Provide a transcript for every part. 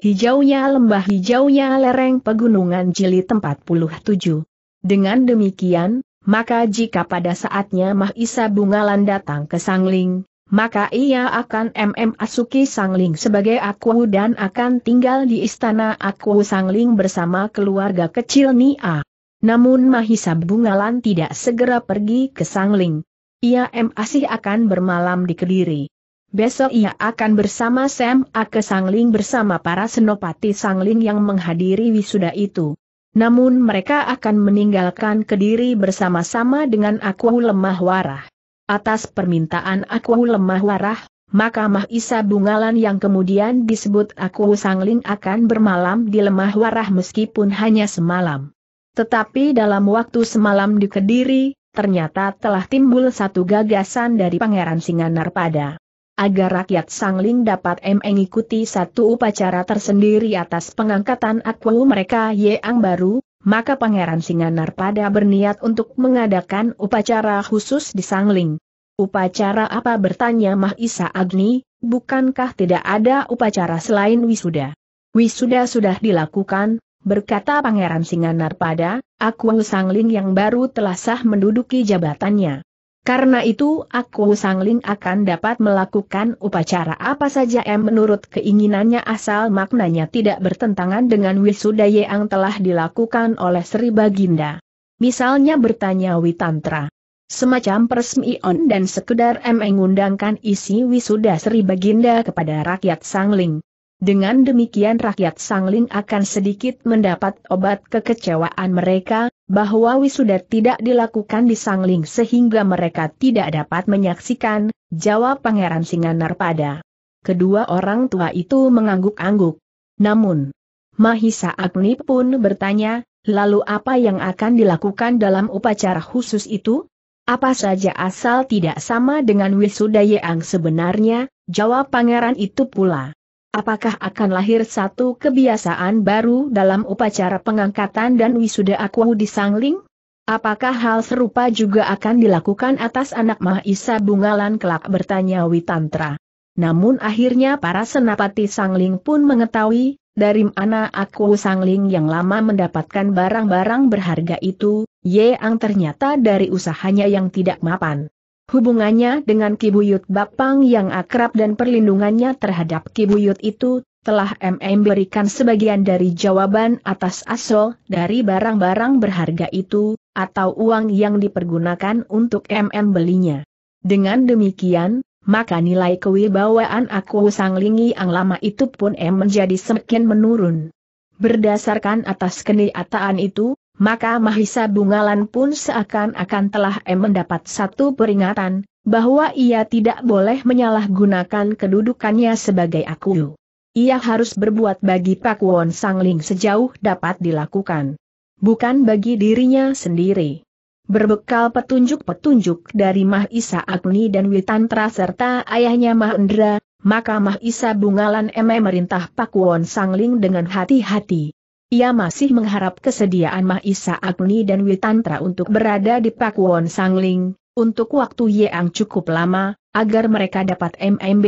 Hijaunya lembah hijaunya lereng pegunungan jili 47. Dengan demikian, maka jika pada saatnya Mahisa Bungalan datang ke Sangling, maka ia akan MM Asuki Sangling sebagai akwu dan akan tinggal di istana akwu Sangling bersama keluarga kecil Nia. Namun Mahisa Bungalan tidak segera pergi ke Sangling. Ia masih akan bermalam di Kediri. Besok ia akan bersama Sam A ke Sangling bersama para senopati Sangling yang menghadiri wisuda itu. Namun mereka akan meninggalkan Kediri bersama-sama dengan aku Lemah Warah. Atas permintaan aku Lemah Warah, maka Mahisa Bungalan yang kemudian disebut Aku Sangling akan bermalam di Lemah Warah meskipun hanya semalam. Tetapi dalam waktu semalam di Kediri, ternyata telah timbul satu gagasan dari Pangeran Singanarpada agar rakyat Sangling dapat mengikuti satu upacara tersendiri atas pengangkatan akwu mereka yang baru, maka Pangeran Singanar pada berniat untuk mengadakan upacara khusus di Sangling. Upacara apa bertanya Mahisa Agni, bukankah tidak ada upacara selain wisuda? Wisuda sudah dilakukan, berkata Pangeran Singanar pada, Akwu Sangling yang baru telah sah menduduki jabatannya. Karena itu aku sangling akan dapat melakukan upacara apa saja M menurut keinginannya asal maknanya tidak bertentangan dengan wisuda yang telah dilakukan oleh Sri Baginda. Misalnya bertanya Witantra. Semacam persmion dan sekedar M mengundangkan isi wisuda Sri Baginda kepada rakyat sangling. Dengan demikian rakyat sangling akan sedikit mendapat obat kekecewaan mereka, bahwa wisuda tidak dilakukan di Sangling sehingga mereka tidak dapat menyaksikan, jawab Pangeran Singanar pada. Kedua orang tua itu mengangguk-angguk. Namun, Mahisa Agni pun bertanya, lalu apa yang akan dilakukan dalam upacara khusus itu? Apa saja asal tidak sama dengan wisuda yang sebenarnya, jawab pangeran itu pula. Apakah akan lahir satu kebiasaan baru dalam upacara pengangkatan dan wisuda aku di Sangling? Apakah hal serupa juga akan dilakukan atas anak Mahisa Bungalan kelak bertanya Witantra. Namun akhirnya para senapati Sangling pun mengetahui, dari mana aku Sangling yang lama mendapatkan barang-barang berharga itu, Yeang ternyata dari usahanya yang tidak mapan. Hubungannya dengan Kibuyut Bapang yang akrab dan perlindungannya terhadap Kibuyut itu telah MM berikan sebagian dari jawaban atas asal dari barang-barang berharga itu, atau uang yang dipergunakan untuk MM belinya. Dengan demikian, maka nilai kewibawaan aku sanglingi ang lama itu pun M menjadi semakin menurun. Berdasarkan atas kenyataan itu, maka Mahisa Bungalan pun seakan-akan telah M mendapat satu peringatan, bahwa ia tidak boleh menyalahgunakan kedudukannya sebagai aku. Ia harus berbuat bagi Pak Won Sangling sejauh dapat dilakukan. Bukan bagi dirinya sendiri. Berbekal petunjuk-petunjuk dari Mahisa Agni dan Witantra serta ayahnya Mahendra, maka Mahisa Bungalan M merintah Pak Won Sangling dengan hati-hati. Ia masih mengharap kesediaan Mahisa Agni dan Witantra untuk berada di Pakuwon Sangling, untuk waktu yang cukup lama, agar mereka dapat MM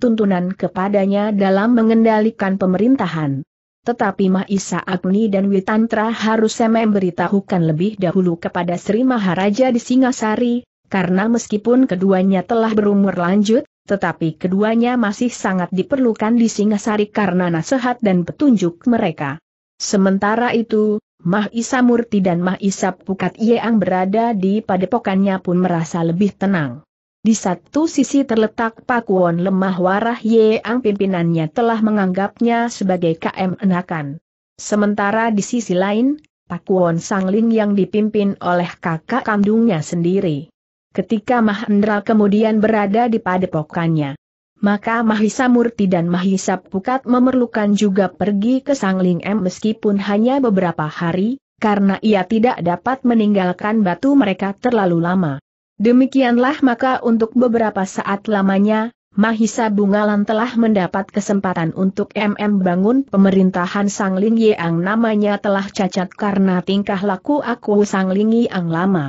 tuntunan kepadanya dalam mengendalikan pemerintahan. Tetapi Mahisa Agni dan Witantra harus MM lebih dahulu kepada Sri Maharaja di Singasari, karena meskipun keduanya telah berumur lanjut, tetapi keduanya masih sangat diperlukan di Singasari karena nasihat dan petunjuk mereka. Sementara itu, Mah Isa Murti dan Mah Isa Pukat Yeang berada di padepokannya pun merasa lebih tenang. Di satu sisi terletak Pakuwon Lemah Warah Yeang pimpinannya telah menganggapnya sebagai KM enakan. Sementara di sisi lain, Pakuwon Sangling yang dipimpin oleh kakak kandungnya sendiri. Ketika Mahendra kemudian berada di padepokannya, maka Mahisa Murti dan Mahisa Pukat memerlukan juga pergi ke Sangling M meskipun hanya beberapa hari, karena ia tidak dapat meninggalkan batu mereka terlalu lama. Demikianlah maka untuk beberapa saat lamanya, Mahisa Bungalan telah mendapat kesempatan untuk MM bangun pemerintahan Sangling Yang namanya telah cacat karena tingkah laku aku Sangling Yang lama.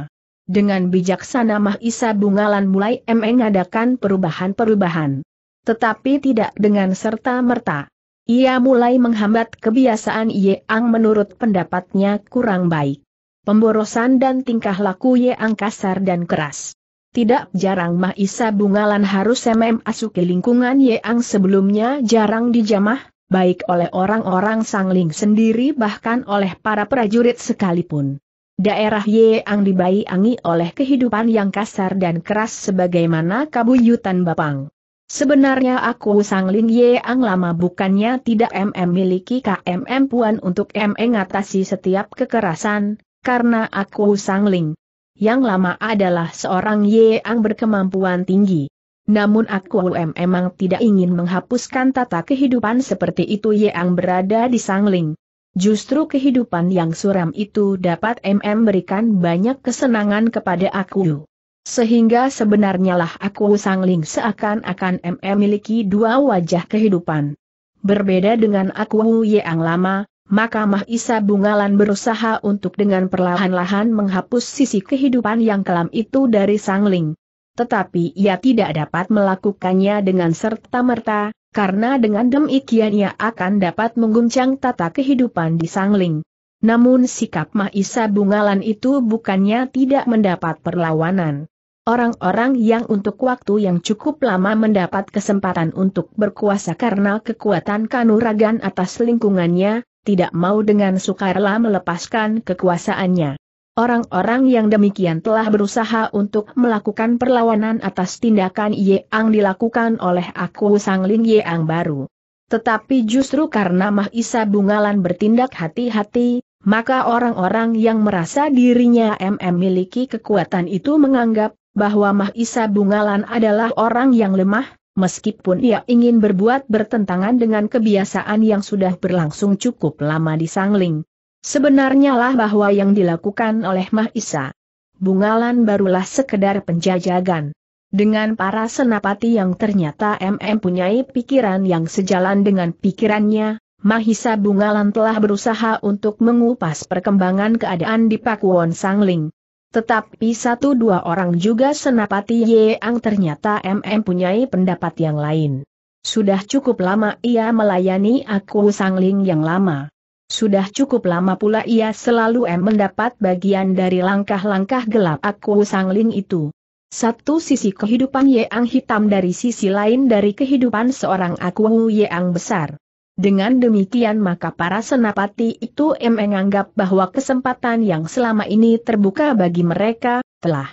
Dengan bijaksana Mahisa Bungalan mulai MM mengadakan perubahan-perubahan. Tetapi tidak dengan serta-merta. Ia mulai menghambat kebiasaan Yeang menurut pendapatnya kurang baik. Pemborosan dan tingkah laku Yeang kasar dan keras. Tidak jarang Mahisa Bungalan harus memasuki lingkungan Yeang sebelumnya jarang dijamah, baik oleh orang-orang sangling sendiri bahkan oleh para prajurit sekalipun. Daerah Yeang dibayangi oleh kehidupan yang kasar dan keras sebagaimana kabuyutan Bapang. Sebenarnya aku Sang Ling Ang lama bukannya tidak MM miliki KMM Puan untuk MM atasi setiap kekerasan, karena aku Sang Ling Yang lama adalah seorang Ye Yang berkemampuan tinggi. Namun aku UM emang tidak ingin menghapuskan tata kehidupan seperti itu Ye Yang berada di Sang Ling. Justru kehidupan yang suram itu dapat MM berikan banyak kesenangan kepada aku. Sehingga sebenarnya lah aku Ling seakan-akan MM memiliki dua wajah kehidupan. Berbeda dengan aku yang lama, maka Mah Isa Bungalan berusaha untuk dengan perlahan-lahan menghapus sisi kehidupan yang kelam itu dari Sang Ling. Tetapi ia tidak dapat melakukannya dengan serta-merta, karena dengan demikian ia akan dapat mengguncang tata kehidupan di Sang Ling. Namun sikap Mahisa Bungalan itu bukannya tidak mendapat perlawanan. Orang-orang yang untuk waktu yang cukup lama mendapat kesempatan untuk berkuasa karena kekuatan kanuragan atas lingkungannya, tidak mau dengan sukarela melepaskan kekuasaannya. Orang-orang yang demikian telah berusaha untuk melakukan perlawanan atas tindakan yang dilakukan oleh aku Sang Sangling yang baru. Tetapi justru karena Mahisa Bungalan bertindak hati-hati, maka orang-orang yang merasa dirinya MM miliki kekuatan itu menganggap bahwa Mahisa Bungalan adalah orang yang lemah, meskipun ia ingin berbuat bertentangan dengan kebiasaan yang sudah berlangsung cukup lama di Sangling. Sebenarnya lah bahwa yang dilakukan oleh Mahisa Bungalan barulah sekedar penjajagan. Dengan para senapati yang ternyata MM punyai pikiran yang sejalan dengan pikirannya, Mahisa Bungalan telah berusaha untuk mengupas perkembangan keadaan di Pakuwon Sangling. Tetapi satu dua orang juga senapati Yeang ternyata MM punyai pendapat yang lain. Sudah cukup lama ia melayani aku sangling yang lama. Sudah cukup lama pula ia selalu M mendapat bagian dari langkah-langkah gelap aku sangling itu. Satu sisi kehidupan Yeang hitam dari sisi lain dari kehidupan seorang aku Yeang besar. Dengan demikian maka para senapati itu menganggap bahwa kesempatan yang selama ini terbuka bagi mereka, telah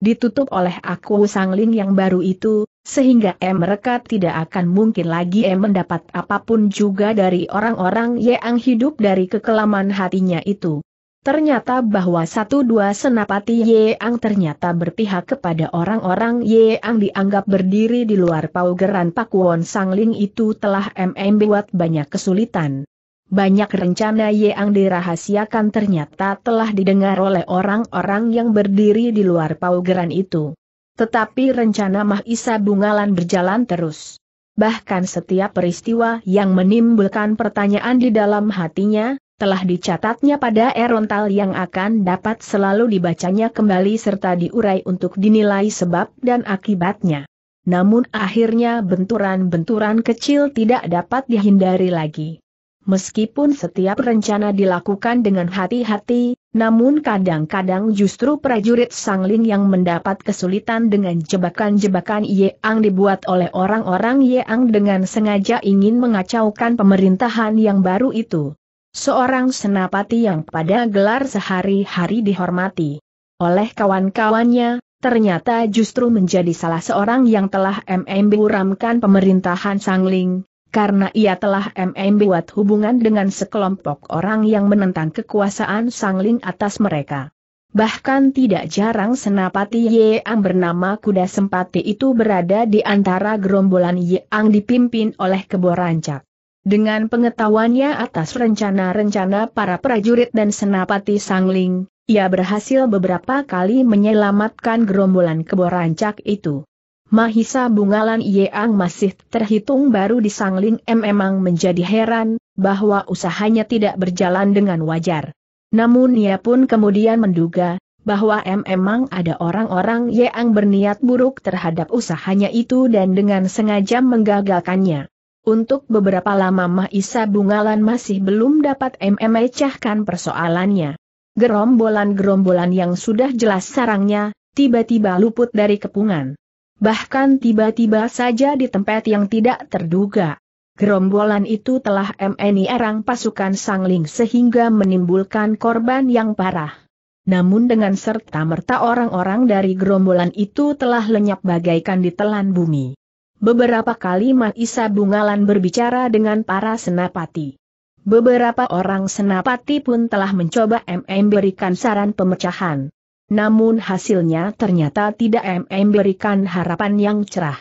ditutup oleh aku sangling yang baru itu, sehingga em mereka tidak akan mungkin lagi em mendapat apapun juga dari orang-orang yang hidup dari kekelaman hatinya itu. Ternyata bahwa satu dua senapati Yeang ternyata berpihak kepada orang-orang Yeang dianggap berdiri di luar paugeran Pakuwon Sangling itu telah MM buat banyak kesulitan. Banyak rencana Yeang dirahasiakan ternyata telah didengar oleh orang-orang yang berdiri di luar paugeran itu. Tetapi rencana Mahisa Bungalan berjalan terus. Bahkan setiap peristiwa yang menimbulkan pertanyaan di dalam hatinya, telah dicatatnya pada erontal yang akan dapat selalu dibacanya kembali serta diurai untuk dinilai sebab dan akibatnya. Namun akhirnya benturan-benturan kecil tidak dapat dihindari lagi. Meskipun setiap rencana dilakukan dengan hati-hati, namun kadang-kadang justru prajurit sangling yang mendapat kesulitan dengan jebakan-jebakan yeang dibuat oleh orang-orang yeang dengan sengaja ingin mengacaukan pemerintahan yang baru itu. Seorang senapati yang pada gelar sehari-hari dihormati oleh kawan-kawannya, ternyata justru menjadi salah seorang yang telah MMB uramkan pemerintahan Sangling, karena ia telah MMB buat hubungan dengan sekelompok orang yang menentang kekuasaan Sangling atas mereka. Bahkan tidak jarang senapati Yeang bernama Kuda Sempati itu berada di antara gerombolan Yeang dipimpin oleh Keborancak. Dengan pengetahuannya atas rencana-rencana para prajurit dan senapati Sangling, ia berhasil beberapa kali menyelamatkan gerombolan keborancak itu. Mahisa Bungalan Yeang masih terhitung baru di Sangling M memang menjadi heran, bahwa usahanya tidak berjalan dengan wajar. Namun ia pun kemudian menduga, bahwa M memang ada orang-orang Yeang berniat buruk terhadap usahanya itu dan dengan sengaja menggagalkannya. Untuk beberapa lama Mahisa Bungalan masih belum dapat memecahkan persoalannya. Gerombolan-gerombolan yang sudah jelas sarangnya, tiba-tiba luput dari kepungan. Bahkan tiba-tiba saja di tempat yang tidak terduga. Gerombolan itu telah MNI erang pasukan Sangling sehingga menimbulkan korban yang parah. Namun dengan serta-merta orang-orang dari gerombolan itu telah lenyap bagaikan ditelan bumi. Beberapa kali Maisa Bungalan berbicara dengan para senapati. Beberapa orang senapati pun telah mencoba MM berikan saran pemecahan. Namun hasilnya ternyata tidak MM berikan harapan yang cerah.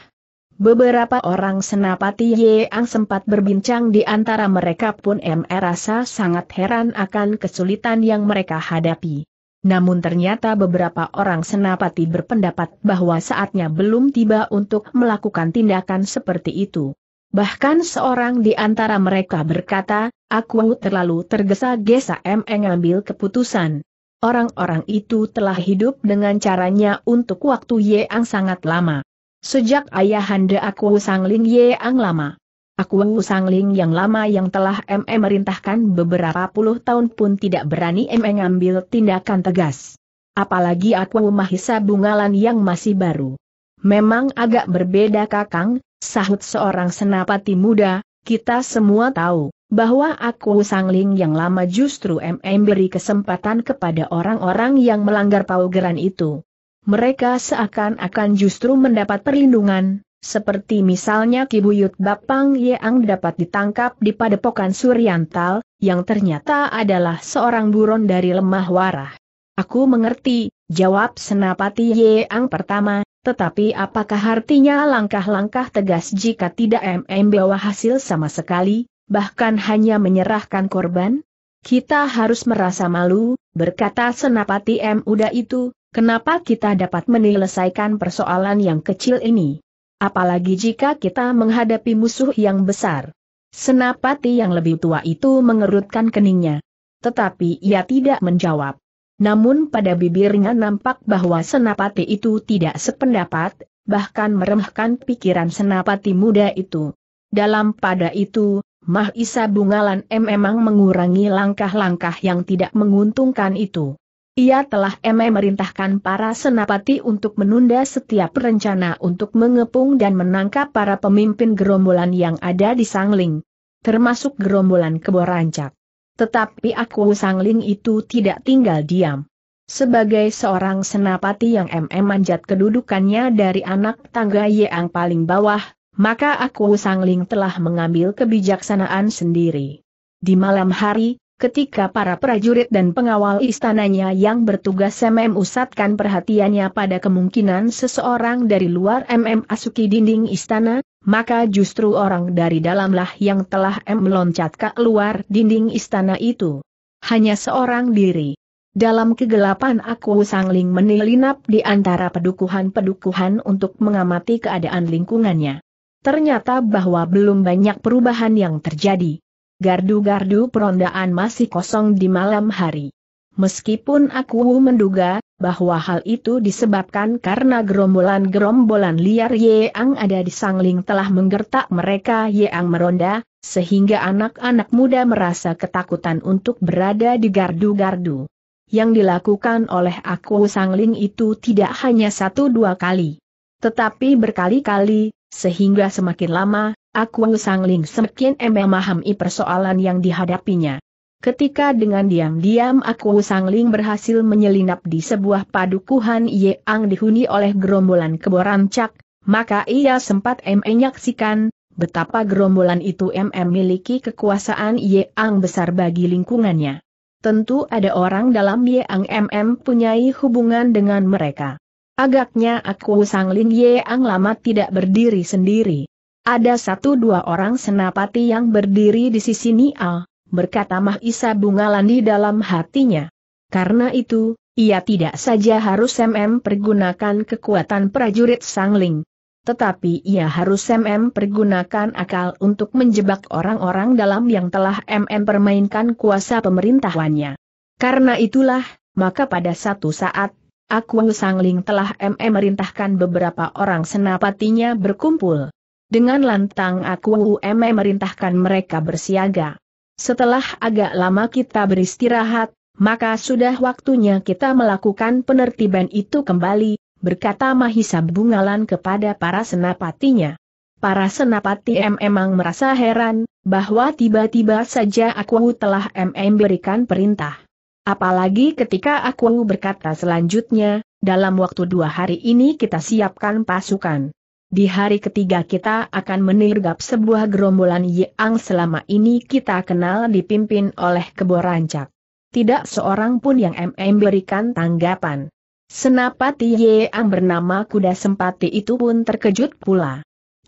Beberapa orang senapati yang sempat berbincang di antara mereka pun MR rasa sangat heran akan kesulitan yang mereka hadapi. Namun ternyata beberapa orang senapati berpendapat bahwa saatnya belum tiba untuk melakukan tindakan seperti itu. Bahkan seorang di antara mereka berkata, aku terlalu tergesa-gesa mengambil keputusan. Orang-orang itu telah hidup dengan caranya untuk waktu yang sangat lama. Sejak ayahanda aku sangling Yeang lama, Aku Wu Ling yang lama yang telah ME merintahkan beberapa puluh tahun pun tidak berani ME ngambil tindakan tegas. Apalagi aku Mahisa Bungalan yang masih baru. Memang agak berbeda kakang, sahut seorang senapati muda, kita semua tahu bahwa aku Sang Ling yang lama justru ME beri kesempatan kepada orang-orang yang melanggar paugeran itu. Mereka seakan-akan justru mendapat perlindungan, seperti misalnya Kibuyut Bapang Yeang dapat ditangkap di padepokan Suryantal, yang ternyata adalah seorang buron dari lemah warah. Aku mengerti, jawab Senapati Yeang pertama, tetapi apakah artinya langkah-langkah tegas jika tidak MM bawa hasil sama sekali, bahkan hanya menyerahkan korban? Kita harus merasa malu, berkata Senapati M. Uda itu, kenapa kita dapat menyelesaikan persoalan yang kecil ini. Apalagi jika kita menghadapi musuh yang besar. Senapati yang lebih tua itu mengerutkan keningnya. Tetapi ia tidak menjawab. Namun pada bibirnya nampak bahwa senapati itu tidak sependapat, bahkan meremehkan pikiran senapati muda itu. Dalam pada itu, Mahisa Bungalan M memang mengurangi langkah-langkah yang tidak menguntungkan itu. Ia telah memerintahkan para senapati untuk menunda setiap rencana untuk mengepung dan menangkap para pemimpin gerombolan yang ada di Sangling, termasuk gerombolan Keborancak. Tetapi aku Sangling itu tidak tinggal diam. Sebagai seorang senapati yang MM manjat kedudukannya dari anak tangga yang paling bawah, maka aku Sangling telah mengambil kebijaksanaan sendiri. Di malam hari, ketika para prajurit dan pengawal istananya yang bertugas memusatkan perhatiannya pada kemungkinan seseorang dari luar MM Asuki dinding istana, maka justru orang dari dalamlah yang telah M meloncat ke luar dinding istana itu. Hanya seorang diri. Dalam kegelapan aku sangling menilinap di antara pedukuhan-pedukuhan untuk mengamati keadaan lingkungannya. Ternyata bahwa belum banyak perubahan yang terjadi gardu-gardu perondaan masih kosong di malam hari. Meskipun aku menduga bahwa hal itu disebabkan karena gerombolan-gerombolan liar yang ada di Sangling telah menggertak mereka Yeang meronda, sehingga anak-anak muda merasa ketakutan untuk berada di gardu-gardu. Yang dilakukan oleh aku Sangling itu tidak hanya satu dua kali, tetapi berkali-kali, sehingga semakin lama, Aku Ling semakin memahami persoalan yang dihadapinya. Ketika dengan diam-diam Aku Sangling berhasil menyelinap di sebuah padukuhan Ang dihuni oleh gerombolan keboran keborancak, maka ia sempat menyaksikan betapa gerombolan itu memiliki kekuasaan Ye Ang besar bagi lingkungannya. Tentu ada orang dalam Ye Ang MM punyai hubungan dengan mereka. Agaknya aku Sang Lin Ang lama tidak berdiri sendiri. Ada satu dua orang senapati yang berdiri di sisi Nia. berkata Mahisa Bungalan di dalam hatinya. Karena itu, ia tidak saja harus MM pergunakan kekuatan prajurit Sang Ling, Tetapi ia harus MM pergunakan akal untuk menjebak orang-orang dalam yang telah MM permainkan kuasa pemerintahannya. Karena itulah, maka pada satu saat, Aku Sangling telah MM merintahkan beberapa orang senapatinya berkumpul. Dengan lantang aku MM merintahkan mereka bersiaga. Setelah agak lama kita beristirahat, maka sudah waktunya kita melakukan penertiban itu kembali, berkata Mahisa Bungalan kepada para senapatinya. Para senapati M memang merasa heran, bahwa tiba-tiba saja aku telah MM berikan perintah. Apalagi ketika aku berkata selanjutnya, dalam waktu dua hari ini kita siapkan pasukan. Di hari ketiga kita akan menirgap sebuah gerombolan yang selama ini kita kenal dipimpin oleh Kebo Rancak. Tidak seorang pun yang MM berikan tanggapan. Senapati Yang bernama Kuda Sempati itu pun terkejut pula.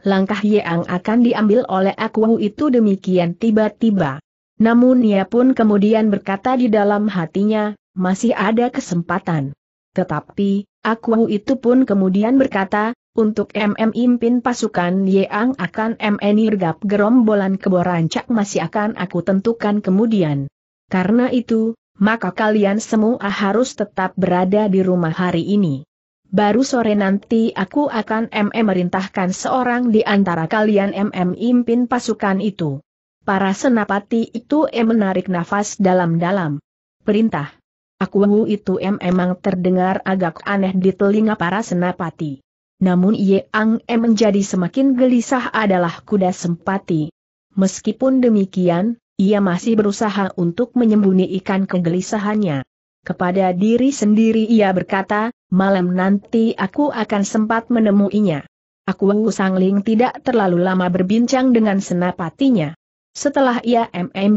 Langkah Yang akan diambil oleh Akuwu itu demikian tiba-tiba. Namun ia pun kemudian berkata di dalam hatinya, masih ada kesempatan. Tetapi, aku itu pun kemudian berkata, untuk MM impin pasukan Yeang akan MN irgap gerombolan keborancak masih akan aku tentukan kemudian. Karena itu, maka kalian semua harus tetap berada di rumah hari ini. Baru sore nanti aku akan MM merintahkan seorang di antara kalian MM impin pasukan itu. Para senapati itu em menarik nafas dalam-dalam. Perintah. Aku itu em emang terdengar agak aneh di telinga para senapati. Namun Ye Ang em menjadi semakin gelisah adalah kuda sempati. Meskipun demikian, ia masih berusaha untuk menyembunyikan kegelisahannya. Kepada diri sendiri ia berkata, malam nanti aku akan sempat menemuinya. Aku Sangling tidak terlalu lama berbincang dengan senapatinya. Setelah ia MM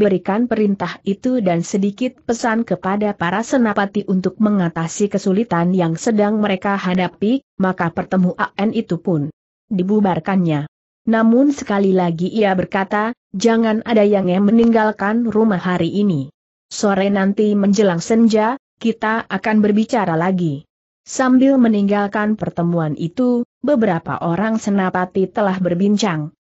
perintah itu dan sedikit pesan kepada para senapati untuk mengatasi kesulitan yang sedang mereka hadapi, maka pertemuan itu pun dibubarkannya. Namun sekali lagi ia berkata, jangan ada yang meninggalkan rumah hari ini. Sore nanti menjelang senja, kita akan berbicara lagi. Sambil meninggalkan pertemuan itu, beberapa orang senapati telah berbincang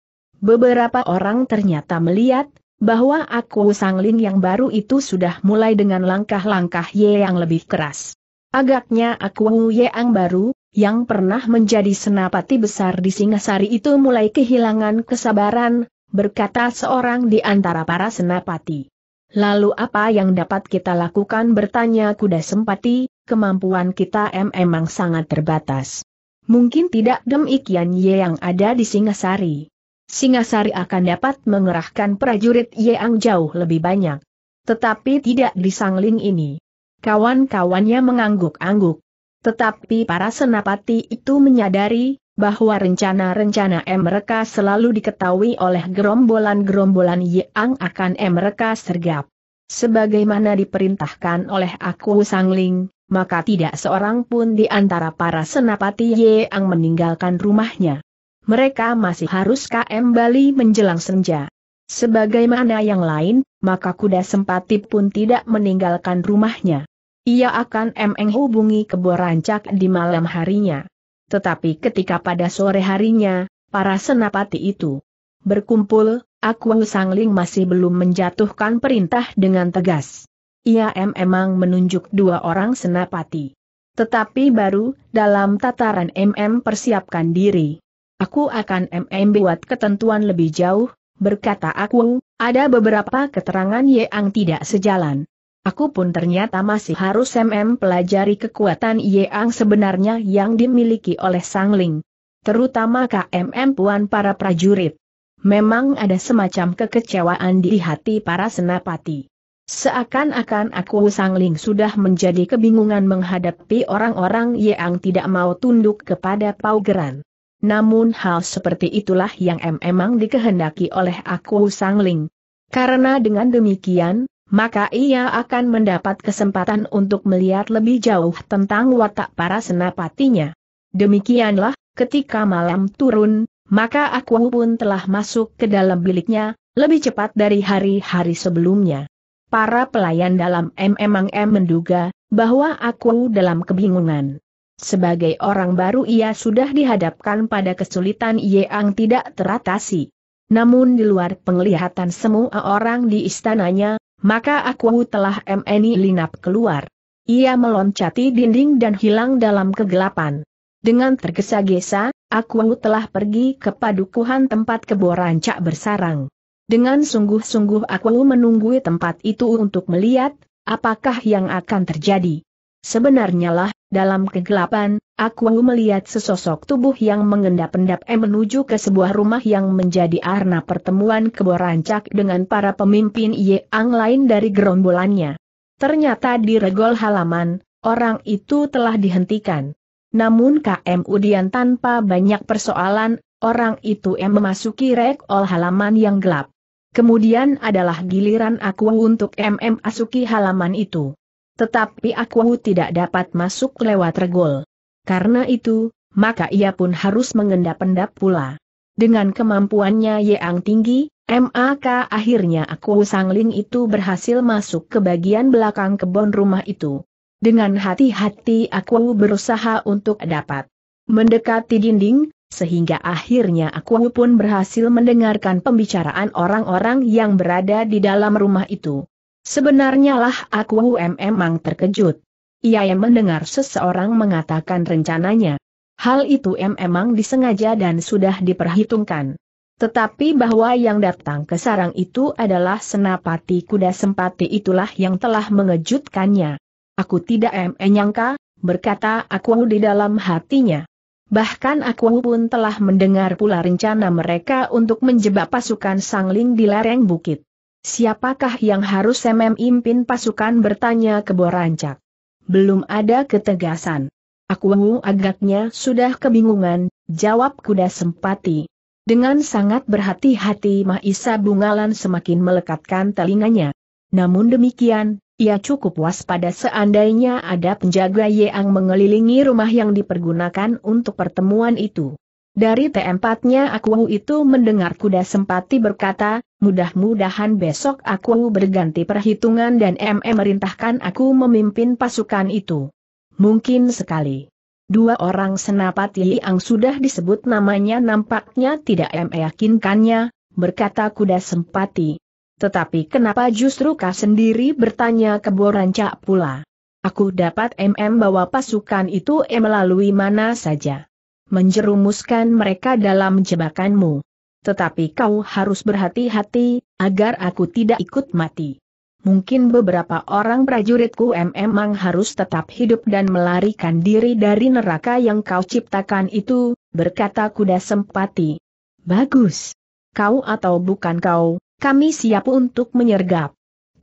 Beberapa orang ternyata melihat, bahwa aku sangling yang baru itu sudah mulai dengan langkah-langkah Ye yang lebih keras. Agaknya aku Ye yang baru, yang pernah menjadi senapati besar di Singasari itu mulai kehilangan kesabaran, berkata seorang di antara para senapati. Lalu apa yang dapat kita lakukan bertanya kuda sempati, kemampuan kita memang sangat terbatas. Mungkin tidak demikian ye yang ada di Singasari. Singasari akan dapat mengerahkan prajurit Yeang jauh lebih banyak. Tetapi tidak di sangling ini. Kawan-kawannya mengangguk-angguk. Tetapi para senapati itu menyadari bahwa rencana-rencana mereka selalu diketahui oleh gerombolan-gerombolan Yeang akan mereka sergap. Sebagaimana diperintahkan oleh aku Sangling, maka tidak seorang pun di antara para senapati Yeang meninggalkan rumahnya mereka masih harus KM bali menjelang senja. Sebagaimana yang lain, maka kuda sempati pun tidak meninggalkan rumahnya. Ia akan menghubungi rancak di malam harinya. Tetapi ketika pada sore harinya, para senapati itu berkumpul, Aku Sangling masih belum menjatuhkan perintah dengan tegas. Ia memang menunjuk dua orang senapati. Tetapi baru, dalam tataran MM persiapkan diri. Aku akan MM buat ketentuan lebih jauh, berkata aku, ada beberapa keterangan yang tidak sejalan. Aku pun ternyata masih harus MM pelajari kekuatan yang sebenarnya yang dimiliki oleh Sang Ling. Terutama KMM Puan para prajurit. Memang ada semacam kekecewaan di hati para senapati. Seakan-akan aku Sang Ling sudah menjadi kebingungan menghadapi orang-orang yang tidak mau tunduk kepada Pau Geran. Namun hal seperti itulah yang memang dikehendaki oleh aku Sangling. Karena dengan demikian, maka ia akan mendapat kesempatan untuk melihat lebih jauh tentang watak para senapatinya. Demikianlah, ketika malam turun, maka aku pun telah masuk ke dalam biliknya, lebih cepat dari hari-hari sebelumnya. Para pelayan dalam MMM menduga, bahwa aku dalam kebingungan. Sebagai orang baru ia sudah dihadapkan pada kesulitan yang tidak teratasi. Namun di luar penglihatan semua orang di istananya, maka aku telah MNI linap keluar. Ia meloncati dinding dan hilang dalam kegelapan. Dengan tergesa-gesa, aku telah pergi ke padukuhan tempat cak bersarang. Dengan sungguh-sungguh aku menunggu tempat itu untuk melihat, apakah yang akan terjadi. Sebenarnya lah, dalam kegelapan, aku melihat sesosok tubuh yang mengendap-endap menuju ke sebuah rumah yang menjadi arna pertemuan keborancak dengan para pemimpin Yeang lain dari gerombolannya. Ternyata di regol halaman, orang itu telah dihentikan. Namun KM Udian tanpa banyak persoalan, orang itu em memasuki regol halaman yang gelap. Kemudian adalah giliran aku untuk MM asuki halaman itu. Tetapi aku tidak dapat masuk lewat regol. Karena itu, maka ia pun harus mengendap-endap pula. Dengan kemampuannya yang tinggi, maka akhirnya aku sangling itu berhasil masuk ke bagian belakang kebun rumah itu. Dengan hati-hati aku berusaha untuk dapat mendekati dinding, sehingga akhirnya aku pun berhasil mendengarkan pembicaraan orang-orang yang berada di dalam rumah itu. Sebenarnya lah aku memang terkejut. Ia yang mendengar seseorang mengatakan rencananya. Hal itu memang disengaja dan sudah diperhitungkan. Tetapi bahwa yang datang ke sarang itu adalah senapati kuda sempati itulah yang telah mengejutkannya. Aku tidak menyangka, berkata aku di dalam hatinya. Bahkan aku pun telah mendengar pula rencana mereka untuk menjebak pasukan sangling di lereng bukit. Siapakah yang harus MM impin pasukan bertanya Borancak? Belum ada ketegasan. Aku agaknya sudah kebingungan, jawab kuda sempati. Dengan sangat berhati-hati Mahisa Bungalan semakin melekatkan telinganya. Namun demikian, ia cukup waspada seandainya ada penjaga yang mengelilingi rumah yang dipergunakan untuk pertemuan itu. Dari tempatnya Aku itu mendengar kuda sempati berkata, mudah-mudahan besok aku berganti perhitungan dan MM merintahkan aku memimpin pasukan itu. Mungkin sekali. Dua orang senapati yang sudah disebut namanya nampaknya tidak meyakinkannya, berkata kuda sempati. Tetapi kenapa justru kau sendiri bertanya ke Borancak pula? Aku dapat MM bawa pasukan itu melalui mana saja. Menjerumuskan mereka dalam jebakanmu tetapi kau harus berhati-hati, agar aku tidak ikut mati. Mungkin beberapa orang prajuritku memang harus tetap hidup dan melarikan diri dari neraka yang kau ciptakan itu, berkata kuda sempati. Bagus. Kau atau bukan kau, kami siap untuk menyergap.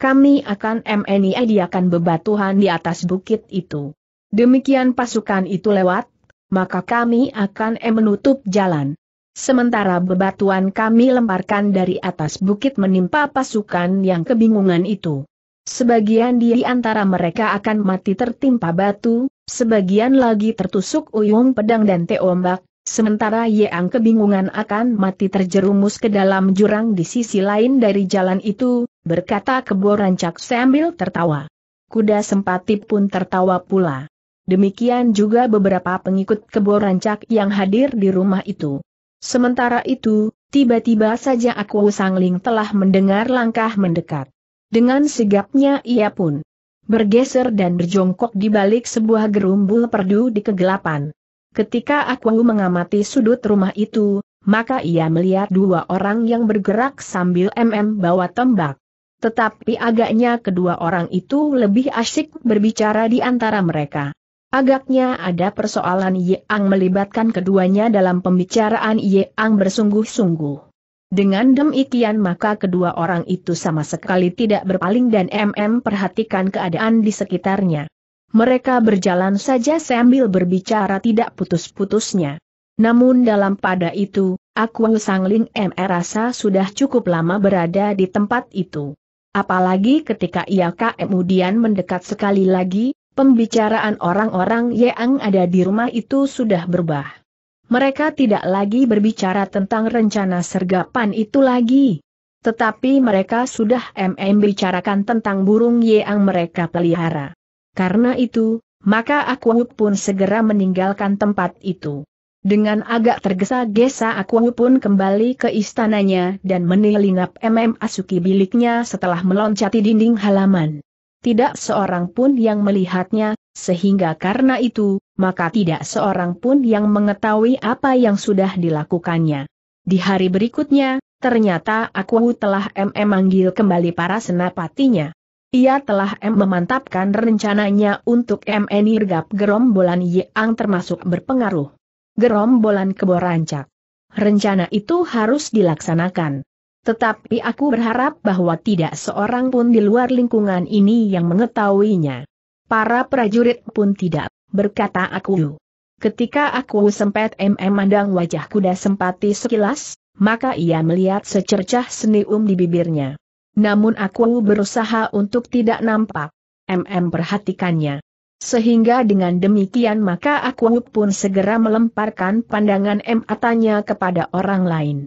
Kami akan meniadiakan bebatuhan di atas bukit itu. Demikian pasukan itu lewat, maka kami akan menutup jalan. Sementara bebatuan kami lemparkan dari atas bukit menimpa pasukan yang kebingungan itu. Sebagian di antara mereka akan mati tertimpa batu, sebagian lagi tertusuk uyung pedang dan teombak, sementara Yeang kebingungan akan mati terjerumus ke dalam jurang di sisi lain dari jalan itu, berkata keborancak sambil tertawa. Kuda sempati pun tertawa pula. Demikian juga beberapa pengikut keborancak yang hadir di rumah itu. Sementara itu, tiba-tiba saja aku Sangling telah mendengar langkah mendekat. Dengan sigapnya ia pun bergeser dan berjongkok di balik sebuah gerumbul perdu di kegelapan. Ketika aku mengamati sudut rumah itu, maka ia melihat dua orang yang bergerak sambil MM bawa tembak. Tetapi agaknya kedua orang itu lebih asyik berbicara di antara mereka. Agaknya ada persoalan Ye Ang melibatkan keduanya dalam pembicaraan Ye Ang bersungguh-sungguh. Dengan demikian maka kedua orang itu sama sekali tidak berpaling dan MM perhatikan keadaan di sekitarnya. Mereka berjalan saja sambil berbicara tidak putus-putusnya. Namun dalam pada itu, Aku Sangling MR rasa sudah cukup lama berada di tempat itu. Apalagi ketika ia kemudian mendekat sekali lagi, Pembicaraan orang-orang yang ada di rumah itu sudah berubah. Mereka tidak lagi berbicara tentang rencana sergapan itu lagi. Tetapi mereka sudah MM bicarakan tentang burung yang mereka pelihara. Karena itu, maka aku pun segera meninggalkan tempat itu. Dengan agak tergesa-gesa aku pun kembali ke istananya dan menelingap MM Asuki biliknya setelah meloncati dinding halaman tidak seorang pun yang melihatnya, sehingga karena itu, maka tidak seorang pun yang mengetahui apa yang sudah dilakukannya. Di hari berikutnya, ternyata aku telah M memanggil kembali para senapatinya. Ia telah M memantapkan rencananya untuk MN irgap gerombolan yang termasuk berpengaruh. Gerombolan keborancak. Rencana itu harus dilaksanakan. Tetapi aku berharap bahwa tidak seorang pun di luar lingkungan ini yang mengetahuinya. Para prajurit pun tidak, berkata aku. Ketika aku sempat MM mandang wajah kuda sempati sekilas, maka ia melihat secercah seni senyum di bibirnya. Namun aku berusaha untuk tidak nampak. MM perhatikannya. Sehingga dengan demikian maka aku pun segera melemparkan pandangan M atanya kepada orang lain.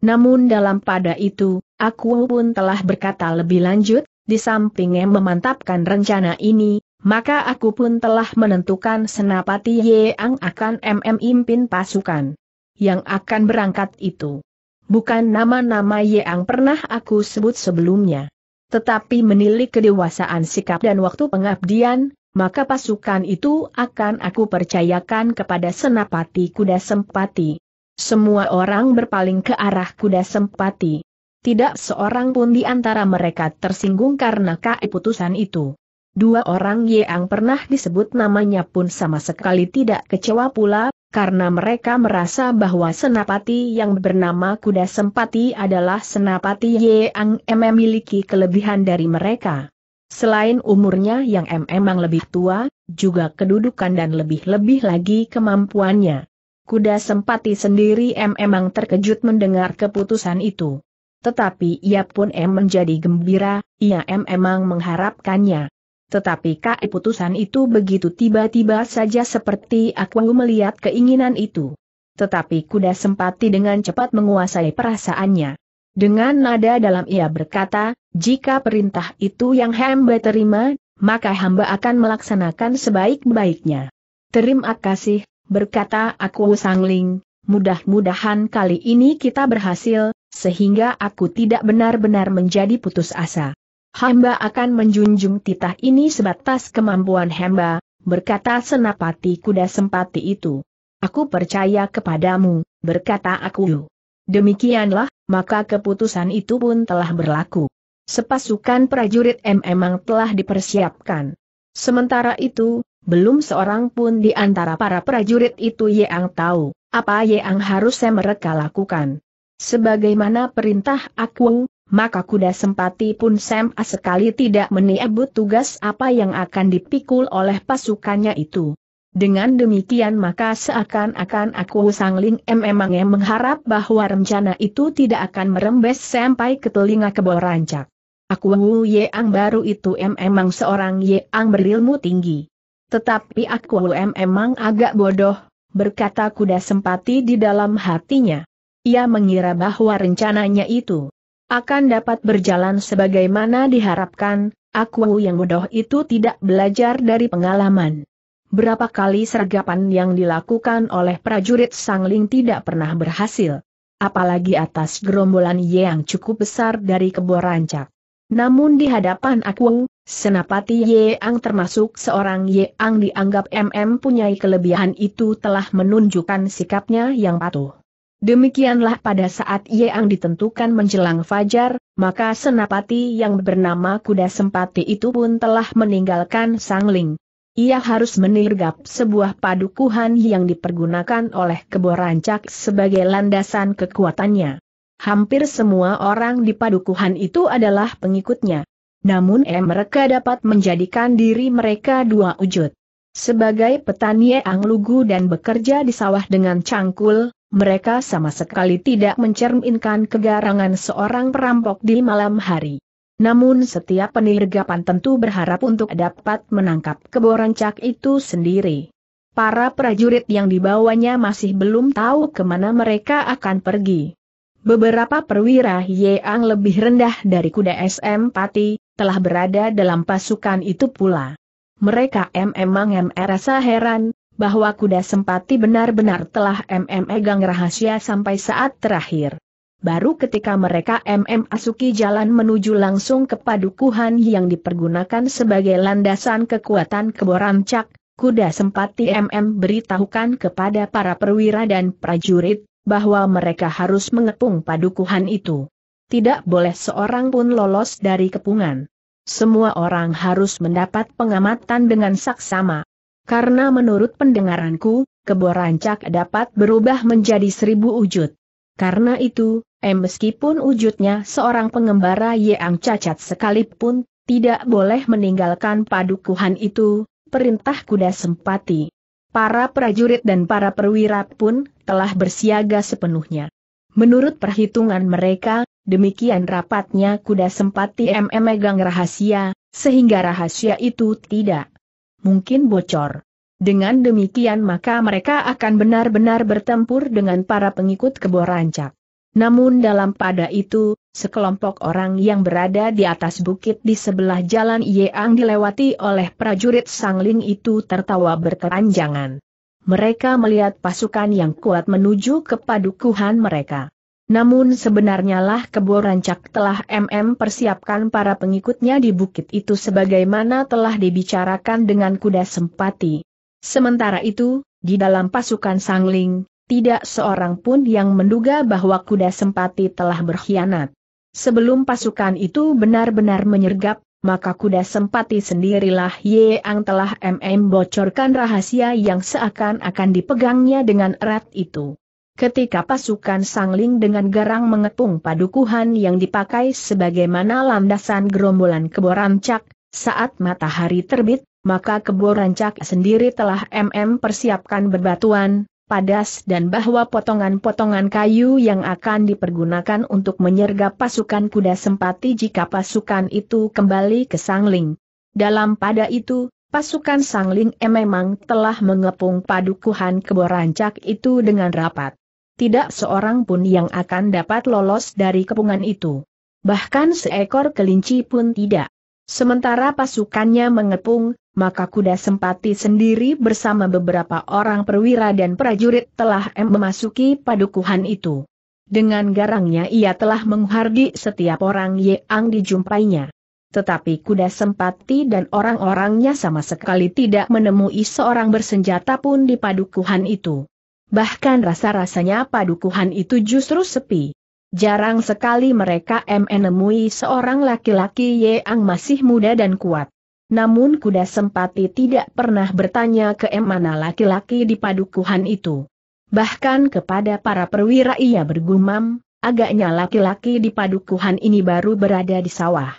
Namun dalam pada itu, aku pun telah berkata lebih lanjut, di samping memantapkan rencana ini, maka aku pun telah menentukan senapati yang akan MM impin pasukan yang akan berangkat itu. Bukan nama-nama yang pernah aku sebut sebelumnya. Tetapi menilik kedewasaan sikap dan waktu pengabdian, maka pasukan itu akan aku percayakan kepada senapati kuda sempati. Semua orang berpaling ke arah kuda sempati. Tidak seorang pun di antara mereka tersinggung karena keputusan itu. Dua orang yang pernah disebut namanya pun sama sekali tidak kecewa pula, karena mereka merasa bahwa senapati yang bernama Kuda Sempati adalah senapati yang memiliki kelebihan dari mereka. Selain umurnya yang memang lebih tua, juga kedudukan dan lebih-lebih lagi kemampuannya. Kuda Sempati sendiri M emang terkejut mendengar keputusan itu. Tetapi ia pun em menjadi gembira, ia em emang mengharapkannya. Tetapi keputusan itu begitu tiba-tiba saja seperti aku melihat keinginan itu. Tetapi kuda sempati dengan cepat menguasai perasaannya. Dengan nada dalam ia berkata, jika perintah itu yang hamba terima, maka hamba akan melaksanakan sebaik-baiknya. Terima kasih, berkata aku sangling, mudah-mudahan kali ini kita berhasil, sehingga aku tidak benar-benar menjadi putus asa. Hamba akan menjunjung titah ini sebatas kemampuan hamba, berkata senapati kuda sempati itu. Aku percaya kepadamu, berkata aku. Demikianlah, maka keputusan itu pun telah berlaku. Sepasukan prajurit M memang telah dipersiapkan. Sementara itu, belum seorang pun di antara para prajurit itu yang tahu, apa yang harusnya mereka lakukan. Sebagaimana perintah aku, maka kuda sempati pun Sam sekali tidak meniabut tugas apa yang akan dipikul oleh pasukannya itu. Dengan demikian maka seakan-akan aku sangling M memang em mengharap bahwa rencana itu tidak akan merembes sampai ke telinga rancak. Aku yang baru itu M memang seorang yang berilmu tinggi. Tetapi aku emang agak bodoh, berkata kuda sempati di dalam hatinya. Ia mengira bahwa rencananya itu akan dapat berjalan sebagaimana diharapkan, aku yang bodoh itu tidak belajar dari pengalaman. Berapa kali sergapan yang dilakukan oleh prajurit Sangling tidak pernah berhasil. Apalagi atas gerombolan yang cukup besar dari kebo rancak. Namun di hadapan aku, Senapati Ye Ang termasuk seorang Ye Ang dianggap MM punyai kelebihan itu telah menunjukkan sikapnya yang patuh. Demikianlah pada saat Ye Ang ditentukan menjelang fajar, maka senapati yang bernama Kuda Sempati itu pun telah meninggalkan Sangling. Ia harus menirgap sebuah padukuhan yang dipergunakan oleh Keborancak sebagai landasan kekuatannya. Hampir semua orang di padukuhan itu adalah pengikutnya. Namun eh mereka dapat menjadikan diri mereka dua wujud. Sebagai petani yang lugu dan bekerja di sawah dengan cangkul, mereka sama sekali tidak mencerminkan kegarangan seorang perampok di malam hari. Namun setiap penirgapan tentu berharap untuk dapat menangkap keborancak itu sendiri. Para prajurit yang dibawanya masih belum tahu kemana mereka akan pergi. Beberapa perwira yang lebih rendah dari kuda SM Pati, telah berada dalam pasukan itu pula. Mereka memang merasa heran, bahwa kuda sempati benar-benar telah memegang rahasia sampai saat terakhir. Baru ketika mereka MM asuki jalan menuju langsung ke padukuhan yang dipergunakan sebagai landasan kekuatan keborancak, kuda sempati MM beritahukan kepada para perwira dan prajurit, bahwa mereka harus mengepung padukuhan itu. Tidak boleh seorang pun lolos dari kepungan semua orang harus mendapat pengamatan dengan saksama. Karena menurut pendengaranku, cak dapat berubah menjadi seribu wujud. Karena itu, eh, meskipun wujudnya seorang pengembara yang cacat sekalipun, tidak boleh meninggalkan padukuhan itu, perintah kuda sempati. Para prajurit dan para perwira pun telah bersiaga sepenuhnya. Menurut perhitungan mereka, Demikian rapatnya kuda sempat TM megang rahasia, sehingga rahasia itu tidak mungkin bocor. Dengan demikian maka mereka akan benar-benar bertempur dengan para pengikut rancak. Namun dalam pada itu, sekelompok orang yang berada di atas bukit di sebelah jalan Yeang dilewati oleh prajurit Sangling itu tertawa berkeranjangan. Mereka melihat pasukan yang kuat menuju ke padukuhan mereka. Namun sebenarnya lah kebo rancak telah MM persiapkan para pengikutnya di bukit itu sebagaimana telah dibicarakan dengan kuda sempati. Sementara itu, di dalam pasukan sangling, tidak seorang pun yang menduga bahwa kuda sempati telah berkhianat. Sebelum pasukan itu benar-benar menyergap, maka kuda sempati sendirilah ang telah MM bocorkan rahasia yang seakan-akan dipegangnya dengan erat itu. Ketika pasukan Sangling dengan garang mengepung padukuhan yang dipakai sebagaimana landasan gerombolan keborancak, saat matahari terbit, maka keborancak sendiri telah MM persiapkan berbatuan, padas dan bahwa potongan-potongan kayu yang akan dipergunakan untuk menyergap pasukan kuda sempati jika pasukan itu kembali ke Sangling. Dalam pada itu, pasukan Sangling memang telah mengepung padukuhan keborancak itu dengan rapat tidak seorang pun yang akan dapat lolos dari kepungan itu. Bahkan seekor kelinci pun tidak. Sementara pasukannya mengepung, maka kuda sempati sendiri bersama beberapa orang perwira dan prajurit telah memasuki padukuhan itu. Dengan garangnya ia telah menghardi setiap orang yang dijumpainya. Tetapi kuda sempati dan orang-orangnya sama sekali tidak menemui seorang bersenjata pun di padukuhan itu. Bahkan rasa-rasanya padukuhan itu justru sepi. Jarang sekali mereka menemui seorang laki-laki yang masih muda dan kuat. Namun kuda sempati tidak pernah bertanya ke mana laki-laki di padukuhan itu. Bahkan kepada para perwira ia bergumam, agaknya laki-laki di padukuhan ini baru berada di sawah.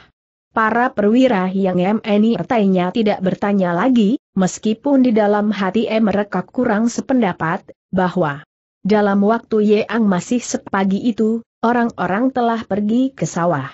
Para perwira yang MNI ertainya tidak bertanya lagi, meskipun di dalam hati mereka kurang sependapat, bahwa dalam waktu Yeang masih sepagi itu, orang-orang telah pergi ke sawah.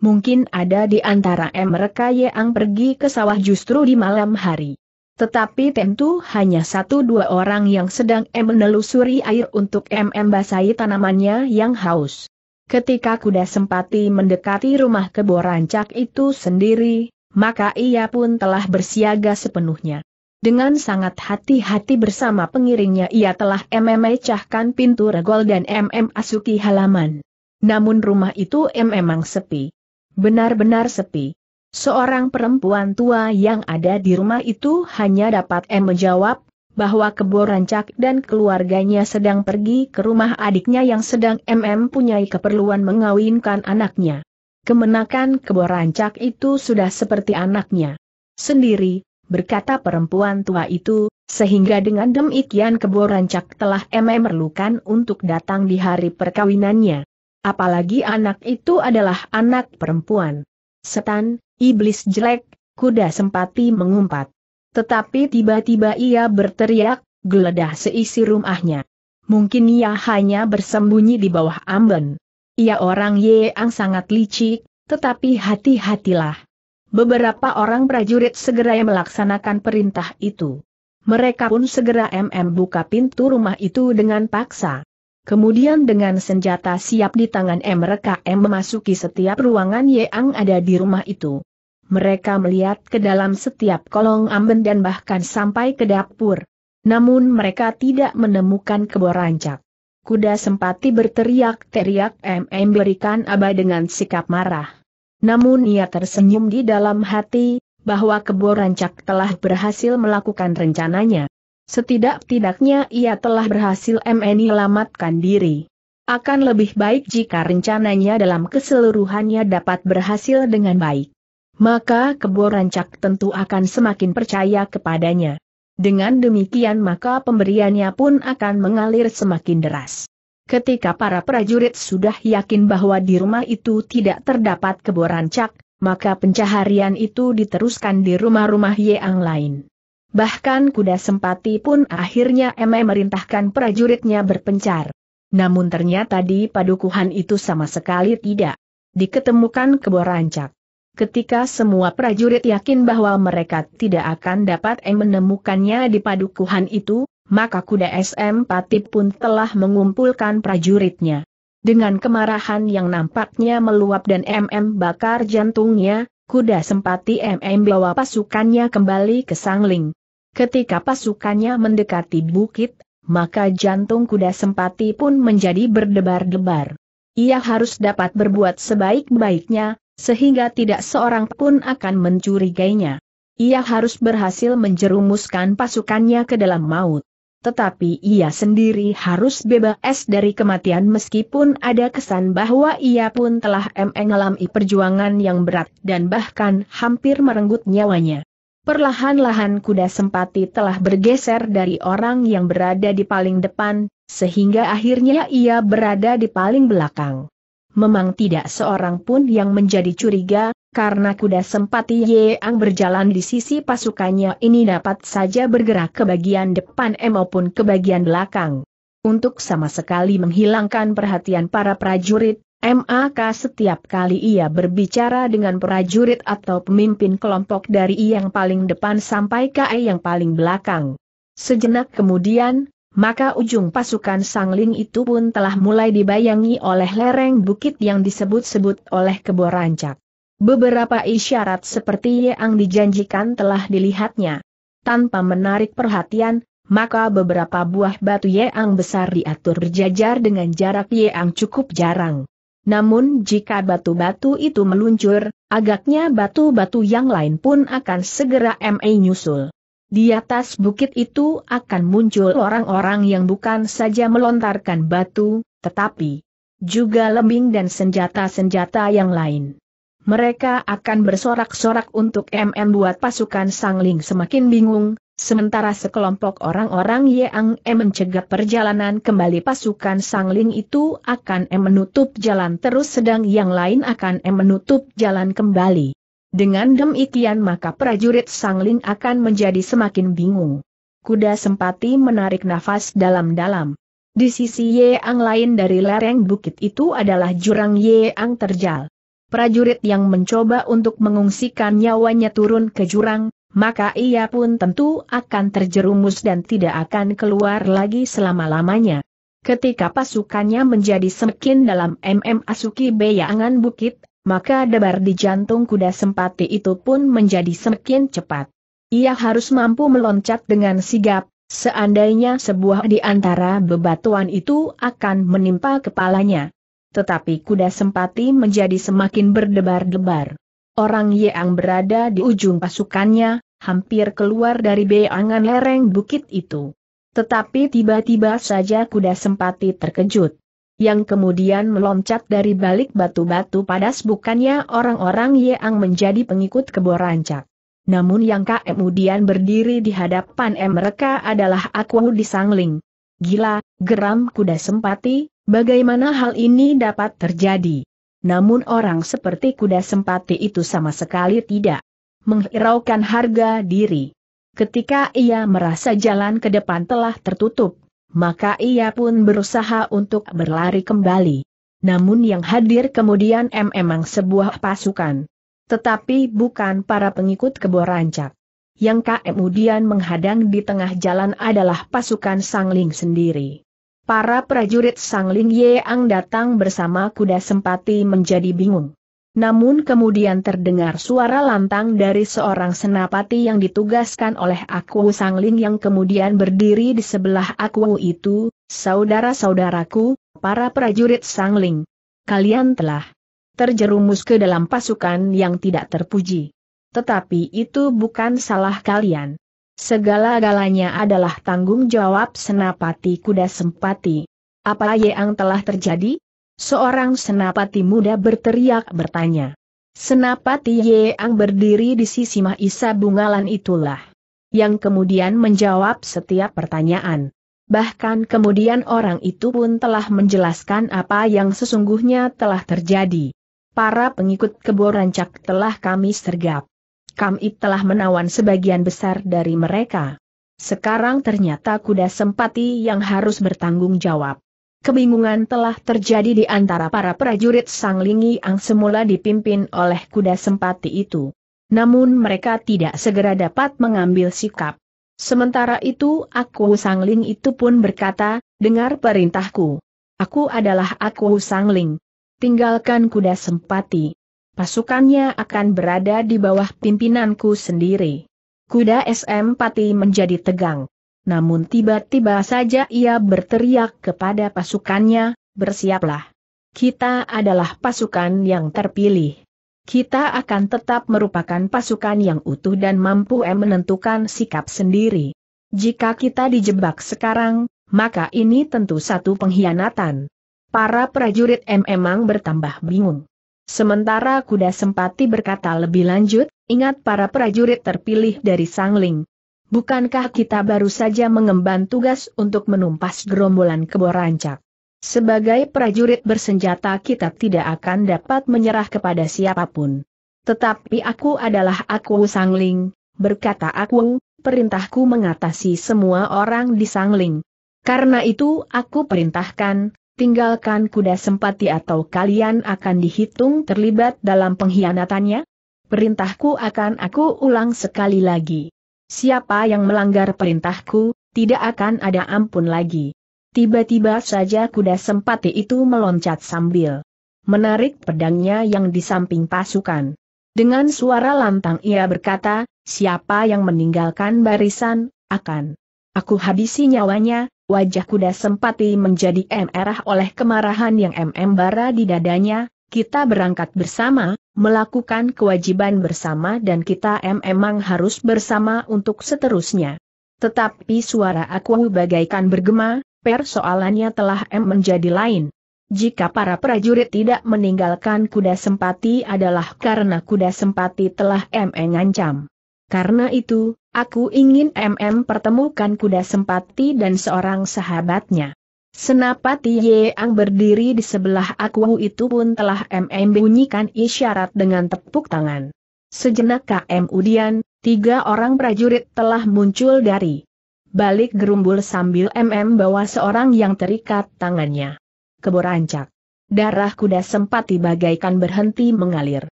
Mungkin ada di antara mereka Yeang pergi ke sawah justru di malam hari. Tetapi tentu hanya satu dua orang yang sedang M menelusuri air untuk M membasahi tanamannya yang haus. Ketika kuda sempati mendekati rumah keborancak itu sendiri, maka ia pun telah bersiaga sepenuhnya. Dengan sangat hati-hati bersama pengiringnya ia telah memecahkan pintu regol dan MM asuki halaman. Namun rumah itu memang sepi. Benar-benar sepi. Seorang perempuan tua yang ada di rumah itu hanya dapat M menjawab, bahwa Kebo cak dan keluarganya sedang pergi ke rumah adiknya yang sedang MM punyai keperluan mengawinkan anaknya. Kemenakan Kebo cak itu sudah seperti anaknya sendiri, berkata perempuan tua itu, sehingga dengan demikian rancak telah Eme merlukan untuk datang di hari perkawinannya. Apalagi anak itu adalah anak perempuan. Setan, iblis jelek, kuda sempati mengumpat. Tetapi tiba-tiba ia berteriak, geledah seisi rumahnya. Mungkin ia hanya bersembunyi di bawah amben. Ia orang yang sangat licik, tetapi hati-hatilah. Beberapa orang prajurit segera melaksanakan perintah itu. Mereka pun segera MM buka pintu rumah itu dengan paksa. Kemudian dengan senjata siap di tangan M mereka M memasuki setiap ruangan yang ada di rumah itu. Mereka melihat ke dalam setiap kolong amben dan bahkan sampai ke dapur. Namun mereka tidak menemukan keborancak. Kuda sempati berteriak-teriak MM berikan aba dengan sikap marah. Namun ia tersenyum di dalam hati, bahwa Kebo Rancak telah berhasil melakukan rencananya. Setidak-tidaknya ia telah berhasil menyelamatkan diri. Akan lebih baik jika rencananya dalam keseluruhannya dapat berhasil dengan baik. Maka Kebo Rancak tentu akan semakin percaya kepadanya. Dengan demikian maka pemberiannya pun akan mengalir semakin deras. Ketika para prajurit sudah yakin bahwa di rumah itu tidak terdapat keboran cak, maka pencaharian itu diteruskan di rumah-rumah yang lain. Bahkan kuda sempati pun akhirnya Eme merintahkan prajuritnya berpencar. Namun ternyata di padukuhan itu sama sekali tidak diketemukan keboran cak. Ketika semua prajurit yakin bahwa mereka tidak akan dapat menemukannya di padukuhan itu, maka kuda SM Patip pun telah mengumpulkan prajuritnya. Dengan kemarahan yang nampaknya meluap dan MM bakar jantungnya, kuda sempati MM bawa pasukannya kembali ke Sangling. Ketika pasukannya mendekati bukit, maka jantung kuda sempati pun menjadi berdebar-debar. Ia harus dapat berbuat sebaik-baiknya, sehingga tidak seorang pun akan mencurigainya. Ia harus berhasil menjerumuskan pasukannya ke dalam maut tetapi ia sendiri harus bebas dari kematian meskipun ada kesan bahwa ia pun telah mengalami perjuangan yang berat dan bahkan hampir merenggut nyawanya. Perlahan-lahan kuda sempati telah bergeser dari orang yang berada di paling depan, sehingga akhirnya ia berada di paling belakang. Memang tidak seorang pun yang menjadi curiga, karena kuda sempati Yeang berjalan di sisi pasukannya ini dapat saja bergerak ke bagian depan maupun ke bagian belakang. Untuk sama sekali menghilangkan perhatian para prajurit, MAK setiap kali ia berbicara dengan prajurit atau pemimpin kelompok dari yang paling depan sampai KE yang paling belakang. Sejenak kemudian, maka ujung pasukan sangling itu pun telah mulai dibayangi oleh lereng bukit yang disebut-sebut oleh kebo rancak. Beberapa isyarat seperti yang dijanjikan telah dilihatnya. Tanpa menarik perhatian, maka beberapa buah batu yang besar diatur berjajar dengan jarak yang cukup jarang. Namun jika batu-batu itu meluncur, agaknya batu-batu yang lain pun akan segera ME nyusul. Di atas bukit itu akan muncul orang-orang yang bukan saja melontarkan batu, tetapi juga lembing dan senjata-senjata yang lain. Mereka akan bersorak-sorak untuk MN buat pasukan Sangling semakin bingung, sementara sekelompok orang-orang Yang M mencegah perjalanan kembali pasukan Sangling itu akan M menutup jalan terus sedang yang lain akan M menutup jalan kembali. Dengan demikian maka prajurit Sangling akan menjadi semakin bingung. Kuda sempati menarik nafas dalam-dalam. Di sisi Yang lain dari lereng bukit itu adalah jurang Yang terjal prajurit yang mencoba untuk mengungsikan nyawanya turun ke jurang, maka ia pun tentu akan terjerumus dan tidak akan keluar lagi selama-lamanya. Ketika pasukannya menjadi semakin dalam MM Asuki Beyangan Bukit, maka debar di jantung kuda sempati itu pun menjadi semakin cepat. Ia harus mampu meloncat dengan sigap, seandainya sebuah di antara bebatuan itu akan menimpa kepalanya. Tetapi kuda sempati menjadi semakin berdebar-debar. Orang Yeang berada di ujung pasukannya, hampir keluar dari beangan lereng bukit itu. Tetapi tiba-tiba saja kuda sempati terkejut. Yang kemudian meloncat dari balik batu-batu padas bukannya orang-orang Yeang menjadi pengikut kebo rancak. Namun yang kemudian berdiri di hadapan mereka adalah aku di sangling. Gila, geram kuda sempati, Bagaimana hal ini dapat terjadi? Namun orang seperti kuda sempati itu sama sekali tidak menghiraukan harga diri. Ketika ia merasa jalan ke depan telah tertutup, maka ia pun berusaha untuk berlari kembali. Namun yang hadir kemudian M memang sebuah pasukan. Tetapi bukan para pengikut rancak. Yang kemudian menghadang di tengah jalan adalah pasukan Sangling sendiri. Para prajurit Sang Ling Yeang datang bersama kuda sempati menjadi bingung. Namun kemudian terdengar suara lantang dari seorang senapati yang ditugaskan oleh Aku Sang Ling yang kemudian berdiri di sebelah Aku itu, saudara-saudaraku, para prajurit Sang Ling, Kalian telah terjerumus ke dalam pasukan yang tidak terpuji. Tetapi itu bukan salah kalian. Segala-galanya adalah tanggung jawab senapati kuda sempati. Apa yang telah terjadi? Seorang senapati muda berteriak bertanya. Senapati Yeang berdiri di sisi Mahisa Bungalan itulah. Yang kemudian menjawab setiap pertanyaan. Bahkan kemudian orang itu pun telah menjelaskan apa yang sesungguhnya telah terjadi. Para pengikut keborancak telah kami sergap. Kamib telah menawan sebagian besar dari mereka. Sekarang ternyata kuda sempati yang harus bertanggung jawab. Kebingungan telah terjadi di antara para prajurit Sang Lingi yang semula dipimpin oleh kuda sempati itu. Namun mereka tidak segera dapat mengambil sikap. Sementara itu aku Sang Ling itu pun berkata, dengar perintahku. Aku adalah aku Sang Ling. Tinggalkan kuda sempati pasukannya akan berada di bawah pimpinanku sendiri. Kuda SM Pati menjadi tegang. Namun tiba-tiba saja ia berteriak kepada pasukannya, bersiaplah. Kita adalah pasukan yang terpilih. Kita akan tetap merupakan pasukan yang utuh dan mampu menentukan sikap sendiri. Jika kita dijebak sekarang, maka ini tentu satu pengkhianatan. Para prajurit M memang bertambah bingung. Sementara kuda sempati berkata lebih lanjut, ingat para prajurit terpilih dari Sangling. Bukankah kita baru saja mengemban tugas untuk menumpas gerombolan keborancak? Sebagai prajurit bersenjata kita tidak akan dapat menyerah kepada siapapun. Tetapi aku adalah aku Sangling, berkata aku, perintahku mengatasi semua orang di Sangling. Karena itu aku perintahkan, tinggalkan kuda sempati atau kalian akan dihitung terlibat dalam pengkhianatannya? Perintahku akan aku ulang sekali lagi. Siapa yang melanggar perintahku, tidak akan ada ampun lagi. Tiba-tiba saja kuda sempati itu meloncat sambil menarik pedangnya yang di samping pasukan. Dengan suara lantang ia berkata, siapa yang meninggalkan barisan, akan aku habisi nyawanya, Wajah kuda sempati menjadi merah oleh kemarahan yang mm bara di dadanya, kita berangkat bersama, melakukan kewajiban bersama dan kita memang harus bersama untuk seterusnya. Tetapi suara aku bagaikan bergema, persoalannya telah M menjadi lain. Jika para prajurit tidak meninggalkan kuda sempati adalah karena kuda sempati telah M mengancam. Karena itu, aku ingin MM pertemukan kuda sempati dan seorang sahabatnya. Senapati Yeang berdiri di sebelah aku itu pun telah MM bunyikan isyarat dengan tepuk tangan. Sejenak KM Udian, tiga orang prajurit telah muncul dari balik gerumbul sambil MM bawa seorang yang terikat tangannya. Keborancak. Darah kuda sempati bagaikan berhenti mengalir.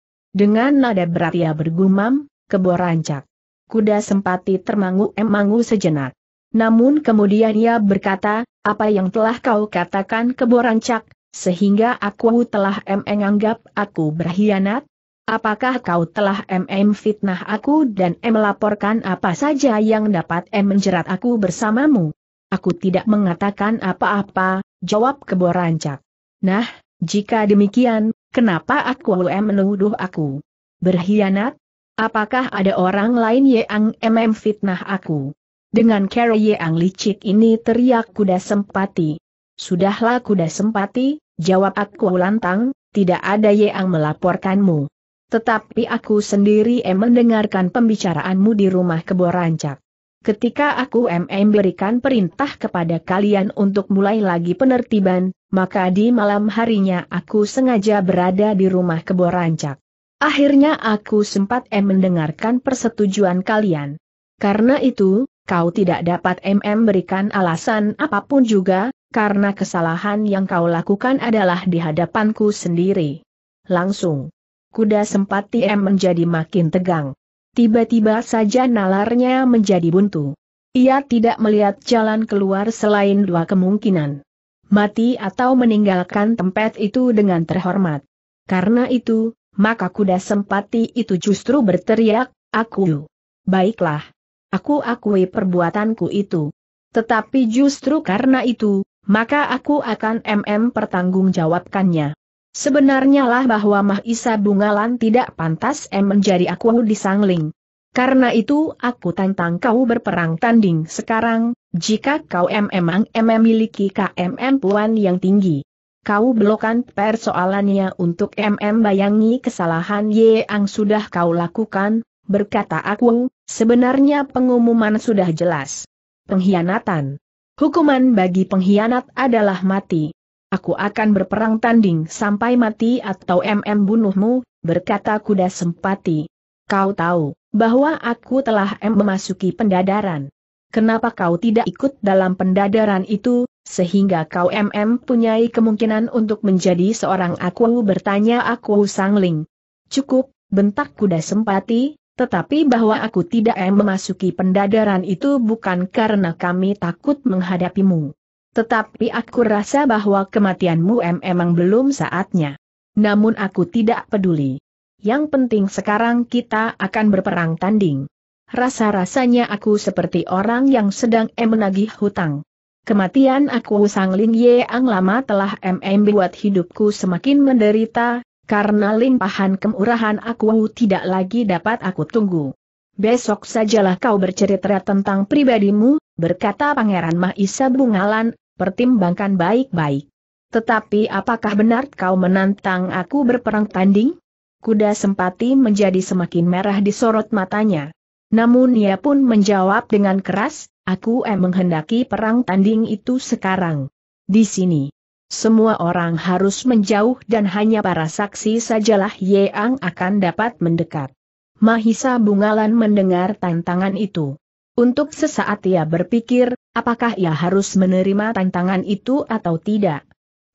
Dengan nada berat ia bergumam, kebo rancak. Kuda sempati termangu-emangu sejenak. Namun kemudian ia berkata, apa yang telah kau katakan kebo rancak, sehingga aku telah emeng anggap aku berkhianat? Apakah kau telah MM fitnah aku dan M melaporkan apa saja yang dapat M menjerat aku bersamamu? Aku tidak mengatakan apa-apa, jawab keborancak. Nah, jika demikian, kenapa aku M menuduh aku? Berkhianat? Apakah ada orang lain yang mm fitnah aku? Dengan cara yang licik ini teriak kuda sempati. Sudahlah kuda sempati, jawab aku lantang, tidak ada yang melaporkanmu. Tetapi aku sendiri em mendengarkan pembicaraanmu di rumah keborancak. Ketika aku MM berikan perintah kepada kalian untuk mulai lagi penertiban, maka di malam harinya aku sengaja berada di rumah keborancak. Akhirnya aku sempat em mendengarkan persetujuan kalian. Karena itu, kau tidak dapat MM berikan alasan apapun juga, karena kesalahan yang kau lakukan adalah di hadapanku sendiri. Langsung. Kuda sempat TM menjadi makin tegang. Tiba-tiba saja nalarnya menjadi buntu. Ia tidak melihat jalan keluar selain dua kemungkinan. Mati atau meninggalkan tempat itu dengan terhormat. Karena itu, maka kuda sempati itu justru berteriak, aku. Baiklah. Aku akui perbuatanku itu. Tetapi justru karena itu, maka aku akan MM pertanggungjawabkannya. Sebenarnya lah bahwa Mahisa Bungalan tidak pantas M menjadi aku Sangling. Karena itu aku tantang kau berperang tanding sekarang, jika kau memang M memiliki KMM puan yang tinggi kau belokan persoalannya untuk MM bayangi kesalahan ye yang sudah kau lakukan, berkata aku, sebenarnya pengumuman sudah jelas. Pengkhianatan. Hukuman bagi pengkhianat adalah mati. Aku akan berperang tanding sampai mati atau MM bunuhmu, berkata kuda sempati. Kau tahu, bahwa aku telah M memasuki pendadaran. Kenapa kau tidak ikut dalam pendadaran itu, sehingga kau MM punyai kemungkinan untuk menjadi seorang aku bertanya aku sangling. Cukup, bentak kuda sempati, tetapi bahwa aku tidak memasuki pendadaran itu bukan karena kami takut menghadapimu. Tetapi aku rasa bahwa kematianmu em emang belum saatnya. Namun aku tidak peduli. Yang penting sekarang kita akan berperang tanding. Rasa-rasanya aku seperti orang yang sedang em menagih hutang. Kematian aku Sang Ling Ye ang lama telah mm buat hidupku semakin menderita, karena limpahan kemurahan aku tidak lagi dapat aku tunggu. Besok sajalah kau bercerita tentang pribadimu, berkata Pangeran Mahisa Bungalan, pertimbangkan baik-baik. Tetapi apakah benar kau menantang aku berperang tanding? Kuda Sempati menjadi semakin merah di sorot matanya. Namun ia pun menjawab dengan keras, Aku em menghendaki perang tanding itu sekarang. Di sini. Semua orang harus menjauh dan hanya para saksi sajalah yang akan dapat mendekat. Mahisa Bungalan mendengar tantangan itu. Untuk sesaat ia berpikir, apakah ia harus menerima tantangan itu atau tidak?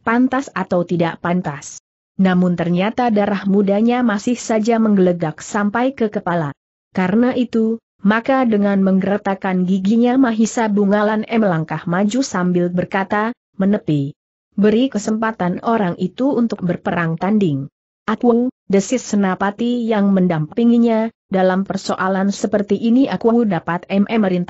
Pantas atau tidak pantas? Namun ternyata darah mudanya masih saja menggelegak sampai ke kepala. Karena itu, maka dengan menggeretakkan giginya Mahisa Bungalan M langkah maju sambil berkata, menepi. Beri kesempatan orang itu untuk berperang tanding. Aku, desis senapati yang mendampinginya, dalam persoalan seperti ini aku dapat MM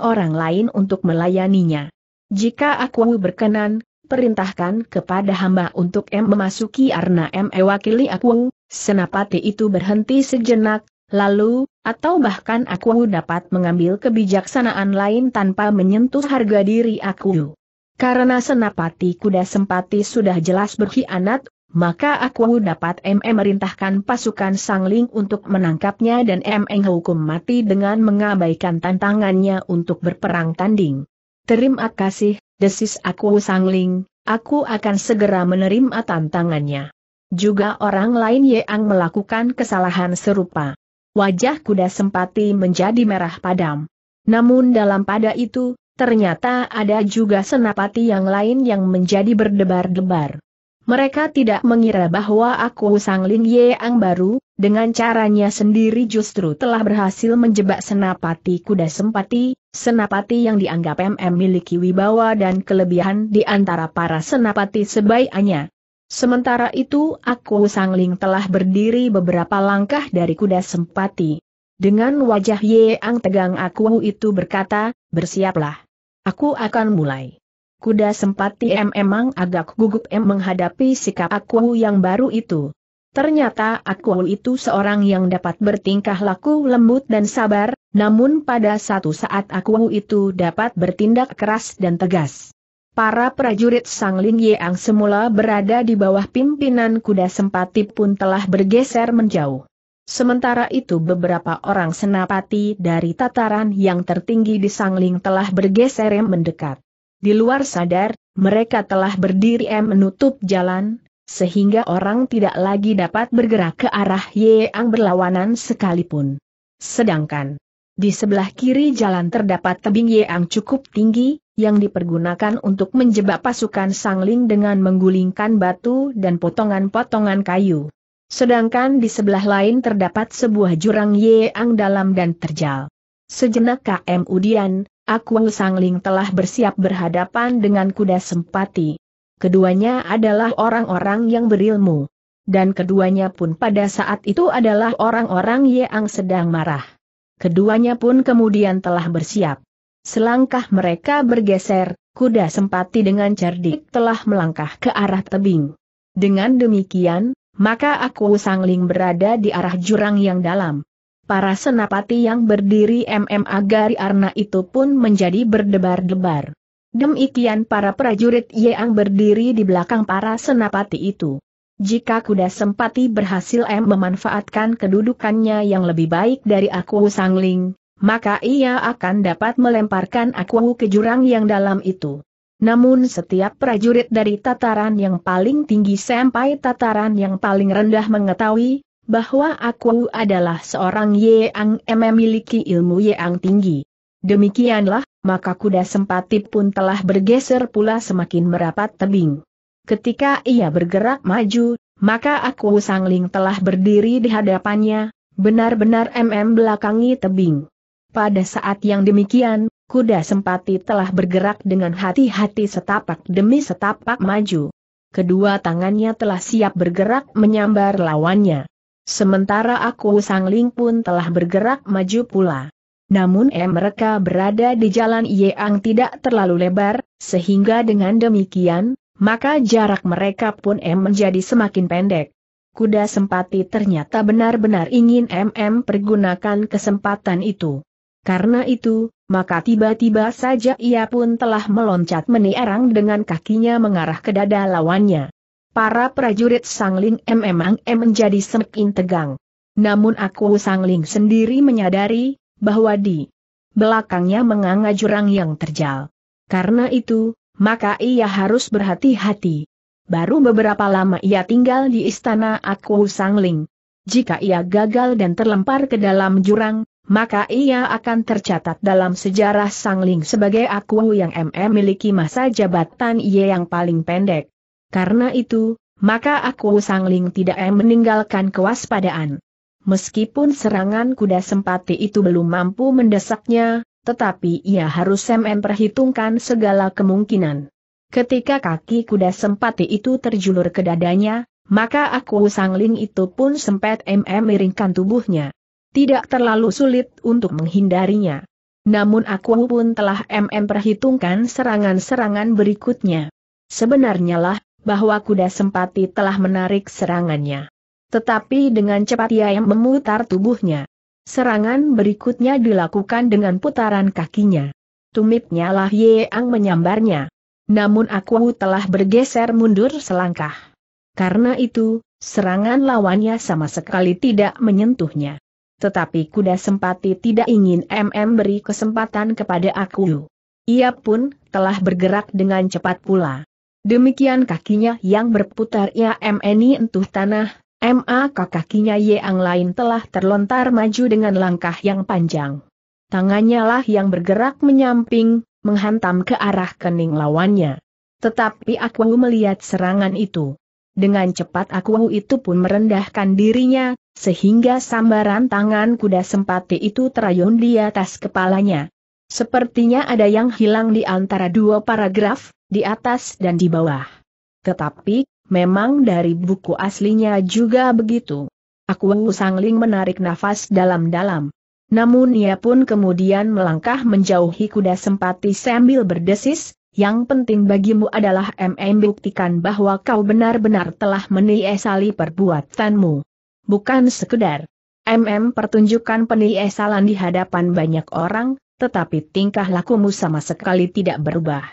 orang lain untuk melayaninya. Jika aku berkenan, perintahkan kepada hamba untuk M memasuki arna M mewakili aku, senapati itu berhenti sejenak, lalu, atau bahkan aku dapat mengambil kebijaksanaan lain tanpa menyentuh harga diri aku. Karena senapati kuda sempati sudah jelas berkhianat, maka aku dapat M merintahkan pasukan sangling untuk menangkapnya dan M hukum mati dengan mengabaikan tantangannya untuk berperang tanding. Terima kasih, desis aku sangling, aku akan segera menerima tantangannya. Juga orang lain yang melakukan kesalahan serupa wajah kuda sempati menjadi merah padam. Namun dalam pada itu, ternyata ada juga senapati yang lain yang menjadi berdebar-debar. Mereka tidak mengira bahwa aku Sang Ling Ang baru, dengan caranya sendiri justru telah berhasil menjebak senapati kuda sempati, senapati yang dianggap MM miliki wibawa dan kelebihan di antara para senapati sebaiknya. Sementara itu aku sangling telah berdiri beberapa langkah dari kuda sempati. Dengan wajah Yeang tegang aku itu berkata, bersiaplah. Aku akan mulai. Kuda sempati em emang agak gugup em menghadapi sikap aku yang baru itu. Ternyata aku itu seorang yang dapat bertingkah laku lembut dan sabar, namun pada satu saat aku itu dapat bertindak keras dan tegas. Para prajurit Sang Ling Yeang semula berada di bawah pimpinan kuda sempati pun telah bergeser menjauh. Sementara itu beberapa orang senapati dari tataran yang tertinggi di Sang Sangling telah bergeser yang mendekat. Di luar sadar, mereka telah berdiri menutup jalan, sehingga orang tidak lagi dapat bergerak ke arah Yeang berlawanan sekalipun. Sedangkan, di sebelah kiri jalan terdapat tebing yang cukup tinggi, yang dipergunakan untuk menjebak pasukan sangling dengan menggulingkan batu dan potongan-potongan kayu. Sedangkan di sebelah lain terdapat sebuah jurang yang dalam dan terjal. Sejenak KM Udian, Akuang Sangling telah bersiap berhadapan dengan kuda Sempati. Keduanya adalah orang-orang yang berilmu. Dan keduanya pun pada saat itu adalah orang-orang yang sedang marah. Keduanya pun kemudian telah bersiap. Selangkah mereka bergeser, kuda sempati dengan cerdik telah melangkah ke arah tebing. Dengan demikian, maka aku sangling berada di arah jurang yang dalam. Para senapati yang berdiri MM Agari Arna itu pun menjadi berdebar-debar. Demikian para prajurit yang berdiri di belakang para senapati itu. Jika kuda sempati berhasil M memanfaatkan kedudukannya yang lebih baik dari aku sangling, maka ia akan dapat melemparkan aku ke jurang yang dalam itu. Namun setiap prajurit dari tataran yang paling tinggi sampai tataran yang paling rendah mengetahui, bahwa aku adalah seorang yang memiliki ilmu yang tinggi. Demikianlah, maka kuda sempati pun telah bergeser pula semakin merapat tebing. Ketika ia bergerak maju, maka aku Sangling telah berdiri di hadapannya, benar-benar MM belakangi tebing. Pada saat yang demikian, kuda sempati telah bergerak dengan hati-hati setapak demi setapak maju. Kedua tangannya telah siap bergerak menyambar lawannya. Sementara aku Sangling pun telah bergerak maju pula. Namun eh, mereka berada di jalan Yeang tidak terlalu lebar, sehingga dengan demikian, maka jarak mereka pun M menjadi semakin pendek. Kuda sempati ternyata benar-benar ingin MM pergunakan kesempatan itu. Karena itu, maka tiba-tiba saja ia pun telah meloncat menierang dengan kakinya mengarah ke dada lawannya. Para prajurit Sangling M M menjadi semakin tegang. Namun aku Sangling sendiri menyadari, bahwa di belakangnya menganga jurang yang terjal. Karena itu, maka ia harus berhati-hati. Baru beberapa lama ia tinggal di istana Aku Sangling. Jika ia gagal dan terlempar ke dalam jurang, maka ia akan tercatat dalam sejarah Sangling sebagai Aku yang MM miliki masa jabatan ia yang paling pendek. Karena itu, maka Aku Sangling tidak meninggalkan kewaspadaan. Meskipun serangan kuda sempati itu belum mampu mendesaknya, tetapi ia harus perhitungkan segala kemungkinan. Ketika kaki kuda sempati itu terjulur ke dadanya, maka aku sangling itu pun sempat MM miringkan tubuhnya. Tidak terlalu sulit untuk menghindarinya. Namun aku pun telah MM perhitungkan serangan-serangan berikutnya. Sebenarnya lah, bahwa kuda sempati telah menarik serangannya. Tetapi dengan cepat ia yang memutar tubuhnya. Serangan berikutnya dilakukan dengan putaran kakinya. Tumitnya lah Yeang menyambarnya. Namun Aku telah bergeser mundur selangkah. Karena itu, serangan lawannya sama sekali tidak menyentuhnya. Tetapi kuda sempati tidak ingin MM beri kesempatan kepada Aku. Ia pun telah bergerak dengan cepat pula. Demikian kakinya yang berputar ia ya MNI entuh tanah, MAK kakinya Yang lain telah terlontar maju dengan langkah yang panjang. Tangannya lah yang bergerak menyamping, menghantam ke arah kening lawannya. Tetapi aku melihat serangan itu. Dengan cepat aku itu pun merendahkan dirinya, sehingga sambaran tangan kuda sempati itu terayun di atas kepalanya. Sepertinya ada yang hilang di antara dua paragraf, di atas dan di bawah. Tetapi, memang dari buku aslinya juga begitu. Aku Sangling menarik nafas dalam-dalam. Namun ia pun kemudian melangkah menjauhi kuda sempati sambil berdesis, yang penting bagimu adalah MM buktikan bahwa kau benar-benar telah meniesali perbuatanmu. Bukan sekedar MM pertunjukan peniesalan di hadapan banyak orang, tetapi tingkah lakumu sama sekali tidak berubah.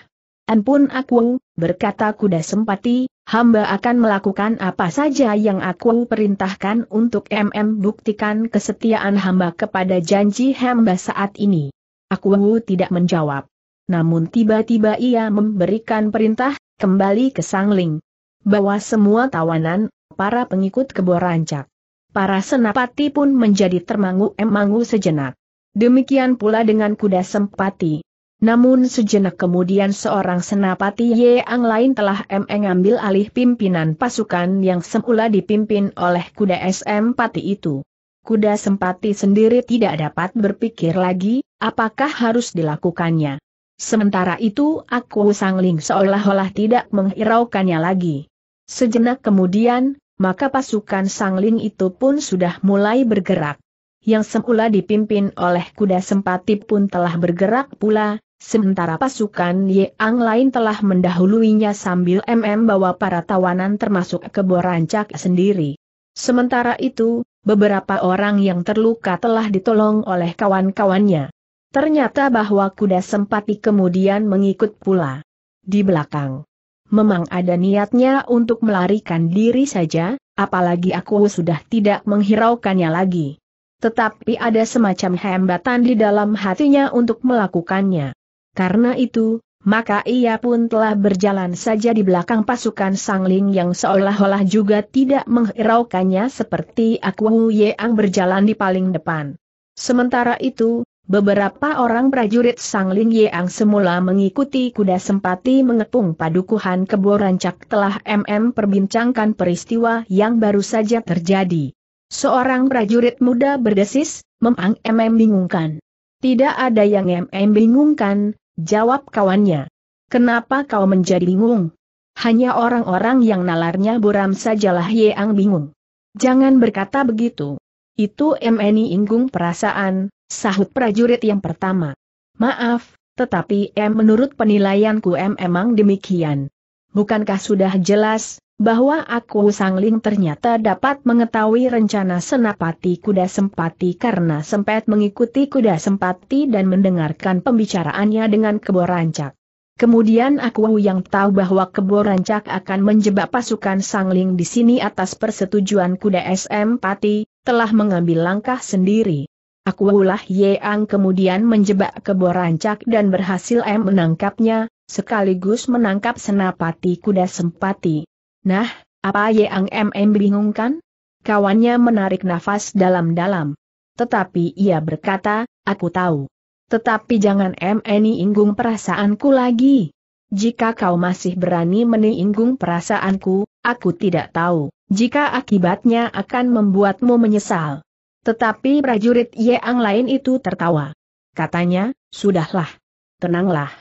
Ampun aku, berkata kuda sempati, hamba akan melakukan apa saja yang aku perintahkan untuk MM buktikan kesetiaan hamba kepada janji hamba saat ini. Aku tidak menjawab. Namun tiba-tiba ia memberikan perintah, kembali ke Sang Ling, bahwa semua tawanan, para pengikut rancak. Para senapati pun menjadi termangu-emangu sejenak. Demikian pula dengan kuda sempati. Namun sejenak kemudian seorang senapati Ang lain telah mengambil alih pimpinan pasukan yang semula dipimpin oleh kuda SM Pati itu. Kuda Sempati sendiri tidak dapat berpikir lagi, apakah harus dilakukannya. Sementara itu aku sangling seolah-olah tidak menghiraukannya lagi. Sejenak kemudian, maka pasukan sangling itu pun sudah mulai bergerak yang semula dipimpin oleh kuda sempati pun telah bergerak pula, Sementara pasukan Ye Ang lain telah mendahuluinya sambil MM bawa para tawanan termasuk ke Borancak sendiri. Sementara itu, beberapa orang yang terluka telah ditolong oleh kawan-kawannya. Ternyata bahwa kuda sempati kemudian mengikut pula. Di belakang. Memang ada niatnya untuk melarikan diri saja, apalagi aku sudah tidak menghiraukannya lagi. Tetapi ada semacam hambatan di dalam hatinya untuk melakukannya. Karena itu, maka ia pun telah berjalan saja di belakang pasukan Sangling yang seolah-olah juga tidak menghiraukannya seperti Aku Yang berjalan di paling depan. Sementara itu, beberapa orang prajurit Sangling Yang semula mengikuti kuda sempati mengepung padukuhan kebo rancak telah MM perbincangkan peristiwa yang baru saja terjadi. Seorang prajurit muda berdesis, memang MM bingungkan. Tidak ada yang MM bingungkan, Jawab kawannya. Kenapa kau menjadi bingung? Hanya orang-orang yang nalarnya buram sajalah yang bingung. Jangan berkata begitu. Itu MNI inggung perasaan, sahut prajurit yang pertama. Maaf, tetapi M menurut penilaianku M emang demikian. Bukankah sudah jelas, bahwa aku sangling ternyata dapat mengetahui rencana senapati kuda sempati karena sempat mengikuti kuda sempati dan mendengarkan pembicaraannya dengan rancak. Kemudian aku yang tahu bahwa rancak akan menjebak pasukan sangling di sini atas persetujuan kuda SM Pati, telah mengambil langkah sendiri. Aku ulah Yeang kemudian menjebak keborancak dan berhasil M menangkapnya, sekaligus menangkap senapati kuda sempati. Nah, apa yang MM bingungkan? Kawannya menarik nafas dalam-dalam. Tetapi ia berkata, aku tahu. Tetapi jangan MNI inggung perasaanku lagi. Jika kau masih berani meniinggung perasaanku, aku tidak tahu, jika akibatnya akan membuatmu menyesal. Tetapi prajurit yang lain itu tertawa. Katanya, sudahlah. Tenanglah.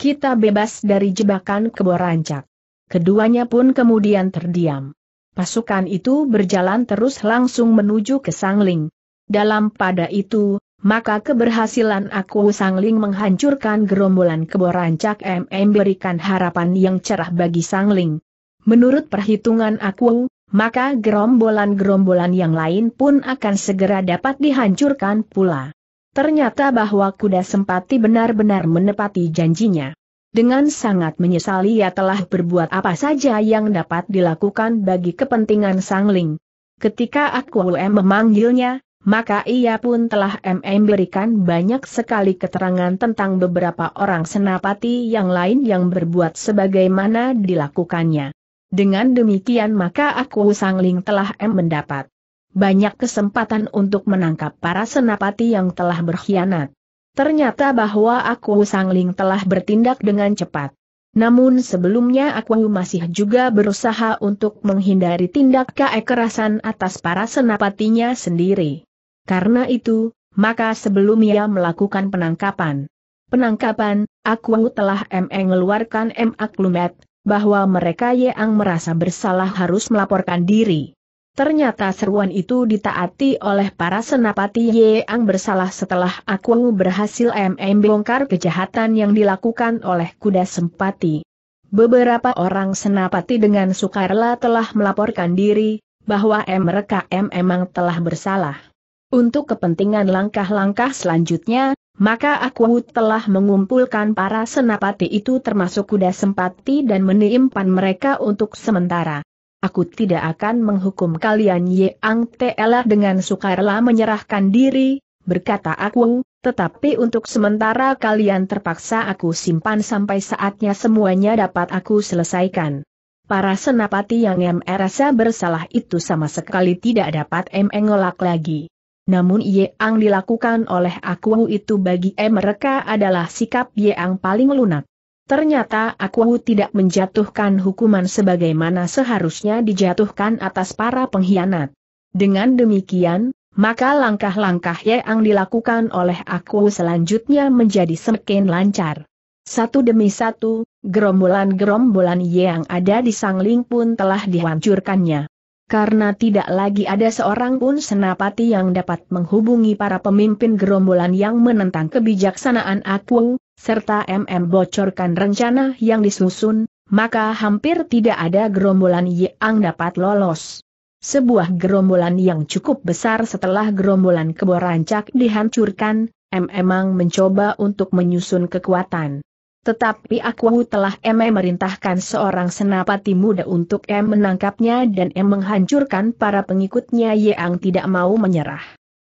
Kita bebas dari jebakan keborancak. Keduanya pun kemudian terdiam. Pasukan itu berjalan terus langsung menuju ke Sangling. Dalam pada itu, maka keberhasilan aku Sangling menghancurkan gerombolan keboran cak M memberikan harapan yang cerah bagi Sangling. Menurut perhitungan aku, maka gerombolan-gerombolan yang lain pun akan segera dapat dihancurkan pula. Ternyata bahwa kuda sempati benar-benar menepati janjinya. Dengan sangat menyesali ia telah berbuat apa saja yang dapat dilakukan bagi kepentingan Sangling. Ketika aku memanggilnya, maka ia pun telah MM berikan banyak sekali keterangan tentang beberapa orang senapati yang lain yang berbuat sebagaimana dilakukannya. Dengan demikian maka aku Sangling telah M mendapat banyak kesempatan untuk menangkap para senapati yang telah berkhianat. Ternyata bahwa aku Sangling telah bertindak dengan cepat. Namun sebelumnya aku masih juga berusaha untuk menghindari tindak kekerasan atas para senapatinya sendiri. Karena itu, maka sebelum ia melakukan penangkapan, penangkapan, aku telah e. mengeluarkan emak lumet, bahwa mereka yang merasa bersalah harus melaporkan diri. Ternyata seruan itu ditaati oleh para senapati yang bersalah setelah aku berhasil MM bongkar kejahatan yang dilakukan oleh kuda sempati. Beberapa orang senapati dengan sukarela telah melaporkan diri, bahwa M mereka M emang telah bersalah. Untuk kepentingan langkah-langkah selanjutnya, maka aku telah mengumpulkan para senapati itu termasuk kuda sempati dan menimpan mereka untuk sementara aku tidak akan menghukum kalian Ye Ang Telah dengan sukarela menyerahkan diri, berkata aku, tetapi untuk sementara kalian terpaksa aku simpan sampai saatnya semuanya dapat aku selesaikan. Para senapati yang merasa bersalah itu sama sekali tidak dapat mengolak lagi. Namun Ye Ang dilakukan oleh aku itu bagi mereka adalah sikap Ye yang paling lunak. Ternyata aku tidak menjatuhkan hukuman sebagaimana seharusnya dijatuhkan atas para pengkhianat. Dengan demikian, maka langkah-langkah yang dilakukan oleh aku selanjutnya menjadi semakin lancar. Satu demi satu, gerombolan-gerombolan yang ada di Sangling pun telah dihancurkannya. Karena tidak lagi ada seorang pun senapati yang dapat menghubungi para pemimpin gerombolan yang menentang kebijaksanaan aku, serta MM bocorkan rencana yang disusun, maka hampir tidak ada gerombolan yang dapat lolos. Sebuah gerombolan yang cukup besar setelah gerombolan keborancak dihancurkan, MM mencoba untuk menyusun kekuatan. Tetapi Akwahu telah M merintahkan seorang senapati muda untuk M menangkapnya dan M menghancurkan para pengikutnya yang tidak mau menyerah.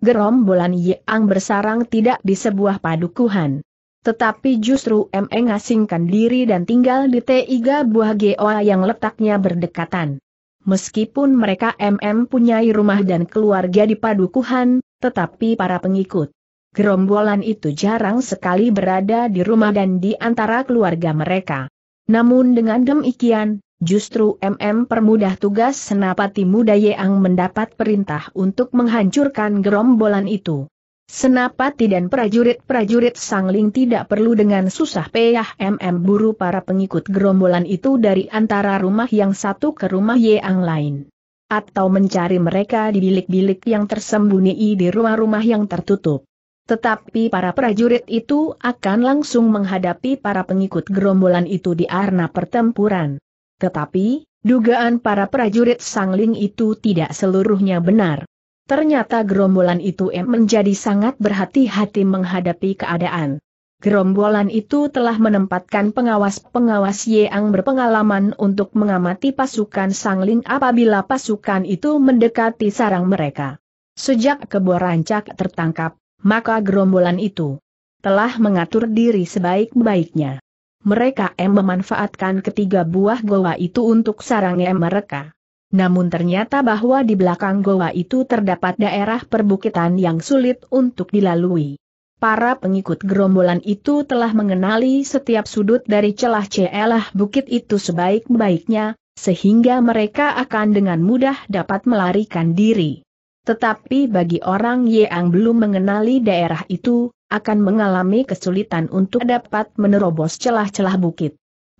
Gerombolan yang bersarang tidak di sebuah padukuhan. Tetapi justru e ME ngasingkan diri dan tinggal di tiga buah goa yang letaknya berdekatan. Meskipun mereka MM e punyai rumah dan keluarga di Padukuhan, tetapi para pengikut gerombolan itu jarang sekali berada di rumah dan di antara keluarga mereka. Namun dengan demikian, justru MM e permudah tugas Senapati Muda Yeang mendapat perintah untuk menghancurkan gerombolan itu. Senapati dan prajurit-prajurit sangling tidak perlu dengan susah payah MM buru para pengikut gerombolan itu dari antara rumah yang satu ke rumah yang lain. Atau mencari mereka di bilik-bilik yang tersembunyi di rumah-rumah yang tertutup. Tetapi para prajurit itu akan langsung menghadapi para pengikut gerombolan itu di arena pertempuran. Tetapi, dugaan para prajurit sangling itu tidak seluruhnya benar. Ternyata gerombolan itu M menjadi sangat berhati-hati menghadapi keadaan. Gerombolan itu telah menempatkan pengawas-pengawas yang berpengalaman untuk mengamati pasukan Sangling apabila pasukan itu mendekati sarang mereka. Sejak kebo rancak tertangkap, maka gerombolan itu telah mengatur diri sebaik-baiknya. Mereka M memanfaatkan ketiga buah goa itu untuk sarangnya mereka. Namun ternyata bahwa di belakang goa itu terdapat daerah perbukitan yang sulit untuk dilalui. Para pengikut gerombolan itu telah mengenali setiap sudut dari celah celah bukit itu sebaik-baiknya, sehingga mereka akan dengan mudah dapat melarikan diri. Tetapi bagi orang yang belum mengenali daerah itu, akan mengalami kesulitan untuk dapat menerobos celah-celah bukit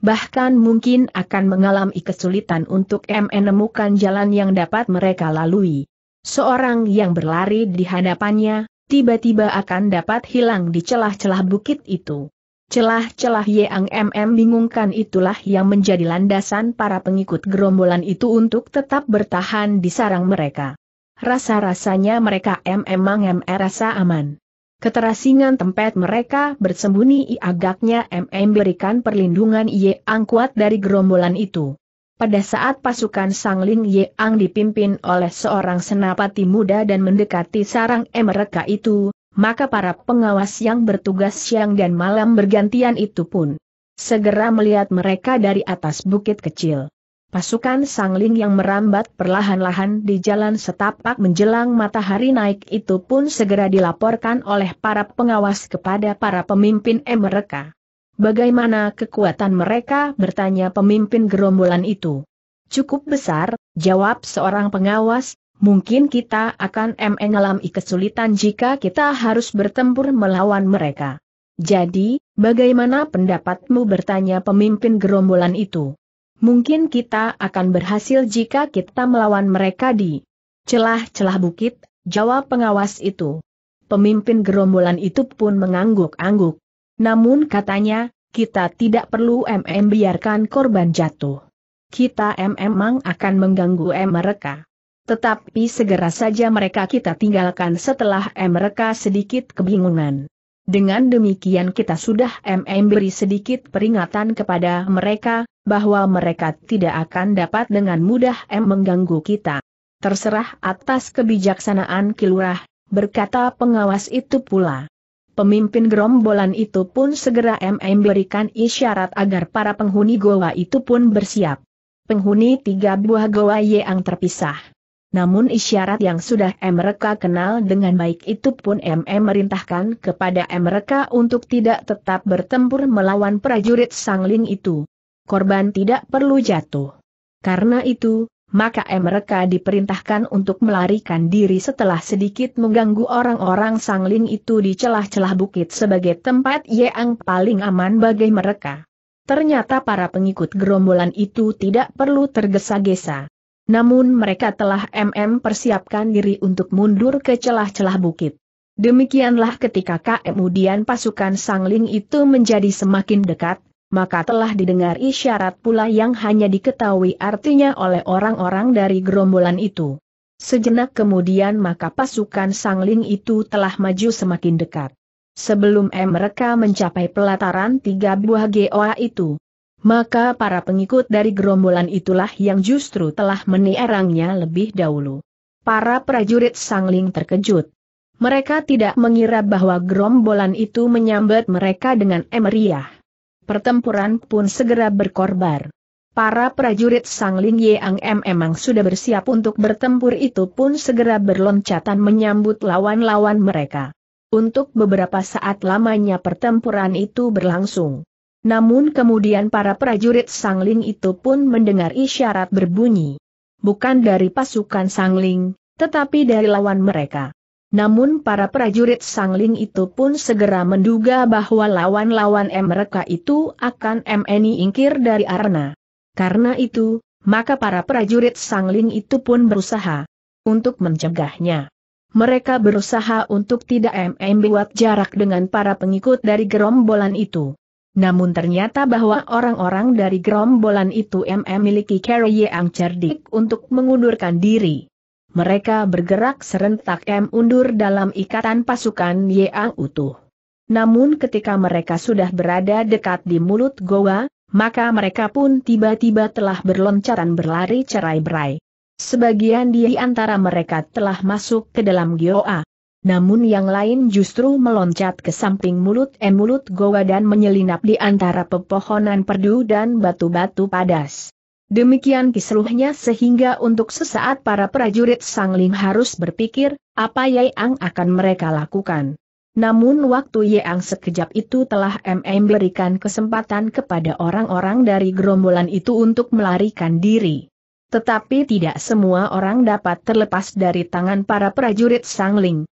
bahkan mungkin akan mengalami kesulitan untuk menemukan jalan yang dapat mereka lalui. Seorang yang berlari di hadapannya, tiba-tiba akan dapat hilang di celah-celah bukit itu. Celah-celah yang MM bingungkan itulah yang menjadi landasan para pengikut gerombolan itu untuk tetap bertahan di sarang mereka. Rasa-rasanya mereka MM rasa aman. Keterasingan tempat mereka bersembunyi agaknya MM berikan perlindungan Ye Ang kuat dari gerombolan itu. Pada saat pasukan Sangling Ye Ang dipimpin oleh seorang senapati muda dan mendekati sarang M mereka itu, maka para pengawas yang bertugas siang dan malam bergantian itu pun segera melihat mereka dari atas bukit kecil. Pasukan sangling yang merambat perlahan-lahan di jalan setapak menjelang matahari naik itu pun segera dilaporkan oleh para pengawas kepada para pemimpin M mereka. Bagaimana kekuatan mereka bertanya pemimpin gerombolan itu. Cukup besar, jawab seorang pengawas, mungkin kita akan mengalami kesulitan jika kita harus bertempur melawan mereka. Jadi, bagaimana pendapatmu bertanya pemimpin gerombolan itu? Mungkin kita akan berhasil jika kita melawan mereka di celah-celah bukit, jawab pengawas itu. Pemimpin gerombolan itu pun mengangguk-angguk. Namun katanya, kita tidak perlu MM biarkan korban jatuh. Kita MM memang akan mengganggu M mereka. Tetapi segera saja mereka kita tinggalkan setelah M mereka sedikit kebingungan. Dengan demikian kita sudah MM beri sedikit peringatan kepada mereka, bahwa mereka tidak akan dapat dengan mudah M mengganggu kita. Terserah atas kebijaksanaan kilurah, berkata pengawas itu pula. Pemimpin gerombolan itu pun segera MM berikan isyarat agar para penghuni goa itu pun bersiap. Penghuni tiga buah goa yang terpisah namun isyarat yang sudah mereka kenal dengan baik itu pun MM merintahkan kepada mereka untuk tidak tetap bertempur melawan prajurit sangling itu. Korban tidak perlu jatuh. Karena itu, maka mereka diperintahkan untuk melarikan diri setelah sedikit mengganggu orang-orang sangling itu di celah-celah bukit sebagai tempat yang paling aman bagi mereka. Ternyata para pengikut gerombolan itu tidak perlu tergesa-gesa namun mereka telah MM persiapkan diri untuk mundur ke celah-celah bukit. Demikianlah ketika kemudian pasukan Sangling itu menjadi semakin dekat, maka telah didengar isyarat pula yang hanya diketahui artinya oleh orang-orang dari gerombolan itu. Sejenak kemudian maka pasukan Sangling itu telah maju semakin dekat. Sebelum mereka mencapai pelataran tiga buah goa itu, maka para pengikut dari gerombolan itulah yang justru telah menierangnya lebih dahulu. Para prajurit sangling terkejut. Mereka tidak mengira bahwa gerombolan itu menyambat mereka dengan emeriah. Pertempuran pun segera berkorbar. Para prajurit Sangling Yang M emang sudah bersiap untuk bertempur itu pun segera berloncatan menyambut lawan-lawan mereka. Untuk beberapa saat lamanya pertempuran itu berlangsung. Namun kemudian para prajurit Sangling itu pun mendengar isyarat berbunyi. Bukan dari pasukan Sangling, tetapi dari lawan mereka. Namun para prajurit Sangling itu pun segera menduga bahwa lawan-lawan mereka itu akan MNI ingkir dari Arna. Karena itu, maka para prajurit Sangling itu pun berusaha untuk mencegahnya. Mereka berusaha untuk tidak MM buat jarak dengan para pengikut dari gerombolan itu. Namun ternyata bahwa orang-orang dari gerombolan itu memiliki cara yang cerdik untuk mengundurkan diri. Mereka bergerak serentak M undur dalam ikatan pasukan yang utuh. Namun ketika mereka sudah berada dekat di mulut goa, maka mereka pun tiba-tiba telah berloncatan berlari cerai-berai. Sebagian di antara mereka telah masuk ke dalam goa. Namun yang lain justru meloncat ke samping mulut emulut mulut goa dan menyelinap di antara pepohonan perdu dan batu-batu padas. Demikian kisruhnya sehingga untuk sesaat para prajurit Sangling harus berpikir, apa yang akan mereka lakukan. Namun waktu Yeang sekejap itu telah MM berikan kesempatan kepada orang-orang dari gerombolan itu untuk melarikan diri. Tetapi tidak semua orang dapat terlepas dari tangan para prajurit Sangling.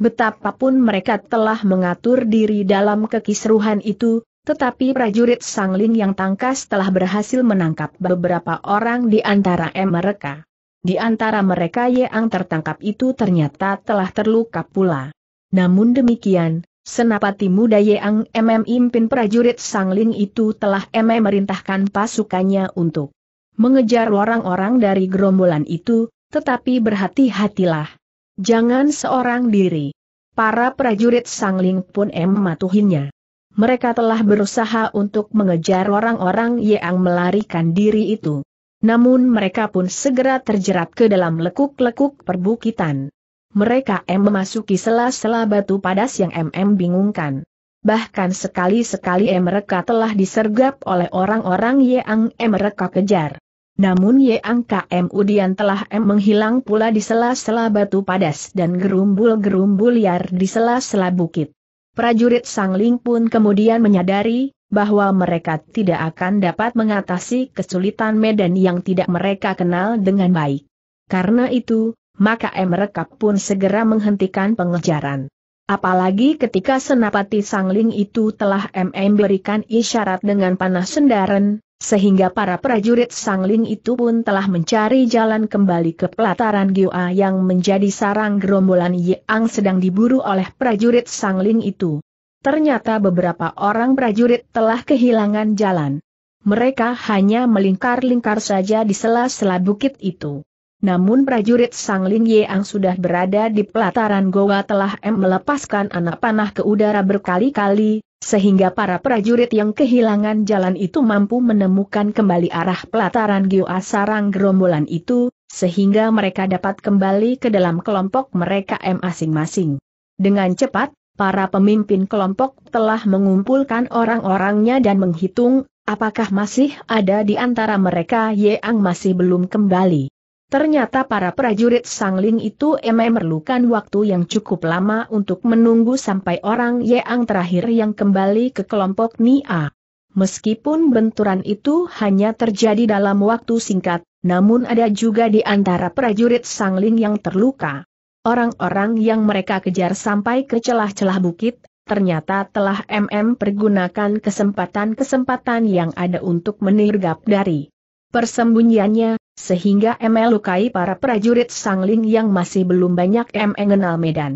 Betapapun mereka telah mengatur diri dalam kekisruhan itu, tetapi prajurit Sangling yang tangkas telah berhasil menangkap beberapa orang di antara mereka. Di antara mereka yang tertangkap itu ternyata telah terluka pula. Namun demikian, senapati muda yang MM impin prajurit Sangling itu telah MM merintahkan pasukannya untuk mengejar orang-orang dari gerombolan itu, tetapi berhati-hatilah, Jangan seorang diri. Para prajurit sangling pun mematuhinya. Mereka telah berusaha untuk mengejar orang-orang yang melarikan diri itu. Namun mereka pun segera terjerat ke dalam lekuk-lekuk perbukitan. Mereka M memasuki sela-sela batu padas yang MM bingungkan. Bahkan sekali-sekali mereka telah disergap oleh orang-orang yang mereka kejar. Namun Yang KM Udian telah M menghilang pula di sela-sela batu padas dan gerumbul-gerumbul liar di sela-sela bukit. Prajurit Sang Ling pun kemudian menyadari bahwa mereka tidak akan dapat mengatasi kesulitan medan yang tidak mereka kenal dengan baik. Karena itu, maka M Rekap pun segera menghentikan pengejaran. Apalagi ketika senapati Sangling itu telah MM berikan isyarat dengan panah sendaren, sehingga para prajurit sangling itu pun telah mencari jalan kembali ke pelataran Gioa yang menjadi sarang gerombolan Ye Ang sedang diburu oleh prajurit sangling itu. Ternyata beberapa orang prajurit telah kehilangan jalan. Mereka hanya melingkar-lingkar saja di sela-sela bukit itu. Namun prajurit Sangling Yang sudah berada di pelataran Goa telah M melepaskan anak panah ke udara berkali-kali, sehingga para prajurit yang kehilangan jalan itu mampu menemukan kembali arah pelataran Gioa Sarang gerombolan itu, sehingga mereka dapat kembali ke dalam kelompok mereka masing-masing. Dengan cepat, para pemimpin kelompok telah mengumpulkan orang-orangnya dan menghitung, apakah masih ada di antara mereka yang masih belum kembali. Ternyata para prajurit sangling itu emang memerlukan waktu yang cukup lama untuk menunggu sampai orang yeang terakhir yang kembali ke kelompok Nia. Meskipun benturan itu hanya terjadi dalam waktu singkat, namun ada juga di antara prajurit sangling yang terluka. Orang-orang yang mereka kejar sampai ke celah-celah bukit, ternyata telah MM pergunakan kesempatan-kesempatan yang ada untuk menirgap dari persembunyiannya, sehingga melukai para prajurit Sangling yang masih belum banyak mengenal medan.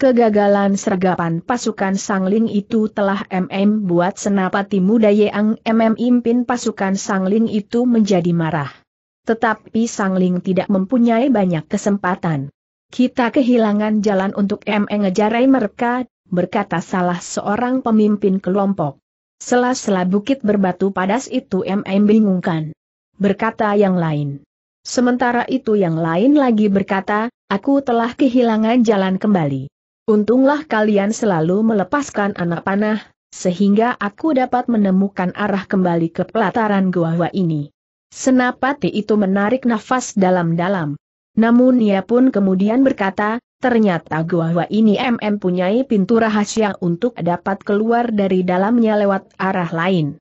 Kegagalan sergapan pasukan Sangling itu telah MM buat Senapati Muda Yeang MM impin pasukan Sangling itu menjadi marah. Tetapi Sangling tidak mempunyai banyak kesempatan. Kita kehilangan jalan untuk MM ngejarai mereka, berkata salah seorang pemimpin kelompok. Sela-sela bukit berbatu padas itu MM bingungkan. Berkata yang lain. Sementara itu yang lain lagi berkata, aku telah kehilangan jalan kembali. Untunglah kalian selalu melepaskan anak panah, sehingga aku dapat menemukan arah kembali ke pelataran gua gua ini. Senapati itu menarik nafas dalam-dalam. Namun ia pun kemudian berkata, ternyata gua ini MM punyai pintu rahasia untuk dapat keluar dari dalamnya lewat arah lain.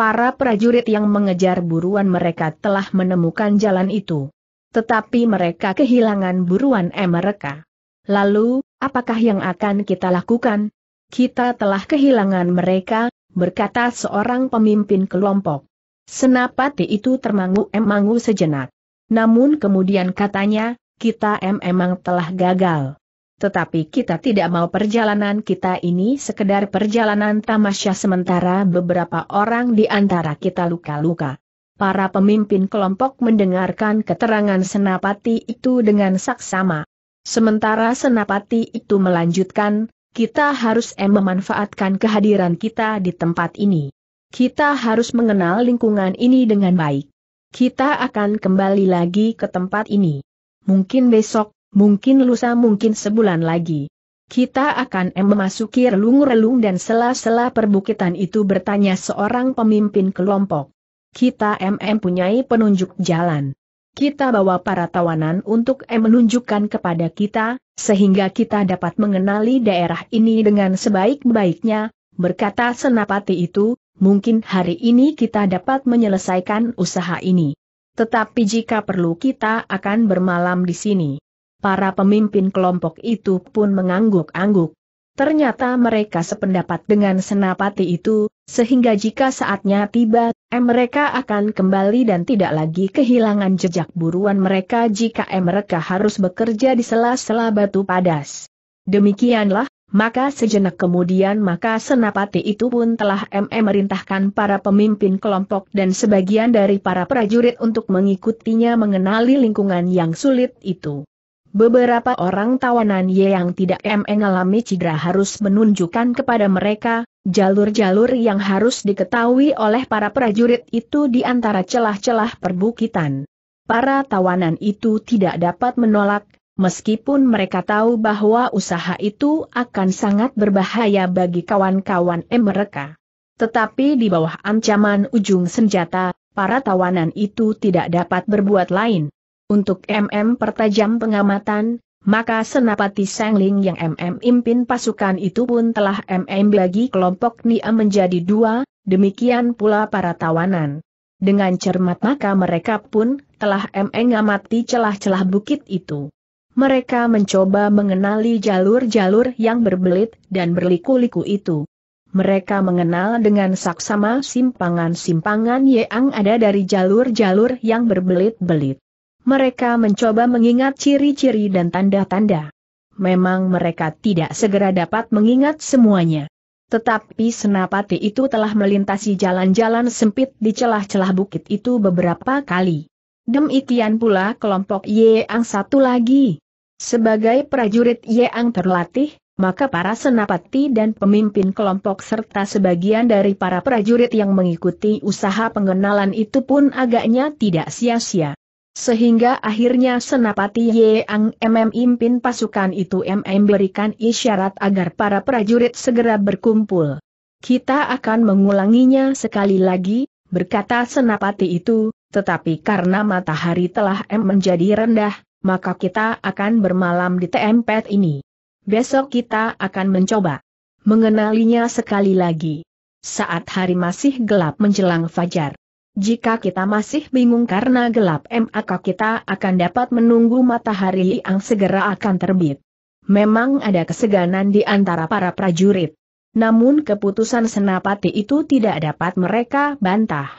Para prajurit yang mengejar buruan mereka telah menemukan jalan itu. Tetapi mereka kehilangan buruan M mereka. Lalu, apakah yang akan kita lakukan? Kita telah kehilangan mereka, berkata seorang pemimpin kelompok. Senapati itu termangu-emangu sejenak. Namun kemudian katanya, kita em emang telah gagal. Tetapi kita tidak mau perjalanan kita ini sekedar perjalanan tamasya sementara beberapa orang di antara kita luka-luka. Para pemimpin kelompok mendengarkan keterangan Senapati itu dengan saksama. Sementara Senapati itu melanjutkan, kita harus em memanfaatkan kehadiran kita di tempat ini. Kita harus mengenal lingkungan ini dengan baik. Kita akan kembali lagi ke tempat ini. Mungkin besok, mungkin lusa mungkin sebulan lagi. Kita akan memasuki relung-relung dan sela-sela perbukitan itu bertanya seorang pemimpin kelompok. Kita MM penunjuk jalan. Kita bawa para tawanan untuk M menunjukkan kepada kita, sehingga kita dapat mengenali daerah ini dengan sebaik-baiknya, berkata senapati itu, mungkin hari ini kita dapat menyelesaikan usaha ini. Tetapi jika perlu kita akan bermalam di sini para pemimpin kelompok itu pun mengangguk-angguk. Ternyata mereka sependapat dengan senapati itu, sehingga jika saatnya tiba, eh mereka akan kembali dan tidak lagi kehilangan jejak buruan mereka jika eh mereka harus bekerja di sela-sela batu padas. Demikianlah, maka sejenak kemudian maka senapati itu pun telah ME merintahkan para pemimpin kelompok dan sebagian dari para prajurit untuk mengikutinya mengenali lingkungan yang sulit itu. Beberapa orang tawanan Ye yang tidak mengalami cedera harus menunjukkan kepada mereka, jalur-jalur yang harus diketahui oleh para prajurit itu di antara celah-celah perbukitan. Para tawanan itu tidak dapat menolak, meskipun mereka tahu bahwa usaha itu akan sangat berbahaya bagi kawan-kawan mereka. Tetapi di bawah ancaman ujung senjata, para tawanan itu tidak dapat berbuat lain. Untuk MM pertajam pengamatan, maka Senapati Sangling yang MM impin pasukan itu pun telah MM bagi kelompok Nia menjadi dua, demikian pula para tawanan. Dengan cermat maka mereka pun telah MM ngamati celah-celah bukit itu. Mereka mencoba mengenali jalur-jalur yang berbelit dan berliku-liku itu. Mereka mengenal dengan saksama simpangan-simpangan yang ada dari jalur-jalur yang berbelit-belit. Mereka mencoba mengingat ciri-ciri dan tanda-tanda. Memang mereka tidak segera dapat mengingat semuanya. Tetapi senapati itu telah melintasi jalan-jalan sempit di celah-celah bukit itu beberapa kali. Demikian pula kelompok Yeang satu lagi. Sebagai prajurit Yeang terlatih, maka para senapati dan pemimpin kelompok serta sebagian dari para prajurit yang mengikuti usaha pengenalan itu pun agaknya tidak sia-sia. Sehingga akhirnya Senapati Yeang MM impin pasukan itu MM berikan isyarat agar para prajurit segera berkumpul. Kita akan mengulanginya sekali lagi, berkata Senapati itu, tetapi karena matahari telah M menjadi rendah, maka kita akan bermalam di tempat ini. Besok kita akan mencoba mengenalinya sekali lagi. Saat hari masih gelap menjelang fajar, jika kita masih bingung karena gelap maka kita akan dapat menunggu matahari yang segera akan terbit. Memang ada keseganan di antara para prajurit. Namun keputusan Senapati itu tidak dapat mereka bantah.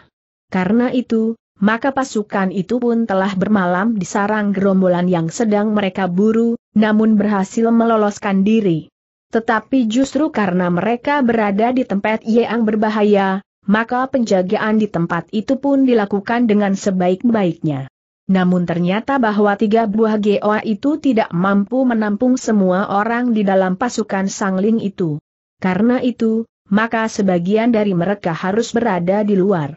Karena itu, maka pasukan itu pun telah bermalam di sarang gerombolan yang sedang mereka buru, namun berhasil meloloskan diri. Tetapi justru karena mereka berada di tempat yang berbahaya, maka penjagaan di tempat itu pun dilakukan dengan sebaik-baiknya. Namun ternyata bahwa tiga buah goa itu tidak mampu menampung semua orang di dalam pasukan sangling itu. Karena itu, maka sebagian dari mereka harus berada di luar.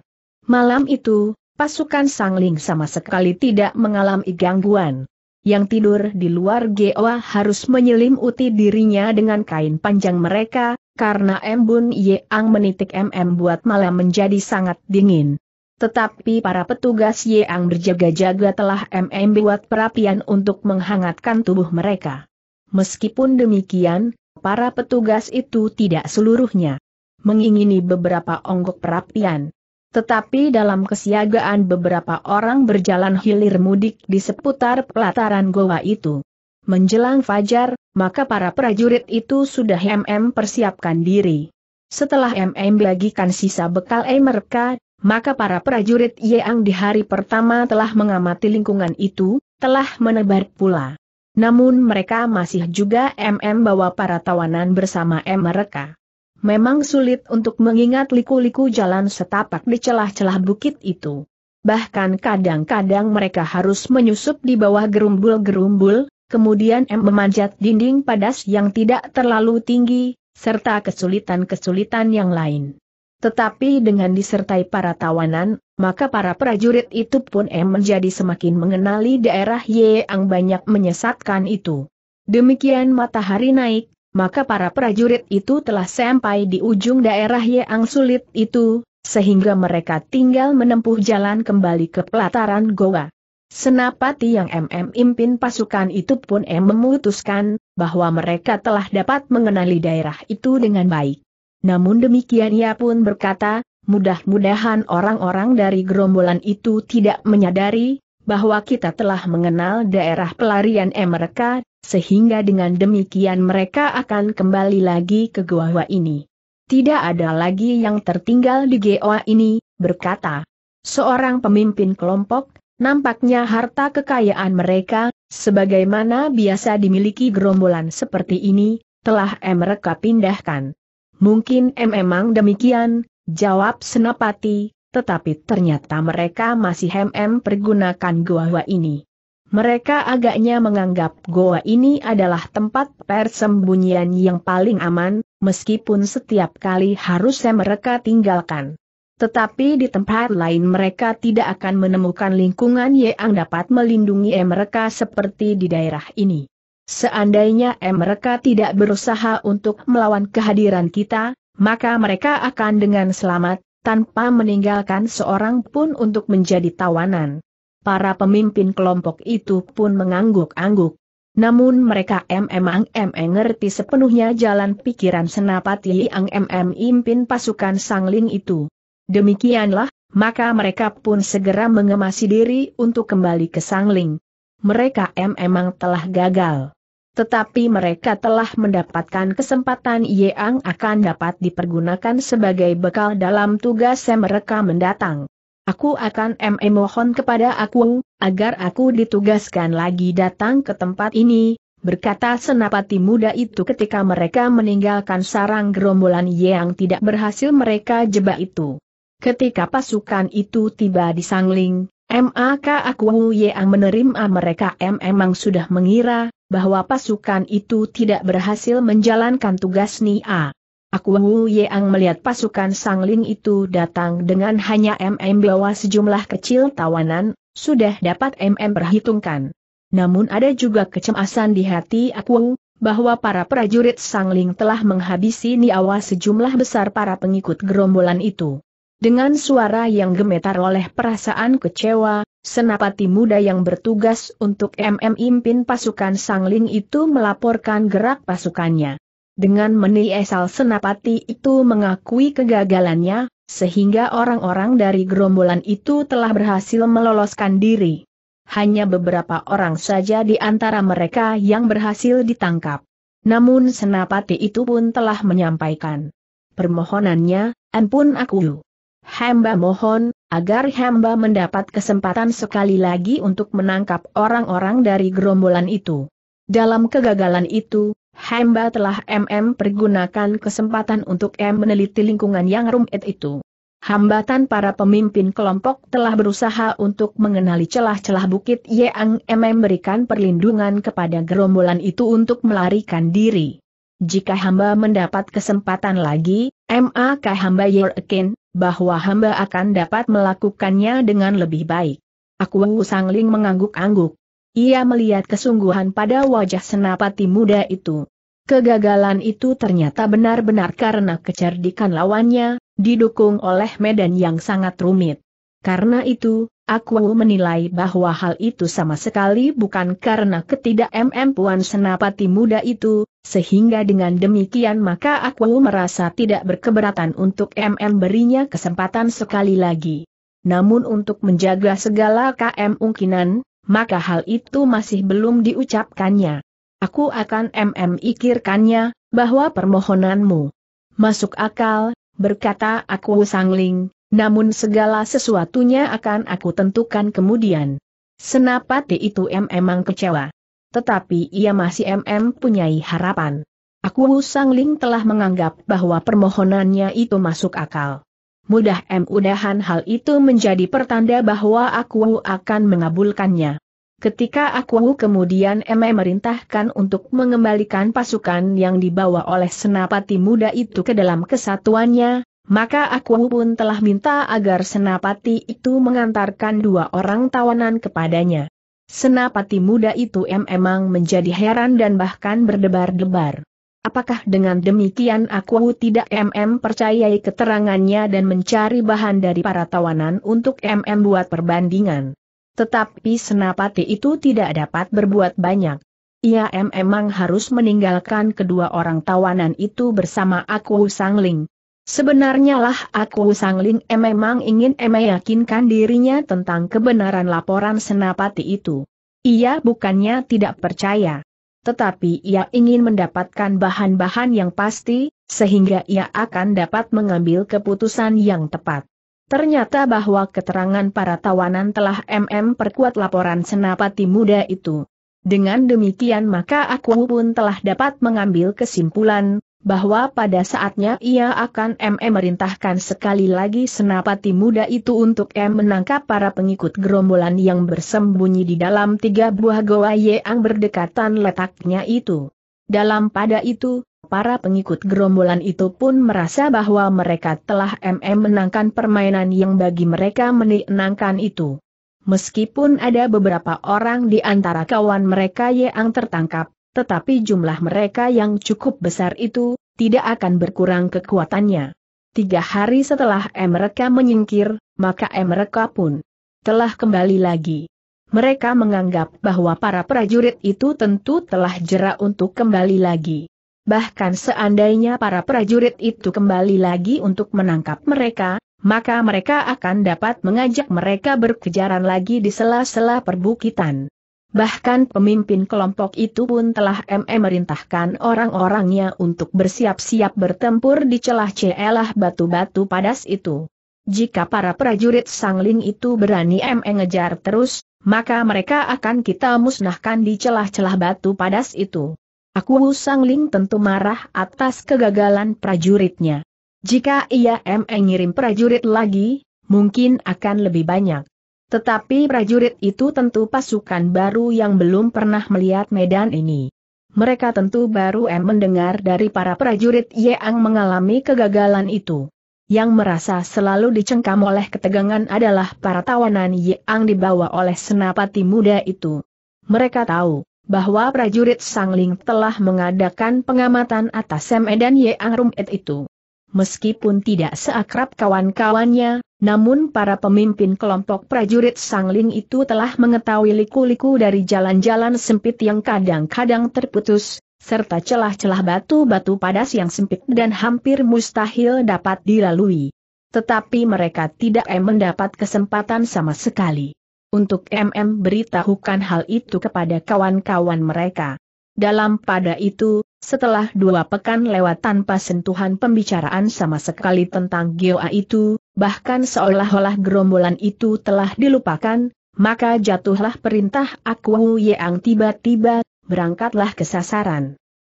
Malam itu, pasukan sangling sama sekali tidak mengalami gangguan. Yang tidur di luar goa harus menyelimuti dirinya dengan kain panjang mereka, karena embun Bun Yeang menitik MM buat malam menjadi sangat dingin. Tetapi para petugas Yeang berjaga-jaga telah MM buat perapian untuk menghangatkan tubuh mereka. Meskipun demikian, para petugas itu tidak seluruhnya mengingini beberapa onggok perapian. Tetapi dalam kesiagaan beberapa orang berjalan hilir mudik di seputar pelataran goa itu. Menjelang fajar, maka para prajurit itu sudah MM persiapkan diri. Setelah MM bagikan sisa bekal mereka, maka para prajurit yang di hari pertama telah mengamati lingkungan itu, telah menebar pula. Namun mereka masih juga MM bawa para tawanan bersama M mereka. Memang sulit untuk mengingat liku-liku jalan setapak di celah-celah bukit itu. Bahkan kadang-kadang mereka harus menyusup di bawah gerumbul-gerumbul, Kemudian M memanjat dinding padas yang tidak terlalu tinggi, serta kesulitan-kesulitan yang lain. Tetapi dengan disertai para tawanan, maka para prajurit itu pun M menjadi semakin mengenali daerah Y yang banyak menyesatkan itu. Demikian matahari naik, maka para prajurit itu telah sampai di ujung daerah Y yang sulit itu, sehingga mereka tinggal menempuh jalan kembali ke pelataran Goa. Senapati yang MM impin pasukan itu pun M memutuskan, bahwa mereka telah dapat mengenali daerah itu dengan baik. Namun demikian ia pun berkata, mudah-mudahan orang-orang dari gerombolan itu tidak menyadari, bahwa kita telah mengenal daerah pelarian M mereka, sehingga dengan demikian mereka akan kembali lagi ke gua ini. Tidak ada lagi yang tertinggal di gua ini, berkata seorang pemimpin kelompok, Nampaknya harta kekayaan mereka, sebagaimana biasa dimiliki gerombolan seperti ini, telah mereka pindahkan. Mungkin memang demikian, jawab Senapati, tetapi ternyata mereka masih mm hem pergunakan goa ini. Mereka agaknya menganggap goa ini adalah tempat persembunyian yang paling aman, meskipun setiap kali harus mereka tinggalkan. Tetapi di tempat lain mereka tidak akan menemukan lingkungan yang dapat melindungi eh, mereka seperti di daerah ini. Seandainya eh, mereka tidak berusaha untuk melawan kehadiran kita, maka mereka akan dengan selamat, tanpa meninggalkan seorang pun untuk menjadi tawanan. Para pemimpin kelompok itu pun mengangguk-angguk. Namun mereka memang mengerti sepenuhnya jalan pikiran senapati yang mm impin pasukan sangling itu. Demikianlah, maka mereka pun segera mengemasi diri untuk kembali ke Sangling. Mereka memang telah gagal. Tetapi mereka telah mendapatkan kesempatan yang akan dapat dipergunakan sebagai bekal dalam tugas mereka mendatang. Aku akan memohon mohon kepada aku, agar aku ditugaskan lagi datang ke tempat ini, berkata senapati muda itu ketika mereka meninggalkan sarang gerombolan yang tidak berhasil mereka jebak itu. Ketika pasukan itu tiba di Sangling, MAK Aku Yang menerima mereka M emang sudah mengira bahwa pasukan itu tidak berhasil menjalankan tugas NIA. Aku Yeang melihat pasukan Sangling itu datang dengan hanya MM bawa sejumlah kecil tawanan, sudah dapat MM perhitungkan. Namun ada juga kecemasan di hati Aku bahwa para prajurit Sangling telah menghabisi niawa sejumlah besar para pengikut gerombolan itu. Dengan suara yang gemetar oleh perasaan kecewa, senapati muda yang bertugas untuk MM Impin pasukan Sangling itu melaporkan gerak pasukannya. Dengan meniesal senapati itu mengakui kegagalannya, sehingga orang-orang dari gerombolan itu telah berhasil meloloskan diri. Hanya beberapa orang saja di antara mereka yang berhasil ditangkap. Namun senapati itu pun telah menyampaikan permohonannya, ampun aku. Hamba mohon, agar hamba mendapat kesempatan sekali lagi untuk menangkap orang-orang dari gerombolan itu. Dalam kegagalan itu, hamba telah MM pergunakan kesempatan untuk M meneliti lingkungan yang rumit itu. Hambatan para pemimpin kelompok telah berusaha untuk mengenali celah-celah bukit yang mm berikan perlindungan kepada gerombolan itu untuk melarikan diri. Jika hamba mendapat kesempatan lagi, maka hamba yakin, bahwa hamba akan dapat melakukannya dengan lebih baik. Aku Sangling mengangguk-angguk. Ia melihat kesungguhan pada wajah senapati muda itu. Kegagalan itu ternyata benar-benar karena kecerdikan lawannya, didukung oleh medan yang sangat rumit. Karena itu, aku menilai bahwa hal itu sama sekali bukan karena ketidak ketidakmampuan senapati muda itu, sehingga dengan demikian maka aku merasa tidak berkeberatan untuk MM berinya kesempatan sekali lagi. Namun untuk menjaga segala KM kemungkinan, maka hal itu masih belum diucapkannya. Aku akan MM ikirkannya, bahwa permohonanmu masuk akal, berkata aku sangling, namun segala sesuatunya akan aku tentukan kemudian. Senapati itu memang kecewa. Tetapi ia masih MM punyai harapan. Aku Wu Ling telah menganggap bahwa permohonannya itu masuk akal. Mudah mudahan hal itu menjadi pertanda bahwa aku Wu akan mengabulkannya. Ketika aku Wu kemudian MM merintahkan untuk mengembalikan pasukan yang dibawa oleh senapati muda itu ke dalam kesatuannya, maka aku pun telah minta agar senapati itu mengantarkan dua orang tawanan kepadanya. Senapati muda itu memang menjadi heran dan bahkan berdebar-debar. Apakah dengan demikian aku tidak MM percayai keterangannya dan mencari bahan dari para tawanan untuk MM buat perbandingan? Tetapi senapati itu tidak dapat berbuat banyak. Ia memang harus meninggalkan kedua orang tawanan itu bersama aku Sangling. Sebenarnya lah aku Sangling E eh, memang ingin E meyakinkan dirinya tentang kebenaran laporan senapati itu. Ia bukannya tidak percaya. Tetapi ia ingin mendapatkan bahan-bahan yang pasti, sehingga ia akan dapat mengambil keputusan yang tepat. Ternyata bahwa keterangan para tawanan telah MM perkuat laporan senapati muda itu. Dengan demikian maka aku pun telah dapat mengambil kesimpulan, bahwa pada saatnya ia akan M merintahkan sekali lagi senapati muda itu untuk M menangkap para pengikut gerombolan yang bersembunyi di dalam tiga buah goa yang berdekatan letaknya itu. Dalam pada itu, para pengikut gerombolan itu pun merasa bahwa mereka telah MM menangkan permainan yang bagi mereka menenangkan itu. Meskipun ada beberapa orang di antara kawan mereka yang tertangkap, tetapi jumlah mereka yang cukup besar itu, tidak akan berkurang kekuatannya. Tiga hari setelah mereka menyingkir, maka mereka pun telah kembali lagi. Mereka menganggap bahwa para prajurit itu tentu telah jera untuk kembali lagi. Bahkan seandainya para prajurit itu kembali lagi untuk menangkap mereka, maka mereka akan dapat mengajak mereka berkejaran lagi di sela-sela perbukitan. Bahkan pemimpin kelompok itu pun telah MM merintahkan orang-orangnya untuk bersiap-siap bertempur di celah celah batu-batu padas itu. Jika para prajurit sangling itu berani MM ngejar terus, maka mereka akan kita musnahkan di celah-celah batu padas itu. Aku sangling tentu marah atas kegagalan prajuritnya. Jika ia MM ngirim prajurit lagi, mungkin akan lebih banyak. Tetapi prajurit itu tentu pasukan baru yang belum pernah melihat medan ini. Mereka tentu baru em mendengar dari para prajurit yang mengalami kegagalan itu. Yang merasa selalu dicengkam oleh ketegangan adalah para tawanan yang dibawa oleh senapati muda itu. Mereka tahu bahwa prajurit Sangling telah mengadakan pengamatan atas medan Yang Rumit itu. Meskipun tidak seakrab kawan-kawannya, namun para pemimpin kelompok prajurit Sangling itu telah mengetahui liku-liku dari jalan-jalan sempit yang kadang-kadang terputus, serta celah-celah batu-batu padas yang sempit dan hampir mustahil dapat dilalui. Tetapi mereka tidak mendapat kesempatan sama sekali untuk MM beritahukan hal itu kepada kawan-kawan mereka. Dalam pada itu, setelah dua pekan lewat tanpa sentuhan pembicaraan sama sekali tentang Goa itu, bahkan seolah-olah gerombolan itu telah dilupakan, maka jatuhlah perintah Aku Yang tiba-tiba, berangkatlah ke sasaran.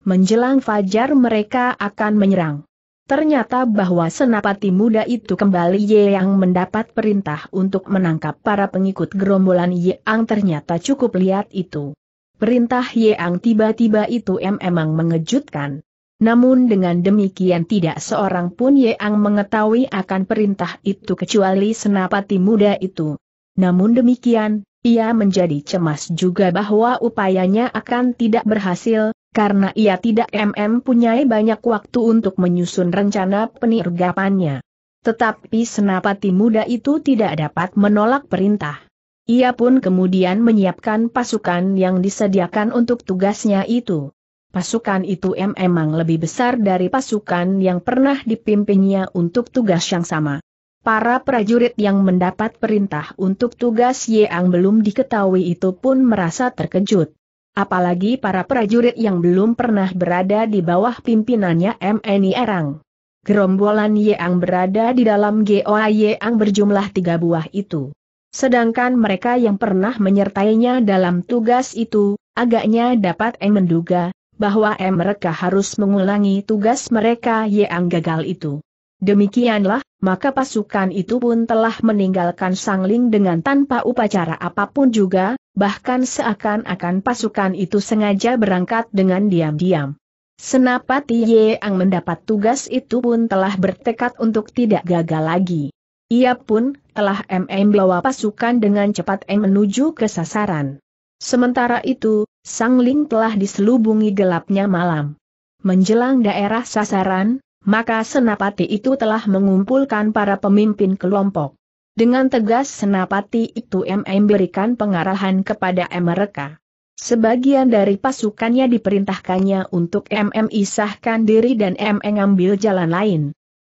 Menjelang fajar mereka akan menyerang. Ternyata bahwa senapati muda itu kembali Ye Yang mendapat perintah untuk menangkap para pengikut gerombolan Yang ternyata cukup lihat itu. Perintah Yang tiba-tiba itu emang mengejutkan. Namun dengan demikian tidak seorang pun yang mengetahui akan perintah itu kecuali senapati muda itu. Namun demikian, ia menjadi cemas juga bahwa upayanya akan tidak berhasil, karena ia tidak MM punyai banyak waktu untuk menyusun rencana penirgapannya. Tetapi senapati muda itu tidak dapat menolak perintah. Ia pun kemudian menyiapkan pasukan yang disediakan untuk tugasnya itu. Pasukan itu memang lebih besar dari pasukan yang pernah dipimpinnya untuk tugas yang sama. Para prajurit yang mendapat perintah untuk tugas yang belum diketahui itu pun merasa terkejut. Apalagi para prajurit yang belum pernah berada di bawah pimpinannya MNI Erang. Gerombolan yang berada di dalam GOA yang berjumlah tiga buah itu. Sedangkan mereka yang pernah menyertainya dalam tugas itu, agaknya dapat yang menduga, bahwa mereka harus mengulangi tugas mereka yang gagal itu. Demikianlah, maka pasukan itu pun telah meninggalkan Sangling dengan tanpa upacara apapun juga, bahkan seakan-akan pasukan itu sengaja berangkat dengan diam-diam. Senapati Yeang mendapat tugas itu pun telah bertekad untuk tidak gagal lagi. Ia pun telah MM bawa pasukan dengan cepat M menuju ke sasaran. Sementara itu, Sang Ling telah diselubungi gelapnya malam. Menjelang daerah sasaran, maka Senapati itu telah mengumpulkan para pemimpin kelompok. Dengan tegas Senapati itu MM berikan pengarahan kepada mereka. Sebagian dari pasukannya diperintahkannya untuk MM isahkan diri dan MM ambil jalan lain.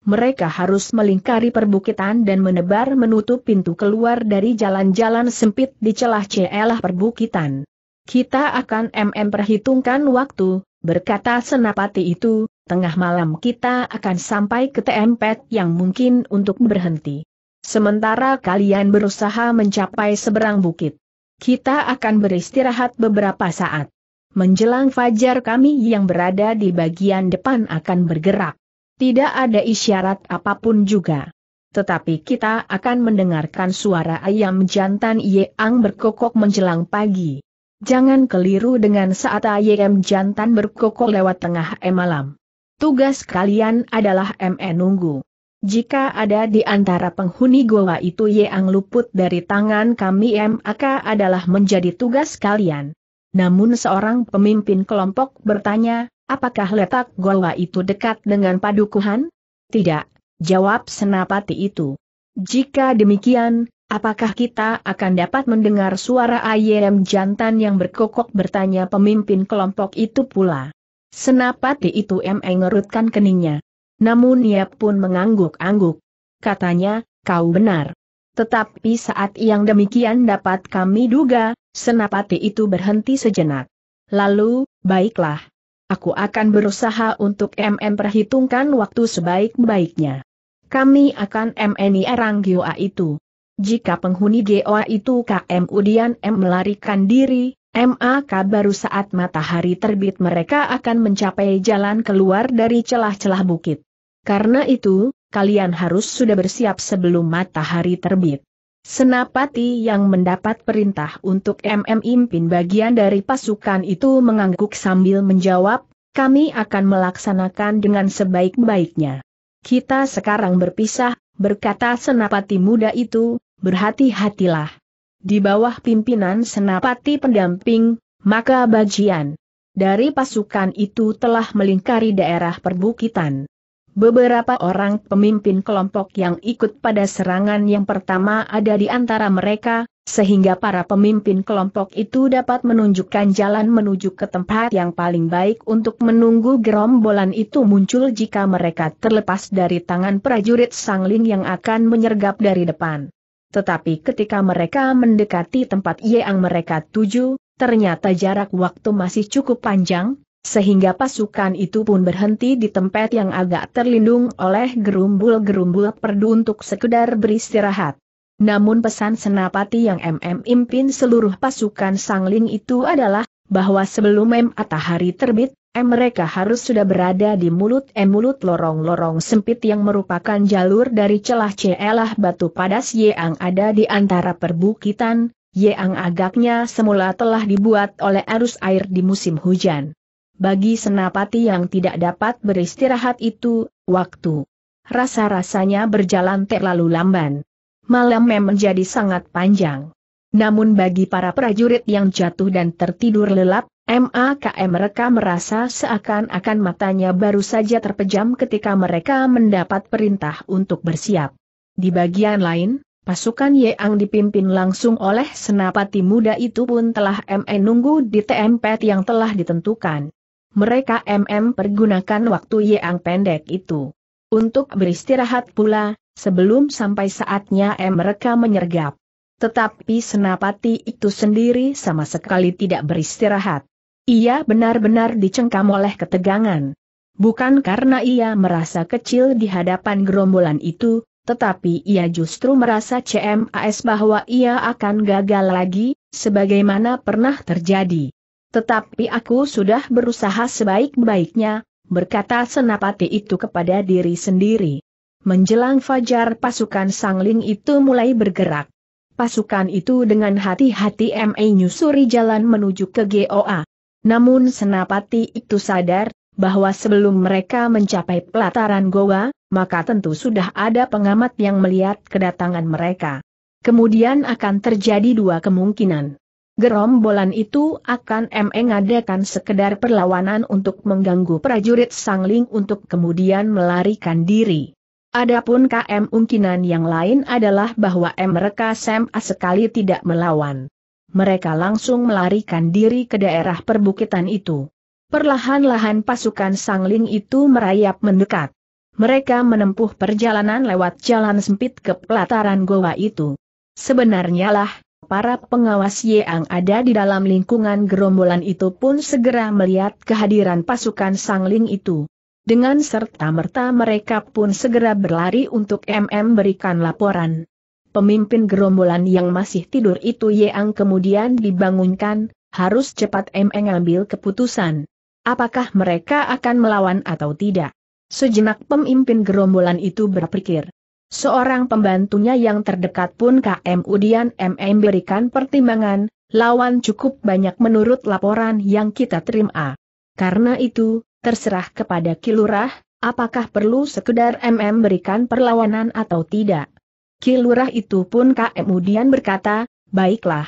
Mereka harus melingkari perbukitan dan menebar menutup pintu keluar dari jalan-jalan sempit di celah-celah perbukitan. Kita akan MM perhitungkan waktu, berkata senapati itu, tengah malam kita akan sampai ke tempat yang mungkin untuk berhenti. Sementara kalian berusaha mencapai seberang bukit. Kita akan beristirahat beberapa saat. Menjelang fajar kami yang berada di bagian depan akan bergerak. Tidak ada isyarat apapun juga. Tetapi kita akan mendengarkan suara ayam jantan Yeang berkokok menjelang pagi. Jangan keliru dengan saat ayam jantan berkokok lewat tengah e malam. Tugas kalian adalah ME nunggu. Jika ada di antara penghuni goa itu yang luput dari tangan kami MAK e adalah menjadi tugas kalian. Namun seorang pemimpin kelompok bertanya, apakah letak goa itu dekat dengan padukuhan? Tidak, jawab senapati itu. Jika demikian, Apakah kita akan dapat mendengar suara ayam jantan yang berkokok bertanya pemimpin kelompok itu pula? Senapati itu e ngerutkan keningnya. Namun ia pun mengangguk-angguk. Katanya, kau benar. Tetapi saat yang demikian dapat kami duga, senapati itu berhenti sejenak. Lalu, baiklah. Aku akan berusaha untuk M.N. E perhitungkan waktu sebaik-baiknya. Kami akan MNI e a itu. Jika penghuni Goa itu KM Udian M melarikan diri, MAK baru saat matahari terbit mereka akan mencapai jalan keluar dari celah-celah bukit. Karena itu, kalian harus sudah bersiap sebelum matahari terbit. Senapati yang mendapat perintah untuk MM Impin bagian dari pasukan itu mengangguk sambil menjawab, kami akan melaksanakan dengan sebaik-baiknya. Kita sekarang berpisah, berkata senapati muda itu, berhati-hatilah. Di bawah pimpinan senapati pendamping, maka bagian dari pasukan itu telah melingkari daerah perbukitan. Beberapa orang pemimpin kelompok yang ikut pada serangan yang pertama ada di antara mereka, sehingga para pemimpin kelompok itu dapat menunjukkan jalan menuju ke tempat yang paling baik untuk menunggu gerombolan itu muncul jika mereka terlepas dari tangan prajurit sangling yang akan menyergap dari depan. Tetapi ketika mereka mendekati tempat yang mereka tuju, ternyata jarak waktu masih cukup panjang, sehingga pasukan itu pun berhenti di tempat yang agak terlindung oleh gerumbul-gerumbul perdu untuk sekedar beristirahat. Namun pesan senapati yang MM impin seluruh pasukan Sangling itu adalah, bahwa sebelum Mem hari terbit, Eh, mereka harus sudah berada di mulut eh, mulut lorong-lorong sempit yang merupakan jalur dari celah celah batu padas yang ada di antara perbukitan, yang agaknya semula telah dibuat oleh arus air di musim hujan. Bagi senapati yang tidak dapat beristirahat itu, waktu rasa-rasanya berjalan terlalu lamban. Malam memang menjadi sangat panjang. Namun bagi para prajurit yang jatuh dan tertidur lelap, MAKM mereka merasa seakan-akan matanya baru saja terpejam ketika mereka mendapat perintah untuk bersiap. Di bagian lain, Pasukan Yeang dipimpin langsung oleh senapati muda itu pun telah MN nunggu di TMP yang telah ditentukan. Mereka MM pergunakan waktu Yeang pendek itu. Untuk beristirahat pula, sebelum sampai saatnya M mereka menyergap. Tetapi senapati itu sendiri sama sekali tidak beristirahat. Ia benar-benar dicengkam oleh ketegangan. Bukan karena ia merasa kecil di hadapan gerombolan itu, tetapi ia justru merasa CMAS bahwa ia akan gagal lagi, sebagaimana pernah terjadi. Tetapi aku sudah berusaha sebaik-baiknya, berkata senapati itu kepada diri sendiri. Menjelang fajar pasukan sangling itu mulai bergerak pasukan itu dengan hati-hati nyusuri jalan menuju ke GOA. Namun senapati itu sadar, bahwa sebelum mereka mencapai pelataran Goa, maka tentu sudah ada pengamat yang melihat kedatangan mereka. Kemudian akan terjadi dua kemungkinan. Gerombolan itu akan mengadakan sekedar perlawanan untuk mengganggu prajurit Sangling untuk kemudian melarikan diri. Adapun KM mungkinan yang lain adalah bahwa mereka SMA sekali tidak melawan. Mereka langsung melarikan diri ke daerah perbukitan itu. Perlahan-lahan pasukan Sangling itu merayap mendekat. Mereka menempuh perjalanan lewat jalan sempit ke pelataran goa itu. Sebenarnya lah, para pengawas Yeang ada di dalam lingkungan gerombolan itu pun segera melihat kehadiran pasukan Sangling itu. Dengan serta-merta mereka pun segera berlari untuk MM berikan laporan. Pemimpin gerombolan yang masih tidur itu Yang kemudian dibangunkan, harus cepat MM ambil keputusan. Apakah mereka akan melawan atau tidak? Sejenak pemimpin gerombolan itu berpikir. Seorang pembantunya yang terdekat pun KM Udian MM berikan pertimbangan, lawan cukup banyak menurut laporan yang kita terima. Karena itu, terserah kepada Kilurah, apakah perlu sekedar MM berikan perlawanan atau tidak. Kilurah itu pun kemudian berkata, baiklah.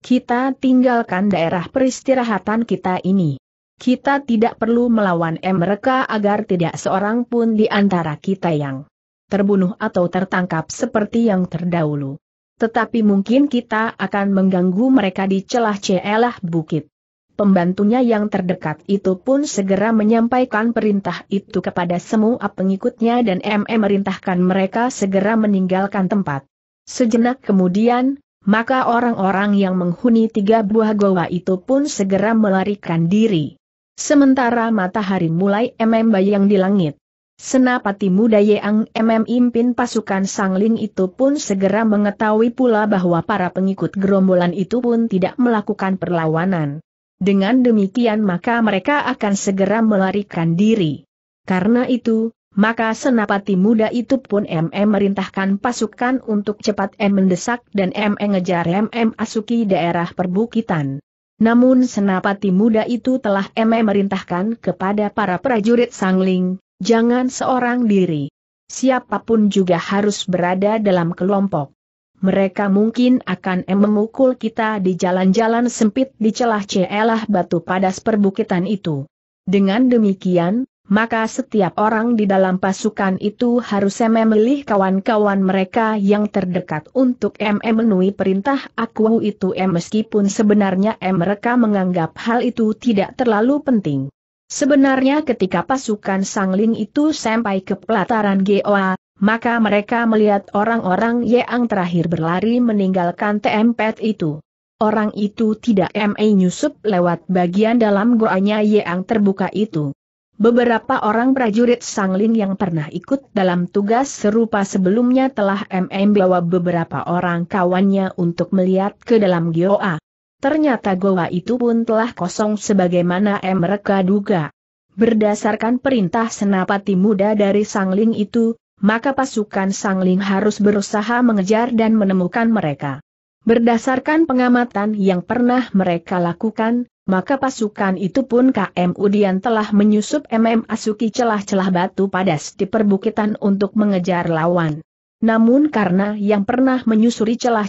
Kita tinggalkan daerah peristirahatan kita ini. Kita tidak perlu melawan mereka agar tidak seorang pun di antara kita yang terbunuh atau tertangkap seperti yang terdahulu. Tetapi mungkin kita akan mengganggu mereka di celah celah bukit. Pembantunya yang terdekat itu pun segera menyampaikan perintah itu kepada semua pengikutnya dan MM merintahkan mereka segera meninggalkan tempat. Sejenak kemudian, maka orang-orang yang menghuni tiga buah goa itu pun segera melarikan diri. Sementara matahari mulai MM bayang di langit. Senapati muda Yang MM impin pasukan Sangling itu pun segera mengetahui pula bahwa para pengikut gerombolan itu pun tidak melakukan perlawanan. Dengan demikian maka mereka akan segera melarikan diri. Karena itu, maka senapati muda itu pun MM merintahkan pasukan untuk cepat M mendesak dan M mengejar MM Asuki daerah perbukitan. Namun senapati muda itu telah M e merintahkan kepada para prajurit sangling, jangan seorang diri. Siapapun juga harus berada dalam kelompok mereka mungkin akan memukul kita di jalan-jalan sempit di celah celah batu padas perbukitan itu. Dengan demikian, maka setiap orang di dalam pasukan itu harus memilih kawan-kawan mereka yang terdekat untuk memenuhi perintah aku itu M meskipun sebenarnya M mereka menganggap hal itu tidak terlalu penting. Sebenarnya ketika pasukan Sangling itu sampai ke pelataran Goa, maka mereka melihat orang-orang yang terakhir berlari meninggalkan tempat itu. Orang itu tidak me nyusup lewat bagian dalam goanya yang terbuka itu. Beberapa orang prajurit sangling yang pernah ikut dalam tugas serupa sebelumnya telah MM bawa beberapa orang kawannya untuk melihat ke dalam goa. Ternyata goa itu pun telah kosong sebagaimana M. mereka duga. Berdasarkan perintah senapati muda dari sangling itu, maka pasukan Sangling harus berusaha mengejar dan menemukan mereka. Berdasarkan pengamatan yang pernah mereka lakukan, maka pasukan itu pun KM Udian telah menyusup MM Asuki celah-celah batu padas di perbukitan untuk mengejar lawan. Namun karena yang pernah menyusuri celah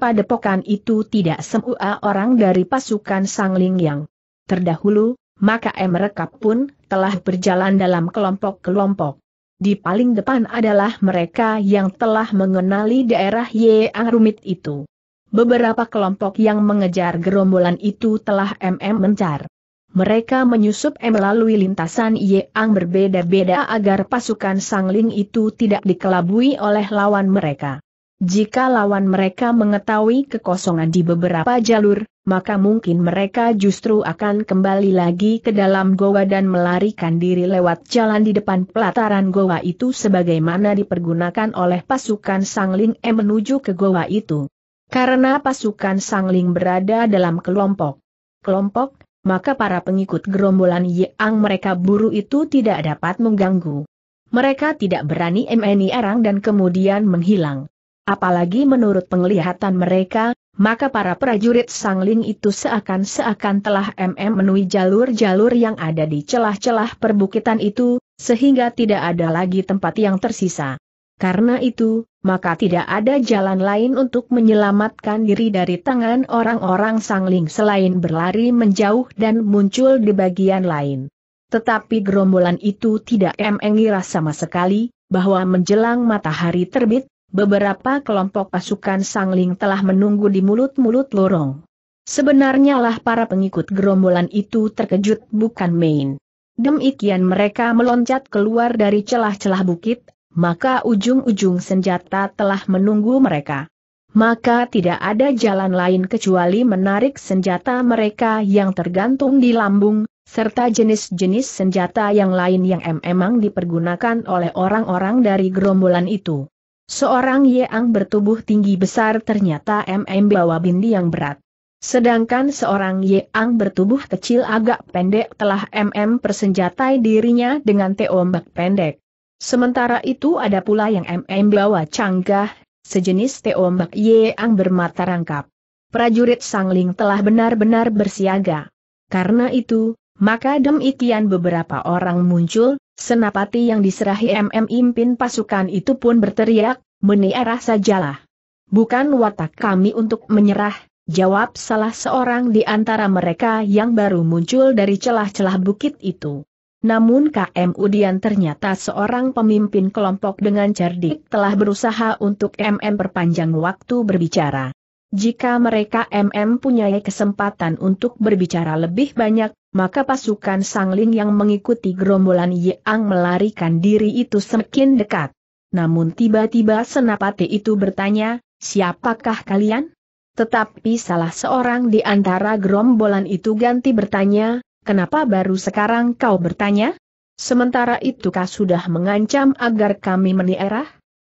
pada pokan itu tidak semua orang dari pasukan Sangling yang terdahulu, maka M Rekap pun telah berjalan dalam kelompok-kelompok. Di paling depan adalah mereka yang telah mengenali daerah Ang rumit itu. Beberapa kelompok yang mengejar gerombolan itu telah MM mencar. Mereka menyusup M melalui lintasan Ang berbeda-beda agar pasukan Sangling itu tidak dikelabui oleh lawan mereka. Jika lawan mereka mengetahui kekosongan di beberapa jalur, maka mungkin mereka justru akan kembali lagi ke dalam goa dan melarikan diri lewat jalan di depan pelataran goa itu sebagaimana dipergunakan oleh pasukan Sangling M menuju ke goa itu. Karena pasukan Sangling berada dalam kelompok. Kelompok, maka para pengikut gerombolan Yang mereka buru itu tidak dapat mengganggu. Mereka tidak berani MNI erang dan kemudian menghilang. Apalagi menurut penglihatan mereka, maka para prajurit sangling itu seakan-seakan telah MM menui jalur-jalur yang ada di celah-celah perbukitan itu, sehingga tidak ada lagi tempat yang tersisa. Karena itu, maka tidak ada jalan lain untuk menyelamatkan diri dari tangan orang-orang sangling selain berlari menjauh dan muncul di bagian lain. Tetapi gerombolan itu tidak mengira mm sama sekali, bahwa menjelang matahari terbit, beberapa kelompok pasukan sangling telah menunggu di mulut-mulut lorong. Sebenarnya lah para pengikut gerombolan itu terkejut bukan main. Demikian mereka meloncat keluar dari celah-celah bukit, maka ujung-ujung senjata telah menunggu mereka. Maka tidak ada jalan lain kecuali menarik senjata mereka yang tergantung di lambung, serta jenis-jenis senjata yang lain yang memang dipergunakan oleh orang-orang dari gerombolan itu. Seorang Yeang bertubuh tinggi besar ternyata MM bawa bindi yang berat. Sedangkan seorang Yeang bertubuh kecil agak pendek telah MM persenjatai dirinya dengan teombak pendek. Sementara itu ada pula yang MM bawa canggah, sejenis teombak Yeang bermata rangkap. Prajurit Sangling telah benar-benar bersiaga. Karena itu, maka demikian beberapa orang muncul, Senapati yang diserahi MM Impin pasukan itu pun berteriak, meniarah sajalah. Bukan watak kami untuk menyerah, jawab salah seorang di antara mereka yang baru muncul dari celah-celah bukit itu. Namun KM Udian ternyata seorang pemimpin kelompok dengan cerdik telah berusaha untuk MM perpanjang waktu berbicara. Jika mereka MM punya kesempatan untuk berbicara lebih banyak, maka pasukan Sangling yang mengikuti gerombolan Yang melarikan diri itu semakin dekat. Namun tiba-tiba senapati itu bertanya, siapakah kalian? Tetapi salah seorang di antara gerombolan itu ganti bertanya, kenapa baru sekarang kau bertanya? Sementara itu kau sudah mengancam agar kami menierah?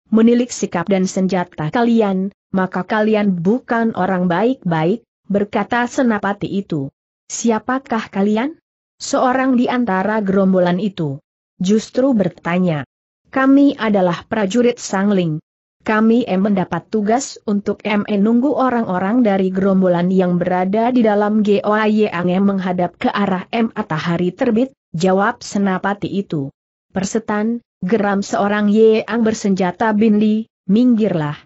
Menilik sikap dan senjata kalian, maka kalian bukan orang baik-baik, berkata senapati itu. Siapakah kalian? Seorang di antara gerombolan itu justru bertanya. Kami adalah prajurit Sangling. Kami M mendapat tugas untuk M nunggu orang-orang dari gerombolan yang berada di dalam GOI yang menghadap ke arah em matahari terbit, jawab senapati itu. Persetan, geram seorang Yeang bersenjata bindi, minggirlah.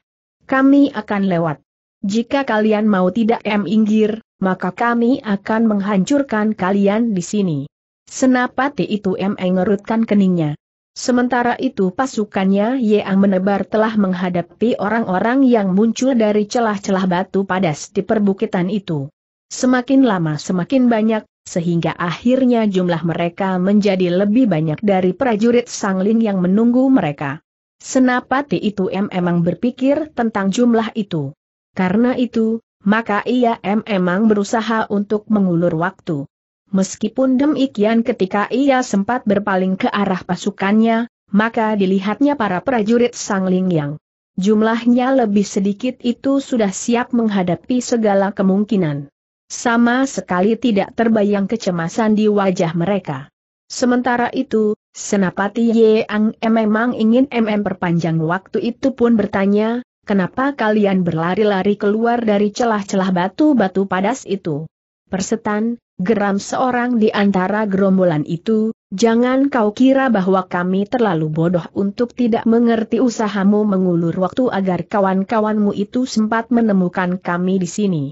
Kami akan lewat. Jika kalian mau tidak M inggir, maka kami akan menghancurkan kalian di sini. Senapati itu ngerutkan keningnya. Sementara itu pasukannya Yang menebar telah menghadapi orang-orang yang muncul dari celah-celah batu padas di perbukitan itu. Semakin lama semakin banyak, sehingga akhirnya jumlah mereka menjadi lebih banyak dari prajurit Sang sangling yang menunggu mereka. Senapati itu memang berpikir tentang jumlah itu. Karena itu, maka ia memang berusaha untuk mengulur waktu. Meskipun demikian ketika ia sempat berpaling ke arah pasukannya, maka dilihatnya para prajurit Sang Ling yang jumlahnya lebih sedikit itu sudah siap menghadapi segala kemungkinan. Sama sekali tidak terbayang kecemasan di wajah mereka. Sementara itu, Senapati Yeang memang ingin MM perpanjang waktu itu pun bertanya, Kenapa kalian berlari-lari keluar dari celah-celah batu-batu padas itu? Persetan, geram seorang di antara gerombolan itu, jangan kau kira bahwa kami terlalu bodoh untuk tidak mengerti usahamu mengulur waktu agar kawan-kawanmu itu sempat menemukan kami di sini.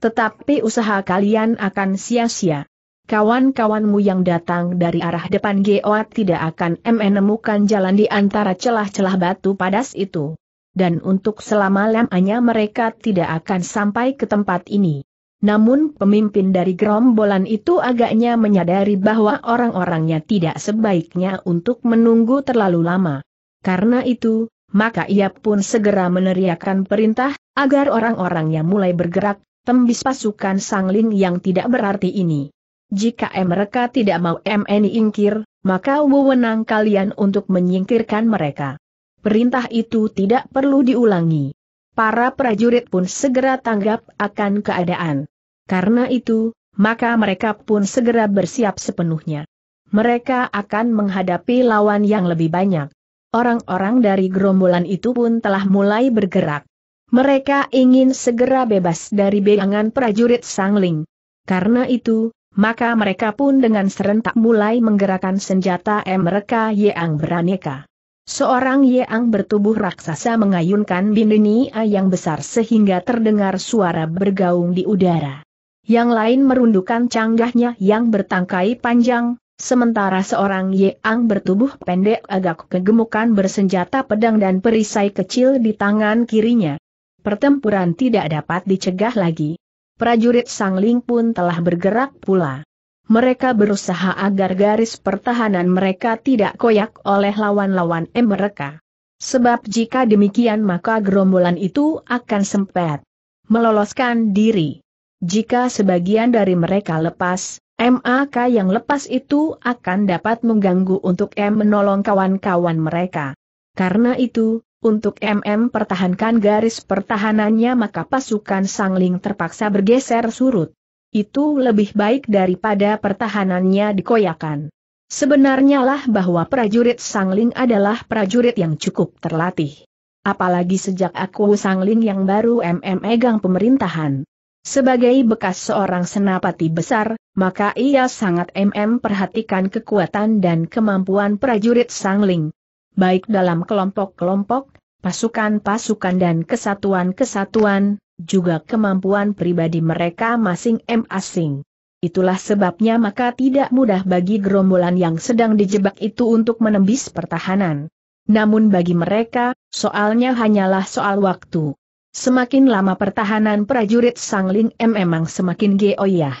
Tetapi usaha kalian akan sia-sia. Kawan-kawanmu yang datang dari arah depan Goa tidak akan menemukan jalan di antara celah-celah batu padas itu dan untuk selama-lamanya mereka tidak akan sampai ke tempat ini. Namun pemimpin dari gerombolan itu agaknya menyadari bahwa orang-orangnya tidak sebaiknya untuk menunggu terlalu lama. Karena itu, maka ia pun segera meneriakkan perintah, agar orang-orangnya mulai bergerak, tembis pasukan sangling yang tidak berarti ini. Jika mereka tidak mau MNI ingkir, maka wewenang kalian untuk menyingkirkan mereka. Perintah itu tidak perlu diulangi. Para prajurit pun segera tanggap akan keadaan. Karena itu, maka mereka pun segera bersiap sepenuhnya. Mereka akan menghadapi lawan yang lebih banyak. Orang-orang dari gerombolan itu pun telah mulai bergerak. Mereka ingin segera bebas dari bayangan prajurit Sangling. Karena itu, maka mereka pun dengan serentak mulai menggerakkan senjata M mereka yang beraneka. Seorang Yang bertubuh raksasa mengayunkan bindenia yang besar sehingga terdengar suara bergaung di udara. Yang lain merundukkan canggahnya yang bertangkai panjang, sementara seorang Yang bertubuh pendek agak kegemukan bersenjata pedang dan perisai kecil di tangan kirinya. Pertempuran tidak dapat dicegah lagi. Prajurit Sangling pun telah bergerak pula mereka berusaha agar garis pertahanan mereka tidak koyak oleh lawan-lawan M mereka. Sebab jika demikian maka gerombolan itu akan sempat meloloskan diri. Jika sebagian dari mereka lepas, MAK yang lepas itu akan dapat mengganggu untuk M menolong kawan-kawan mereka. Karena itu, untuk MM pertahankan garis pertahanannya maka pasukan Sangling terpaksa bergeser surut. Itu lebih baik daripada pertahanannya dikoyakan. Sebenarnya lah bahwa prajurit Sangling adalah prajurit yang cukup terlatih. Apalagi sejak aku Sangling yang baru MM egang pemerintahan. Sebagai bekas seorang senapati besar, maka ia sangat MM perhatikan kekuatan dan kemampuan prajurit Sangling. Baik dalam kelompok-kelompok, pasukan-pasukan dan kesatuan-kesatuan, juga kemampuan pribadi mereka masing-masing. Itulah sebabnya maka tidak mudah bagi gerombolan yang sedang dijebak itu untuk menembis pertahanan. Namun bagi mereka, soalnya hanyalah soal waktu. Semakin lama pertahanan prajurit Sangling M memang semakin geoyah.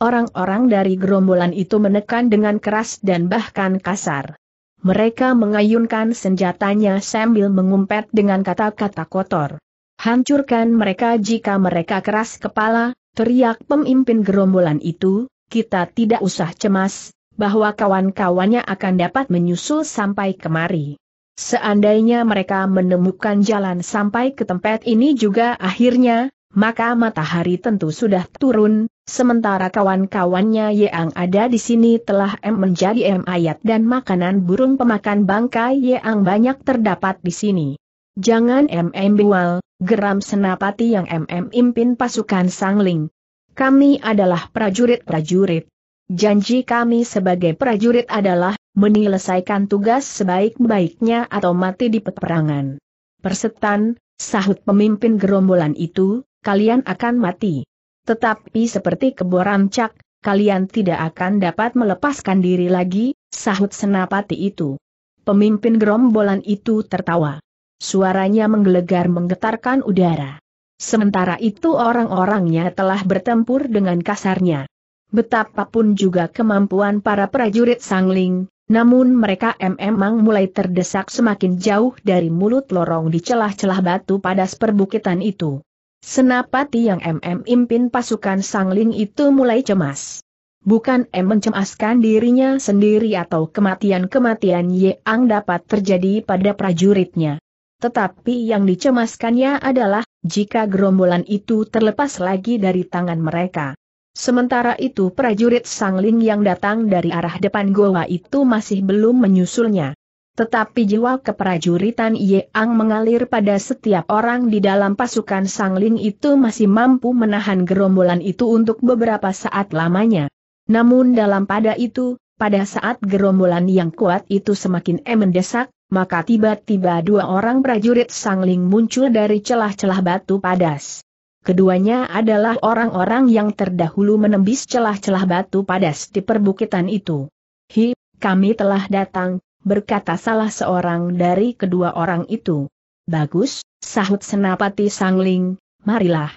Orang-orang dari gerombolan itu menekan dengan keras dan bahkan kasar. Mereka mengayunkan senjatanya sambil mengumpet dengan kata-kata kotor. Hancurkan mereka jika mereka keras kepala, teriak pemimpin gerombolan itu, kita tidak usah cemas, bahwa kawan-kawannya akan dapat menyusul sampai kemari. Seandainya mereka menemukan jalan sampai ke tempat ini juga akhirnya, maka matahari tentu sudah turun, sementara kawan-kawannya yang ada di sini telah M menjadi M ayat dan makanan burung pemakan bangkai yang banyak terdapat di sini. Jangan M, -M bual, geram senapati yang MM impin pasukan Sangling. Kami adalah prajurit-prajurit. Janji kami sebagai prajurit adalah menyelesaikan tugas sebaik-baiknya atau mati di peperangan. Persetan, sahut pemimpin gerombolan itu, kalian akan mati. Tetapi seperti keboran cak, kalian tidak akan dapat melepaskan diri lagi, sahut senapati itu. Pemimpin gerombolan itu tertawa. Suaranya menggelegar menggetarkan udara. Sementara itu orang-orangnya telah bertempur dengan kasarnya. Betapapun juga kemampuan para prajurit sangling, namun mereka memang mulai terdesak semakin jauh dari mulut lorong di celah-celah batu pada perbukitan itu. Senapati yang MM impin pasukan sangling itu mulai cemas. Bukan M mencemaskan dirinya sendiri atau kematian-kematian yang dapat terjadi pada prajuritnya tetapi yang dicemaskannya adalah, jika gerombolan itu terlepas lagi dari tangan mereka. Sementara itu prajurit Sangling yang datang dari arah depan goa itu masih belum menyusulnya. Tetapi jiwa keprajuritan Ang mengalir pada setiap orang di dalam pasukan Sangling itu masih mampu menahan gerombolan itu untuk beberapa saat lamanya. Namun dalam pada itu, pada saat gerombolan yang kuat itu semakin mendesak maka tiba-tiba dua orang prajurit sangling muncul dari celah-celah batu padas. Keduanya adalah orang-orang yang terdahulu menembis celah-celah batu padas di perbukitan itu. Hi, kami telah datang, berkata salah seorang dari kedua orang itu. Bagus, sahut senapati sangling, marilah.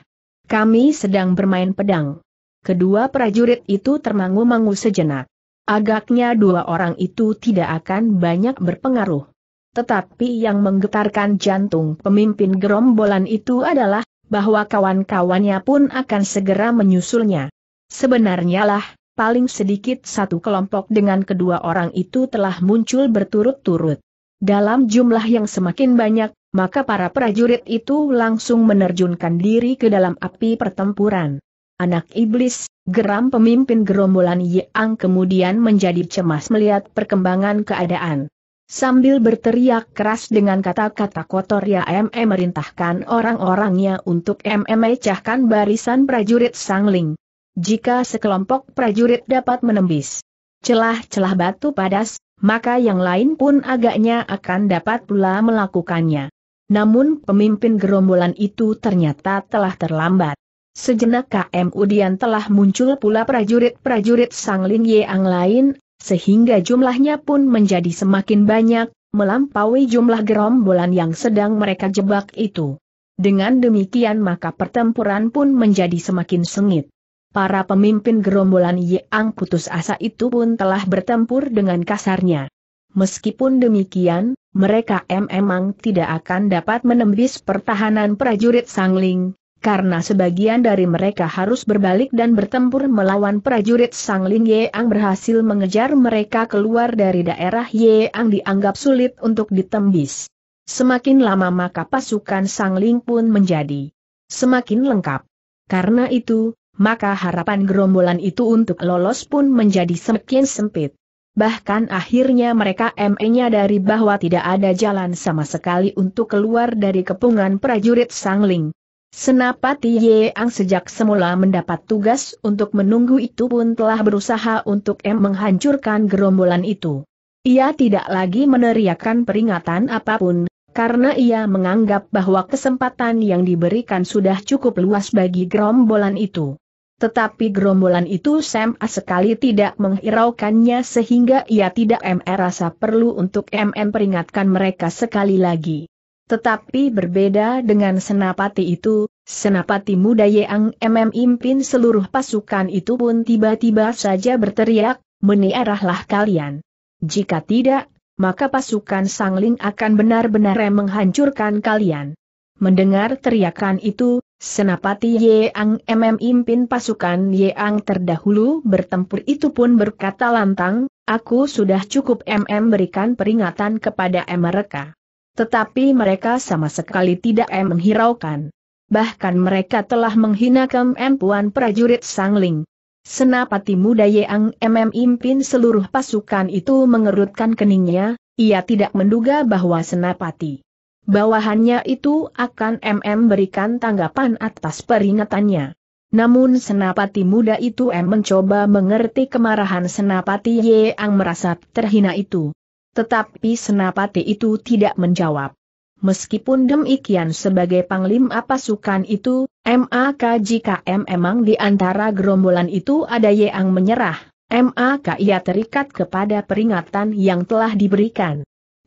Kami sedang bermain pedang. Kedua prajurit itu termangu-mangu sejenak. Agaknya dua orang itu tidak akan banyak berpengaruh. Tetapi yang menggetarkan jantung pemimpin gerombolan itu adalah, bahwa kawan-kawannya pun akan segera menyusulnya. Sebenarnya lah, paling sedikit satu kelompok dengan kedua orang itu telah muncul berturut-turut. Dalam jumlah yang semakin banyak, maka para prajurit itu langsung menerjunkan diri ke dalam api pertempuran. Anak iblis, geram pemimpin gerombolan Yang kemudian menjadi cemas melihat perkembangan keadaan. Sambil berteriak keras dengan kata-kata kotor ya MM merintahkan orang-orangnya untuk MM mecahkan barisan prajurit sangling. Jika sekelompok prajurit dapat menembis celah-celah batu padas, maka yang lain pun agaknya akan dapat pula melakukannya. Namun pemimpin gerombolan itu ternyata telah terlambat. Sejenak KM Udian telah muncul pula prajurit-prajurit Sangling Yang lain sehingga jumlahnya pun menjadi semakin banyak, melampaui jumlah gerombolan yang sedang mereka jebak itu. Dengan demikian maka pertempuran pun menjadi semakin sengit. Para pemimpin gerombolan Yang putus asa itu pun telah bertempur dengan kasarnya. Meskipun demikian, mereka memang tidak akan dapat menembus pertahanan prajurit Sangling, karena sebagian dari mereka harus berbalik dan bertempur melawan prajurit Sang Ling Ye Yeang berhasil mengejar mereka keluar dari daerah Ye Yeang dianggap sulit untuk ditembis. Semakin lama maka pasukan Sang Ling pun menjadi semakin lengkap. Karena itu, maka harapan gerombolan itu untuk lolos pun menjadi semakin sempit. Bahkan akhirnya mereka ME-nya dari bahwa tidak ada jalan sama sekali untuk keluar dari kepungan prajurit Sang Ling. Senapati Yeang sejak semula mendapat tugas untuk menunggu itu pun telah berusaha untuk M menghancurkan gerombolan itu. Ia tidak lagi meneriakkan peringatan apapun, karena ia menganggap bahwa kesempatan yang diberikan sudah cukup luas bagi gerombolan itu. Tetapi gerombolan itu Sam sekali tidak menghiraukannya sehingga ia tidak merasa perlu untuk MM peringatkan mereka sekali lagi. Tetapi berbeda dengan senapati itu, senapati muda Yang MM Impin seluruh pasukan itu pun tiba-tiba saja berteriak, meniarahlah kalian. Jika tidak, maka pasukan Sangling akan benar-benar menghancurkan kalian. Mendengar teriakan itu, senapati Yeang MM Impin pasukan Yeang terdahulu bertempur itu pun berkata lantang, aku sudah cukup MM berikan peringatan kepada mereka. Tetapi mereka sama sekali tidak menghiraukan. Bahkan mereka telah menghina kemampuan prajurit Sangling. Senapati muda Yeang MM Impin seluruh pasukan itu mengerutkan keningnya, ia tidak menduga bahwa senapati bawahannya itu akan MM berikan tanggapan atas peringatannya. Namun senapati muda itu M mencoba mengerti kemarahan senapati Yeang merasa terhina itu. Tetapi Senapati itu tidak menjawab. Meskipun demikian sebagai panglima pasukan itu, MAK jika memang di antara gerombolan itu ada yang menyerah, MAK ia terikat kepada peringatan yang telah diberikan.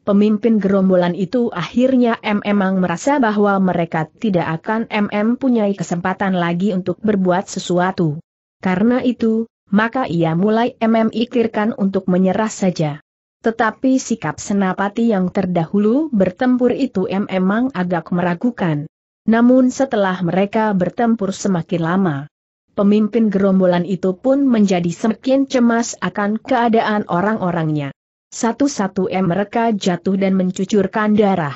Pemimpin gerombolan itu akhirnya M memang merasa bahwa mereka tidak akan MM punyai kesempatan lagi untuk berbuat sesuatu. Karena itu, maka ia mulai MM ikirkan untuk menyerah saja. Tetapi sikap senapati yang terdahulu bertempur itu memang agak meragukan. Namun setelah mereka bertempur semakin lama, pemimpin gerombolan itu pun menjadi semakin cemas akan keadaan orang-orangnya. Satu-satu M mereka jatuh dan mencucurkan darah.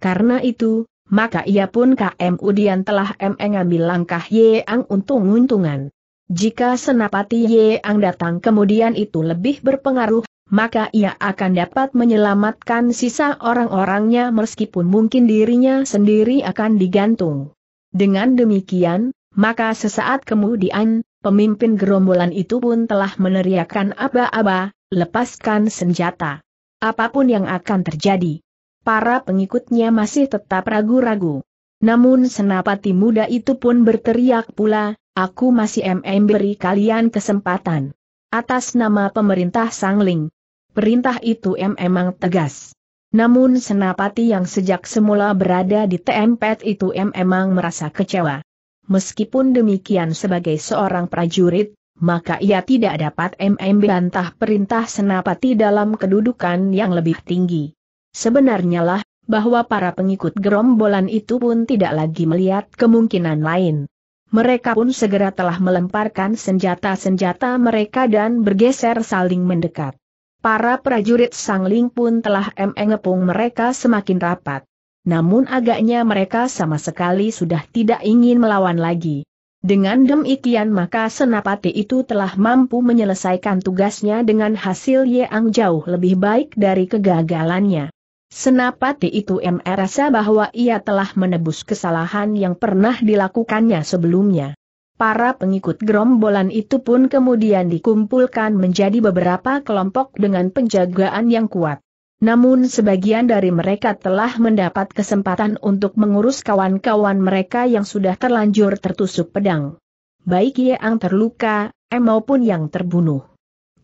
Karena itu, maka ia pun KM Udian telah M mengambil langkah Yeang untung-untungan. Jika senapati Yeang datang kemudian itu lebih berpengaruh maka ia akan dapat menyelamatkan sisa orang-orangnya meskipun mungkin dirinya sendiri akan digantung. Dengan demikian, maka sesaat kemudian, pemimpin gerombolan itu pun telah meneriakkan aba-aba, lepaskan senjata. Apapun yang akan terjadi, para pengikutnya masih tetap ragu-ragu. Namun senapati muda itu pun berteriak pula, aku masih MM beri kalian kesempatan. Atas nama pemerintah Sangling, Perintah itu memang tegas. Namun Senapati yang sejak semula berada di TMP itu memang merasa kecewa. Meskipun demikian sebagai seorang prajurit, maka ia tidak dapat MM bantah perintah Senapati dalam kedudukan yang lebih tinggi. Sebenarnya lah, bahwa para pengikut gerombolan itu pun tidak lagi melihat kemungkinan lain. Mereka pun segera telah melemparkan senjata-senjata mereka dan bergeser saling mendekat. Para prajurit Sang Ling pun telah mengepung mereka semakin rapat. Namun agaknya mereka sama sekali sudah tidak ingin melawan lagi. Dengan demikian maka Senapati itu telah mampu menyelesaikan tugasnya dengan hasil yang jauh lebih baik dari kegagalannya. Senapati itu merasa bahwa ia telah menebus kesalahan yang pernah dilakukannya sebelumnya. Para pengikut gerombolan itu pun kemudian dikumpulkan menjadi beberapa kelompok dengan penjagaan yang kuat. Namun sebagian dari mereka telah mendapat kesempatan untuk mengurus kawan-kawan mereka yang sudah terlanjur tertusuk pedang. Baik yang terluka, eh, maupun yang terbunuh.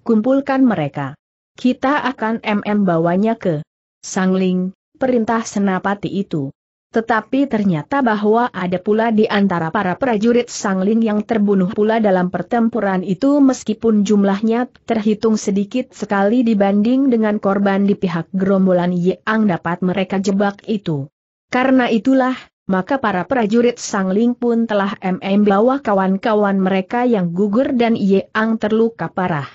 Kumpulkan mereka. Kita akan MM bawanya ke Sangling, perintah senapati itu. Tetapi ternyata bahwa ada pula di antara para prajurit Sangling yang terbunuh pula dalam pertempuran itu meskipun jumlahnya terhitung sedikit sekali dibanding dengan korban di pihak gerombolan yang dapat mereka jebak itu. Karena itulah, maka para prajurit Sangling pun telah MM bawa kawan-kawan mereka yang gugur dan Ang terluka parah.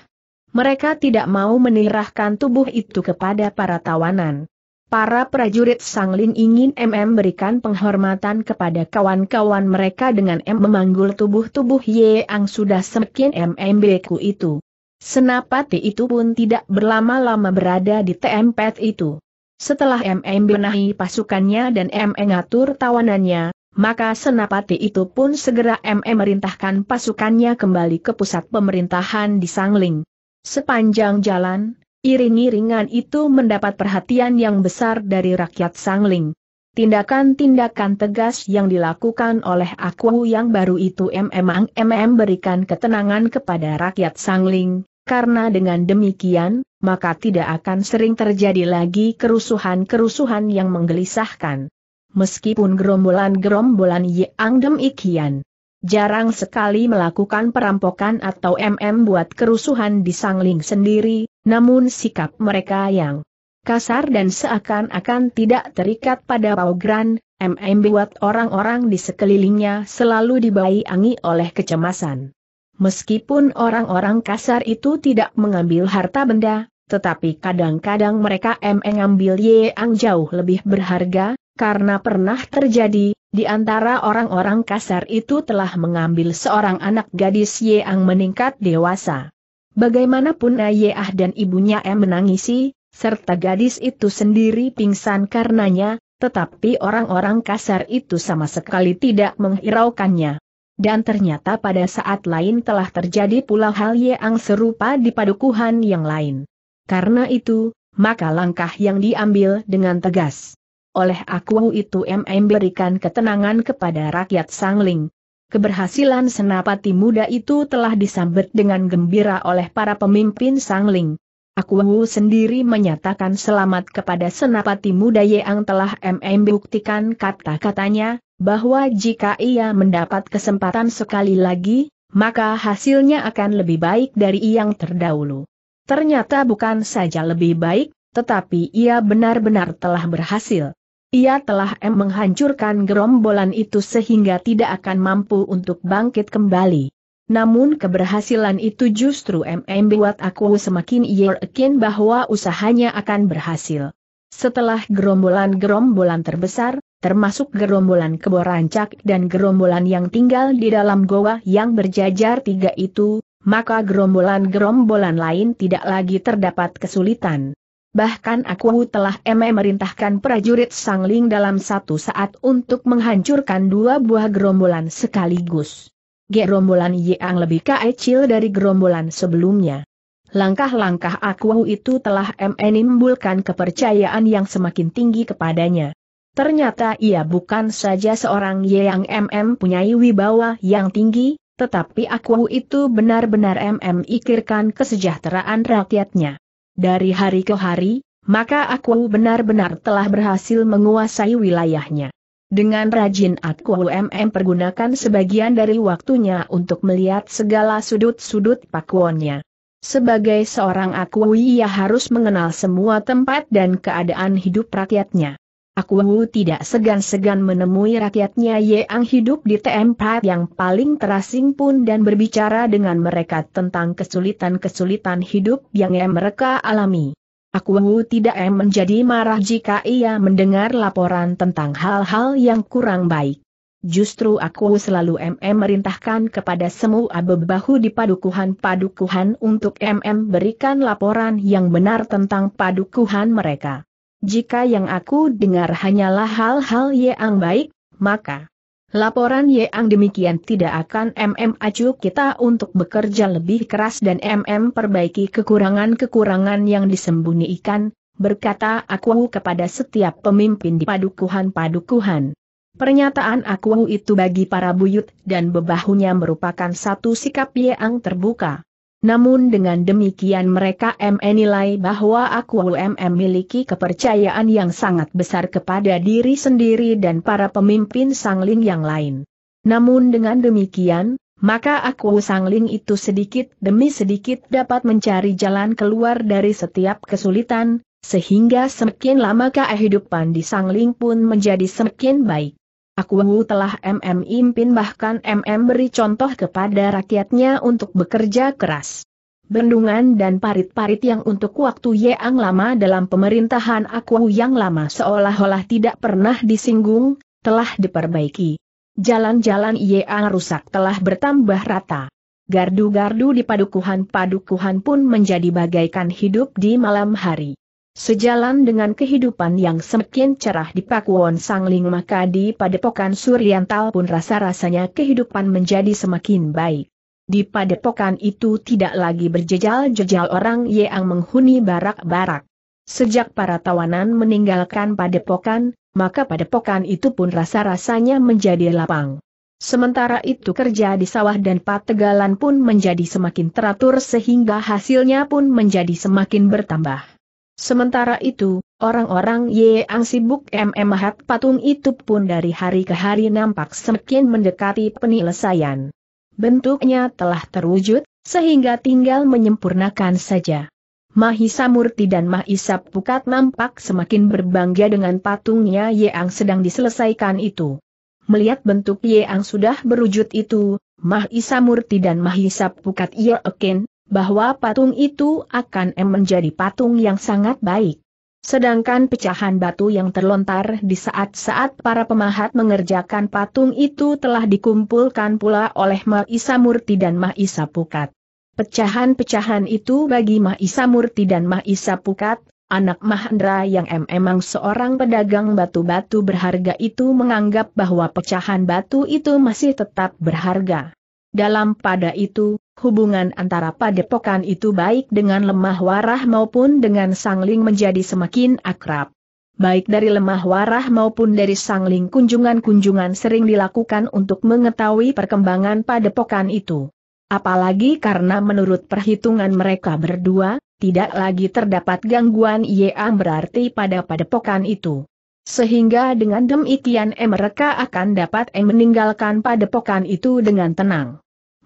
Mereka tidak mau menirahkan tubuh itu kepada para tawanan. Para prajurit Sanglin ingin MM berikan penghormatan kepada kawan-kawan mereka dengan M memanggul tubuh-tubuh Yang sudah semakin MM beku itu. Senapati itu pun tidak berlama-lama berada di tempat itu. Setelah MM benahi pasukannya dan MM ngatur tawanannya, maka senapati itu pun segera MM merintahkan pasukannya kembali ke pusat pemerintahan di Sangling. Sepanjang jalan, Iring-iringan itu mendapat perhatian yang besar dari rakyat Sangling. Tindakan-tindakan tegas yang dilakukan oleh aku yang baru itu memang MM berikan ketenangan kepada rakyat Sangling, karena dengan demikian, maka tidak akan sering terjadi lagi kerusuhan-kerusuhan yang menggelisahkan. Meskipun gerombolan-gerombolan Yang Demikian Jarang sekali melakukan perampokan atau MM buat kerusuhan di Sangling sendiri, namun sikap mereka yang kasar dan seakan-akan tidak terikat pada Paugran, MM buat orang-orang di sekelilingnya selalu dibayangi oleh kecemasan. Meskipun orang-orang kasar itu tidak mengambil harta benda, tetapi kadang-kadang mereka mengambil yang jauh lebih berharga, karena pernah terjadi, di antara orang-orang kasar itu telah mengambil seorang anak gadis yang meningkat dewasa. Bagaimanapun Ayah dan ibunya M menangisi, serta gadis itu sendiri pingsan karenanya, tetapi orang-orang kasar itu sama sekali tidak menghiraukannya. Dan ternyata pada saat lain telah terjadi pula hal yang serupa di padukuhan yang lain. Karena itu, maka langkah yang diambil dengan tegas oleh aku itu berikan ketenangan kepada rakyat Sangling. Keberhasilan senapati muda itu telah disambut dengan gembira oleh para pemimpin Sangling. Aku sendiri menyatakan selamat kepada senapati muda yang telah MM buktikan kata-katanya, bahwa jika ia mendapat kesempatan sekali lagi, maka hasilnya akan lebih baik dari yang terdahulu. Ternyata bukan saja lebih baik, tetapi ia benar-benar telah berhasil. Ia telah M menghancurkan gerombolan itu sehingga tidak akan mampu untuk bangkit kembali. Namun keberhasilan itu justru MM buat aku semakin yakin bahwa usahanya akan berhasil. Setelah gerombolan-gerombolan terbesar, termasuk gerombolan keborancak dan gerombolan yang tinggal di dalam goa yang berjajar tiga itu, maka gerombolan-gerombolan lain tidak lagi terdapat kesulitan bahkan aku telah memerintahkan prajurit sangling dalam satu saat untuk menghancurkan dua buah gerombolan sekaligus. Gerombolan yang lebih kecil dari gerombolan sebelumnya. Langkah-langkah aku itu telah menimbulkan kepercayaan yang semakin tinggi kepadanya. Ternyata ia bukan saja seorang yang MM punyai wibawa yang tinggi, tetapi aku itu benar-benar MM ikirkan kesejahteraan rakyatnya. Dari hari ke hari, maka aku benar-benar telah berhasil menguasai wilayahnya. Dengan rajin aku MM pergunakan sebagian dari waktunya untuk melihat segala sudut-sudut pakuannya. Sebagai seorang aku ia harus mengenal semua tempat dan keadaan hidup rakyatnya. Aku Wu tidak segan-segan menemui rakyatnya Ye ang hidup di tempat yang paling terasing pun dan berbicara dengan mereka tentang kesulitan-kesulitan hidup yang mereka alami. Aku Wu tidak menjadi marah jika ia mendengar laporan tentang hal-hal yang kurang baik. Justru aku selalu MM merintahkan kepada semua bebahu di padukuhan-padukuhan untuk MM berikan laporan yang benar tentang padukuhan mereka. Jika yang aku dengar hanyalah hal-hal yang baik, maka laporan yang demikian tidak akan MM acu kita untuk bekerja lebih keras dan MM perbaiki kekurangan-kekurangan yang disembunyikan, berkata aku kepada setiap pemimpin di padukuhan-padukuhan. Pernyataan aku itu bagi para buyut dan bebahunya merupakan satu sikap yang terbuka. Namun dengan demikian mereka menilai bahwa aku memiliki kepercayaan yang sangat besar kepada diri sendiri dan para pemimpin sangling yang lain. Namun dengan demikian, maka aku sangling itu sedikit demi sedikit dapat mencari jalan keluar dari setiap kesulitan, sehingga semakin lama kehidupan di sangling pun menjadi semakin baik. Aku telah MM impin bahkan MM beri contoh kepada rakyatnya untuk bekerja keras. Bendungan dan parit-parit yang untuk waktu yang lama dalam pemerintahan aku yang lama seolah-olah tidak pernah disinggung, telah diperbaiki. Jalan-jalan yang rusak telah bertambah rata. Gardu-gardu di padukuhan-padukuhan pun menjadi bagaikan hidup di malam hari. Sejalan dengan kehidupan yang semakin cerah di Pakuwon Sangling maka di Padepokan Suryantal pun rasa-rasanya kehidupan menjadi semakin baik. Di padepokan itu tidak lagi berjejal-jejal orang yang menghuni barak-barak. Sejak para tawanan meninggalkan padepokan, maka padepokan itu pun rasa-rasanya menjadi lapang. Sementara itu kerja di sawah dan pategalan pun menjadi semakin teratur sehingga hasilnya pun menjadi semakin bertambah. Sementara itu, orang-orang yang sibuk memahat patung itu pun dari hari ke hari nampak semakin mendekati penyelesaian. Bentuknya telah terwujud, sehingga tinggal menyempurnakan saja. Mahisa Murti dan Mahisa Pukat nampak semakin berbangga dengan patungnya Yeang sedang diselesaikan itu. Melihat bentuk Yeang sudah berwujud itu, Mahisa Murti dan Mahisa Pukat yakin bahwa patung itu akan menjadi patung yang sangat baik. Sedangkan pecahan batu yang terlontar di saat-saat para pemahat mengerjakan patung itu telah dikumpulkan pula oleh Mahisa Murti dan Mahisa Pukat. Pecahan-pecahan itu bagi Mahisa Murti dan Mahisa Pukat, anak Mahendra yang emang seorang pedagang batu-batu berharga itu menganggap bahwa pecahan batu itu masih tetap berharga. Dalam pada itu, hubungan antara padepokan itu baik dengan lemah warah maupun dengan sangling menjadi semakin akrab. Baik dari lemah warah maupun dari sangling kunjungan-kunjungan sering dilakukan untuk mengetahui perkembangan padepokan itu. Apalagi karena menurut perhitungan mereka berdua, tidak lagi terdapat gangguan YA berarti pada padepokan itu. Sehingga dengan demikian mereka akan dapat meninggalkan padepokan itu dengan tenang.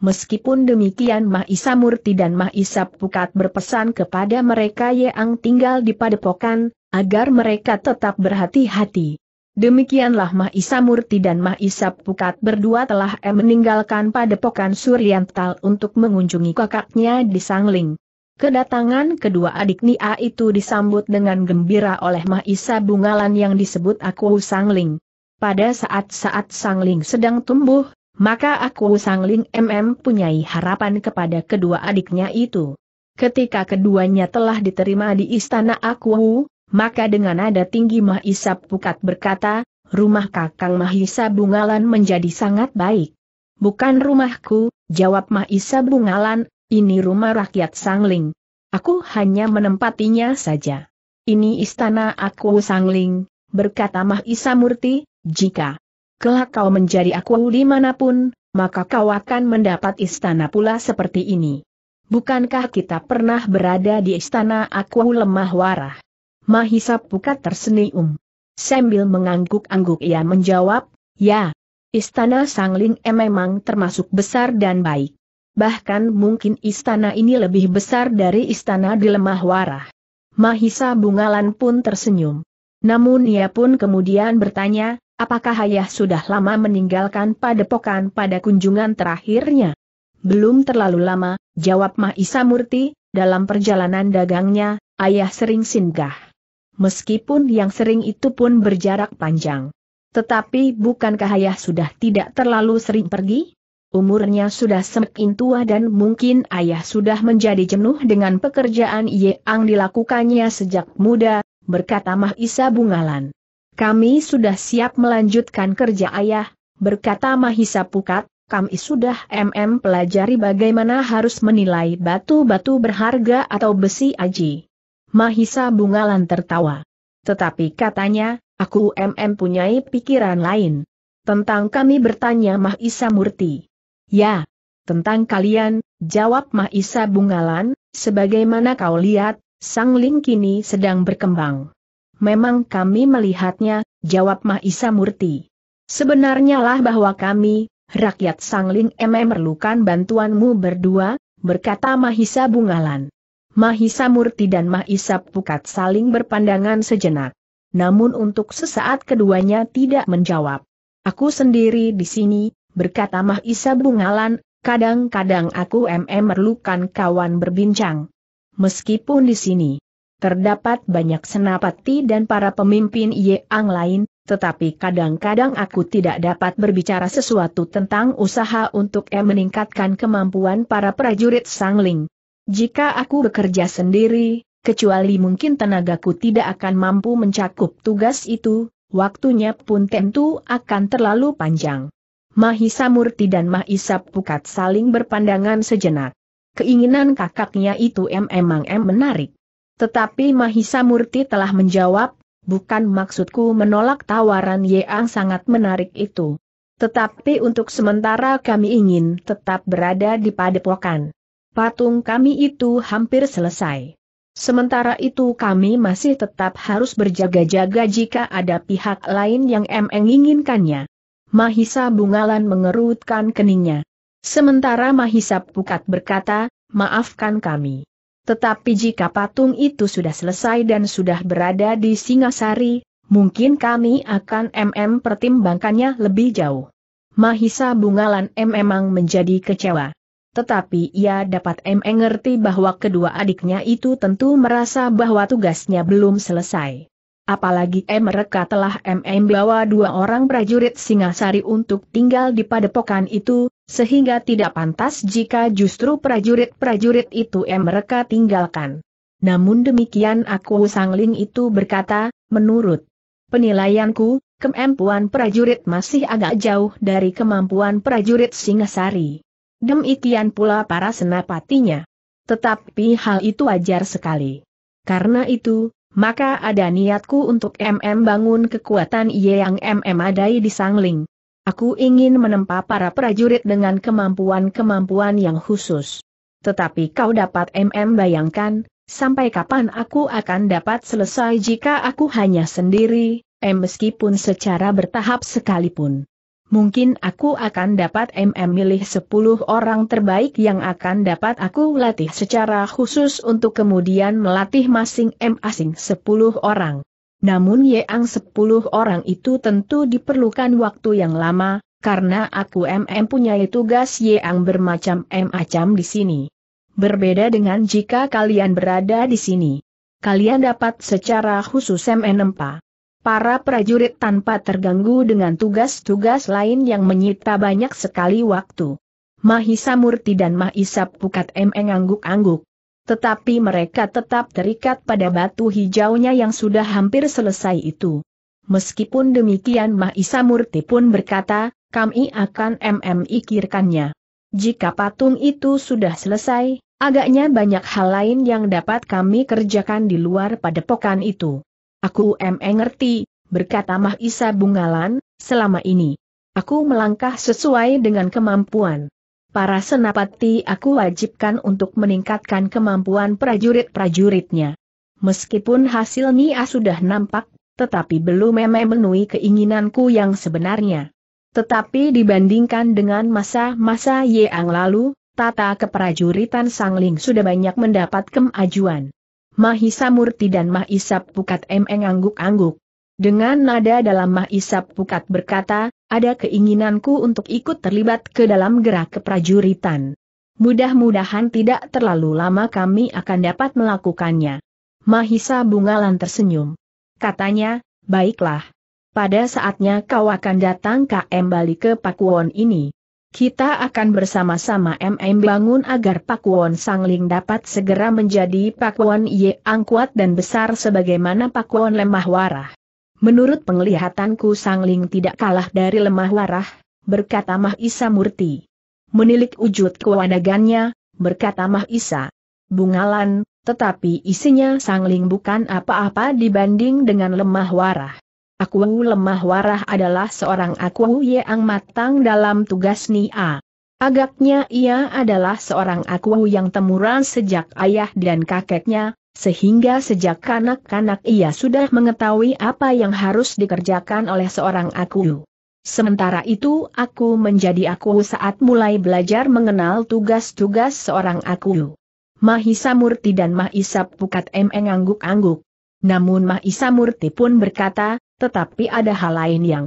Meskipun demikian Mahisa Murti dan Mahisa Pukat berpesan kepada mereka yang tinggal di padepokan, agar mereka tetap berhati-hati. Demikianlah Mahisa Murti dan Mahisa Pukat berdua telah meninggalkan padepokan Suryantal untuk mengunjungi kakaknya di Sangling. Kedatangan kedua adik Nia itu disambut dengan gembira oleh Mahisa Bungalan yang disebut Aku Sangling. Pada saat-saat Sangling sedang tumbuh, maka aku sangling MM punyai harapan kepada kedua adiknya itu. Ketika keduanya telah diterima di istana aku, maka dengan nada tinggi Mahisa Pukat berkata, rumah kakang Mahisa Bungalan menjadi sangat baik. Bukan rumahku, jawab Mahisa Bungalan, ini rumah rakyat sangling. Aku hanya menempatinya saja. Ini istana aku sangling, berkata Mahisa Murti, jika kelak kau menjadi aku dimanapun, maka kau akan mendapat istana pula seperti ini. Bukankah kita pernah berada di istana aku lemah warah? Mahisa Pukat tersenyum. Sambil mengangguk-angguk ia menjawab, ya, istana Sangling memang termasuk besar dan baik. Bahkan mungkin istana ini lebih besar dari istana di lemah warah. Mahisa Bungalan pun tersenyum. Namun ia pun kemudian bertanya, apakah ayah sudah lama meninggalkan padepokan pada kunjungan terakhirnya? Belum terlalu lama, jawab Mahisa Murti, dalam perjalanan dagangnya, ayah sering singgah. Meskipun yang sering itu pun berjarak panjang. Tetapi bukankah ayah sudah tidak terlalu sering pergi? Umurnya sudah semakin tua dan mungkin ayah sudah menjadi jenuh dengan pekerjaan yang dilakukannya sejak muda, berkata Mahisa Bungalan. Kami sudah siap melanjutkan kerja ayah, berkata Mahisa Pukat, kami sudah MM pelajari bagaimana harus menilai batu-batu berharga atau besi aji. Mahisa Bungalan tertawa. Tetapi katanya, aku MM punyai pikiran lain. Tentang kami bertanya Mahisa Murti. Ya, tentang kalian, jawab Mahisa Bungalan, sebagaimana kau lihat, Sang Ling kini sedang berkembang memang kami melihatnya, jawab Mahisa Murti. Sebenarnya lah bahwa kami, rakyat Sangling mm, memerlukan bantuanmu berdua, berkata Mahisa Bungalan. Mahisa Murti dan Mahisa Pukat saling berpandangan sejenak. Namun untuk sesaat keduanya tidak menjawab. Aku sendiri di sini, berkata Mahisa Bungalan, kadang-kadang aku MM memerlukan kawan berbincang. Meskipun di sini, Terdapat banyak senapati dan para pemimpin Ang lain, tetapi kadang-kadang aku tidak dapat berbicara sesuatu tentang usaha untuk e meningkatkan kemampuan para prajurit sangling. Jika aku bekerja sendiri, kecuali mungkin tenagaku tidak akan mampu mencakup tugas itu, waktunya pun tentu akan terlalu panjang. Mahisa Murti dan Mahisa Pukat saling berpandangan sejenak. Keinginan kakaknya itu memang em menarik. Tetapi Mahisa Murti telah menjawab, bukan maksudku menolak tawaran Yeang sangat menarik itu. Tetapi untuk sementara kami ingin tetap berada di padepokan. Patung kami itu hampir selesai. Sementara itu kami masih tetap harus berjaga-jaga jika ada pihak lain yang menginginkannya. Mahisa Bungalan mengerutkan keningnya. Sementara Mahisa Pukat berkata, maafkan kami. Tetapi jika patung itu sudah selesai dan sudah berada di Singasari, mungkin kami akan MM pertimbangkannya lebih jauh. Mahisa Bungalan M memang menjadi kecewa. Tetapi ia dapat M mengerti bahwa kedua adiknya itu tentu merasa bahwa tugasnya belum selesai. Apalagi M mereka telah MM bawa dua orang prajurit Singasari untuk tinggal di padepokan itu, sehingga tidak pantas jika justru prajurit-prajurit itu mereka tinggalkan. Namun demikian aku sangling itu berkata, menurut penilaianku, kemampuan prajurit masih agak jauh dari kemampuan prajurit Singasari. Demikian pula para senapatinya. Tetapi hal itu wajar sekali. Karena itu, maka ada niatku untuk MM bangun kekuatan yang MM adai di Sangling, Aku ingin menempa para prajurit dengan kemampuan-kemampuan yang khusus. Tetapi kau dapat MM bayangkan, sampai kapan aku akan dapat selesai jika aku hanya sendiri, M meskipun secara bertahap sekalipun. Mungkin aku akan dapat MM milih 10 orang terbaik yang akan dapat aku latih secara khusus untuk kemudian melatih masing masing 10 orang. Namun Yang sepuluh orang itu tentu diperlukan waktu yang lama, karena aku MM punya tugas yang bermacam-macam di sini. Berbeda dengan jika kalian berada di sini. Kalian dapat secara khusus menempa para prajurit tanpa terganggu dengan tugas-tugas lain yang menyita banyak sekali waktu. Mahisa Murti dan Mahisa Pukat MM angguk-angguk tetapi mereka tetap terikat pada batu hijaunya yang sudah hampir selesai itu. Meskipun demikian Mahisa Murti pun berkata, kami akan memikirkannya. Jika patung itu sudah selesai, agaknya banyak hal lain yang dapat kami kerjakan di luar padepokan itu. Aku mengerti, berkata Mahisa Bungalan, selama ini. Aku melangkah sesuai dengan kemampuan para senapati aku wajibkan untuk meningkatkan kemampuan prajurit-prajuritnya. Meskipun hasil Nia sudah nampak, tetapi belum memenuhi keinginanku yang sebenarnya. Tetapi dibandingkan dengan masa-masa yang lalu, tata keprajuritan Sangling sudah banyak mendapat kemajuan. Mahisa Murti dan Mahisa Pukat Emeng angguk-angguk. Dengan nada dalam Mahisa Pukat berkata, ada keinginanku untuk ikut terlibat ke dalam gerak keprajuritan. Mudah-mudahan tidak terlalu lama kami akan dapat melakukannya. Mahisa Bungalan tersenyum. Katanya, baiklah. Pada saatnya kau akan datang KM balik ke Pakuwon ini. Kita akan bersama-sama MM bangun agar Pakuwon Sangling dapat segera menjadi Pakuwon Ye Angkuat dan besar sebagaimana Pakuwon Lemahwarah. Menurut penglihatanku Sang Ling tidak kalah dari lemah warah, berkata Mah Isa Murti. Menilik wujud kewanagannya, berkata Mah Isa. Bungalan, tetapi isinya Sang Ling bukan apa-apa dibanding dengan lemah warah. Aku lemah warah adalah seorang aku yang matang dalam tugas Nia. Agaknya ia adalah seorang aku yang temuran sejak ayah dan kakeknya, sehingga sejak kanak-kanak ia sudah mengetahui apa yang harus dikerjakan oleh seorang aku. Sementara itu aku menjadi aku saat mulai belajar mengenal tugas-tugas seorang aku. Mahisa Murti dan Mahisa Pukat M mengangguk-angguk. Namun Mahisa Murti pun berkata, tetapi ada hal lain yang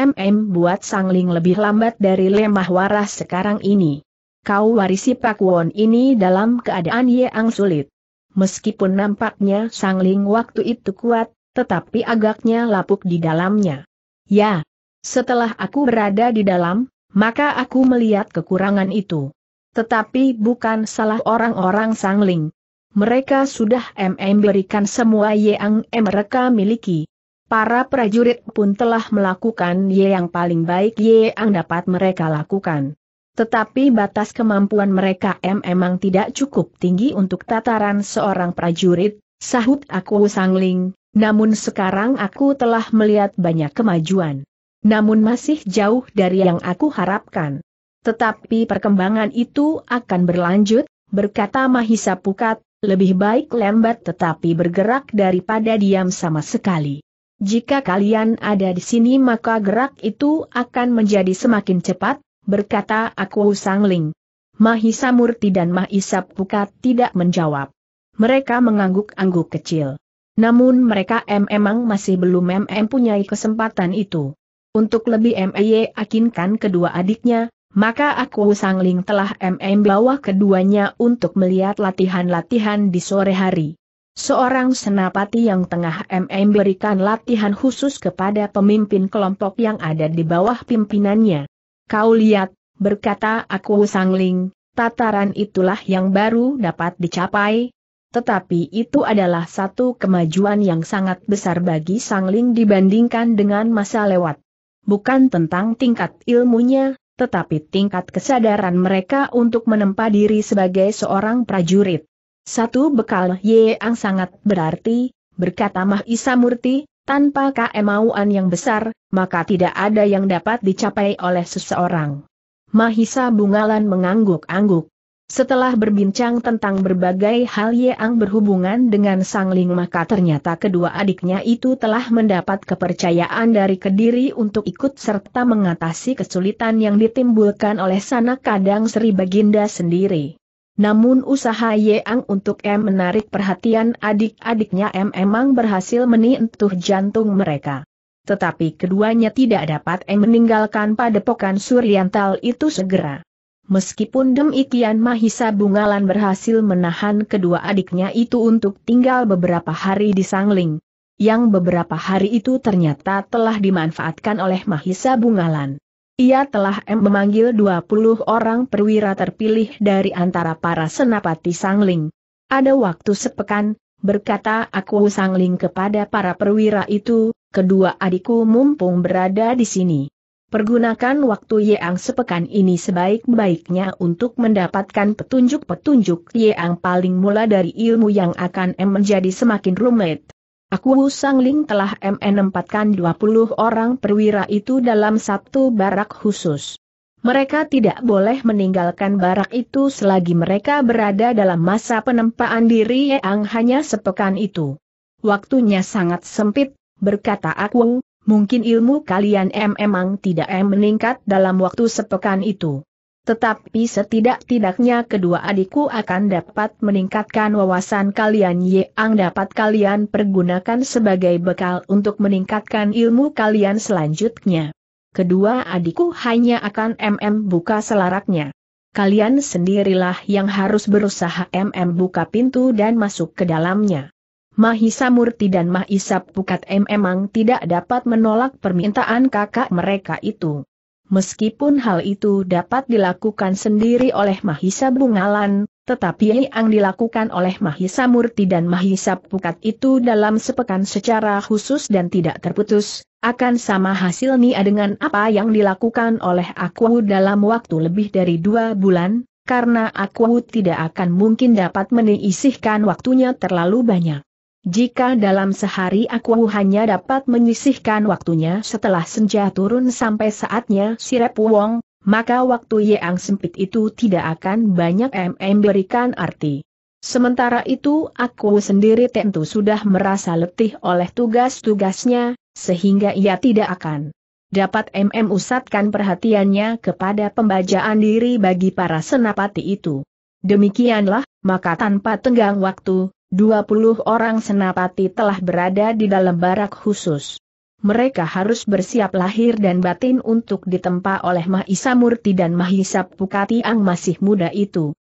MM buat Sangling lebih lambat dari lemah waras sekarang ini. Kau warisi Pakwon ini dalam keadaan yang sulit meskipun nampaknya Sang Ling waktu itu kuat, tetapi agaknya lapuk di dalamnya. Ya, setelah aku berada di dalam, maka aku melihat kekurangan itu. Tetapi bukan salah orang-orang Sang Ling. Mereka sudah MM berikan semua yang mereka miliki. Para prajurit pun telah melakukan yang paling baik yang dapat mereka lakukan. Tetapi batas kemampuan mereka memang tidak cukup tinggi untuk tataran seorang prajurit, sahut aku sangling, namun sekarang aku telah melihat banyak kemajuan. Namun masih jauh dari yang aku harapkan. Tetapi perkembangan itu akan berlanjut, berkata Mahisa Pukat, lebih baik lambat tetapi bergerak daripada diam sama sekali. Jika kalian ada di sini maka gerak itu akan menjadi semakin cepat, berkata aku Sangling. Mahisa Murti dan Mahisa Pukat tidak menjawab. Mereka mengangguk-angguk kecil. Namun mereka memang masih belum mempunyai kesempatan itu. Untuk lebih meyakinkan kedua adiknya, maka aku Sangling telah MM bawa keduanya untuk melihat latihan-latihan di sore hari. Seorang senapati yang tengah MM berikan latihan khusus kepada pemimpin kelompok yang ada di bawah pimpinannya. Kau lihat, berkata aku sangling, tataran itulah yang baru dapat dicapai. Tetapi itu adalah satu kemajuan yang sangat besar bagi sangling dibandingkan dengan masa lewat. Bukan tentang tingkat ilmunya, tetapi tingkat kesadaran mereka untuk menempa diri sebagai seorang prajurit. Satu bekal yang sangat berarti, berkata Mahisa Murti, tanpa keemauan yang besar, maka tidak ada yang dapat dicapai oleh seseorang. Mahisa Bungalan mengangguk-angguk. Setelah berbincang tentang berbagai hal yang berhubungan dengan Sangling maka ternyata kedua adiknya itu telah mendapat kepercayaan dari Kediri untuk ikut serta mengatasi kesulitan yang ditimbulkan oleh sanak kadang Sri Baginda sendiri. Namun usaha Yeang untuk M menarik perhatian adik-adiknya M emang berhasil menentuh jantung mereka. Tetapi keduanya tidak dapat M meninggalkan padepokan Suryantal itu segera. Meskipun demikian Mahisa Bungalan berhasil menahan kedua adiknya itu untuk tinggal beberapa hari di Sangling. Yang beberapa hari itu ternyata telah dimanfaatkan oleh Mahisa Bungalan. Ia telah memanggil 20 orang perwira terpilih dari antara para senapati Sangling. Ada waktu sepekan, berkata aku Sangling kepada para perwira itu, kedua adikku mumpung berada di sini. Pergunakan waktu Yeang sepekan ini sebaik-baiknya untuk mendapatkan petunjuk-petunjuk Yeang paling mula dari ilmu yang akan menjadi semakin rumit. Aku Wu Sangling telah menempatkan 20 orang perwira itu dalam satu barak khusus. Mereka tidak boleh meninggalkan barak itu selagi mereka berada dalam masa penempaan diri yang hanya sepekan itu. Waktunya sangat sempit, berkata aku, mungkin ilmu kalian memang emang tidak meningkat dalam waktu sepekan itu. Tetapi setidak-tidaknya kedua adikku akan dapat meningkatkan wawasan kalian yang dapat kalian pergunakan sebagai bekal untuk meningkatkan ilmu kalian selanjutnya. Kedua adikku hanya akan MM buka selaraknya. Kalian sendirilah yang harus berusaha MM buka pintu dan masuk ke dalamnya. Mahisa Murti dan Mahisa Pukat memang tidak dapat menolak permintaan kakak mereka itu. Meskipun hal itu dapat dilakukan sendiri oleh Mahisa Bungalan, tetapi yang dilakukan oleh Mahisa Murti dan Mahisa Pukat itu dalam sepekan secara khusus dan tidak terputus, akan sama hasil hasilnya dengan apa yang dilakukan oleh aku dalam waktu lebih dari dua bulan, karena aku tidak akan mungkin dapat meniisihkan waktunya terlalu banyak. Jika dalam sehari aku hanya dapat menyisihkan waktunya setelah senja turun sampai saatnya sirep wong, maka waktu yang sempit itu tidak akan banyak MM berikan arti. Sementara itu aku sendiri tentu sudah merasa letih oleh tugas-tugasnya, sehingga ia tidak akan dapat MM usatkan perhatiannya kepada pembacaan diri bagi para senapati itu. Demikianlah, maka tanpa tenggang waktu, 20 orang senapati telah berada di dalam barak khusus. Mereka harus bersiap lahir dan batin untuk ditempa oleh Mahisa Murti dan Mahisa Pukati ang masih muda itu.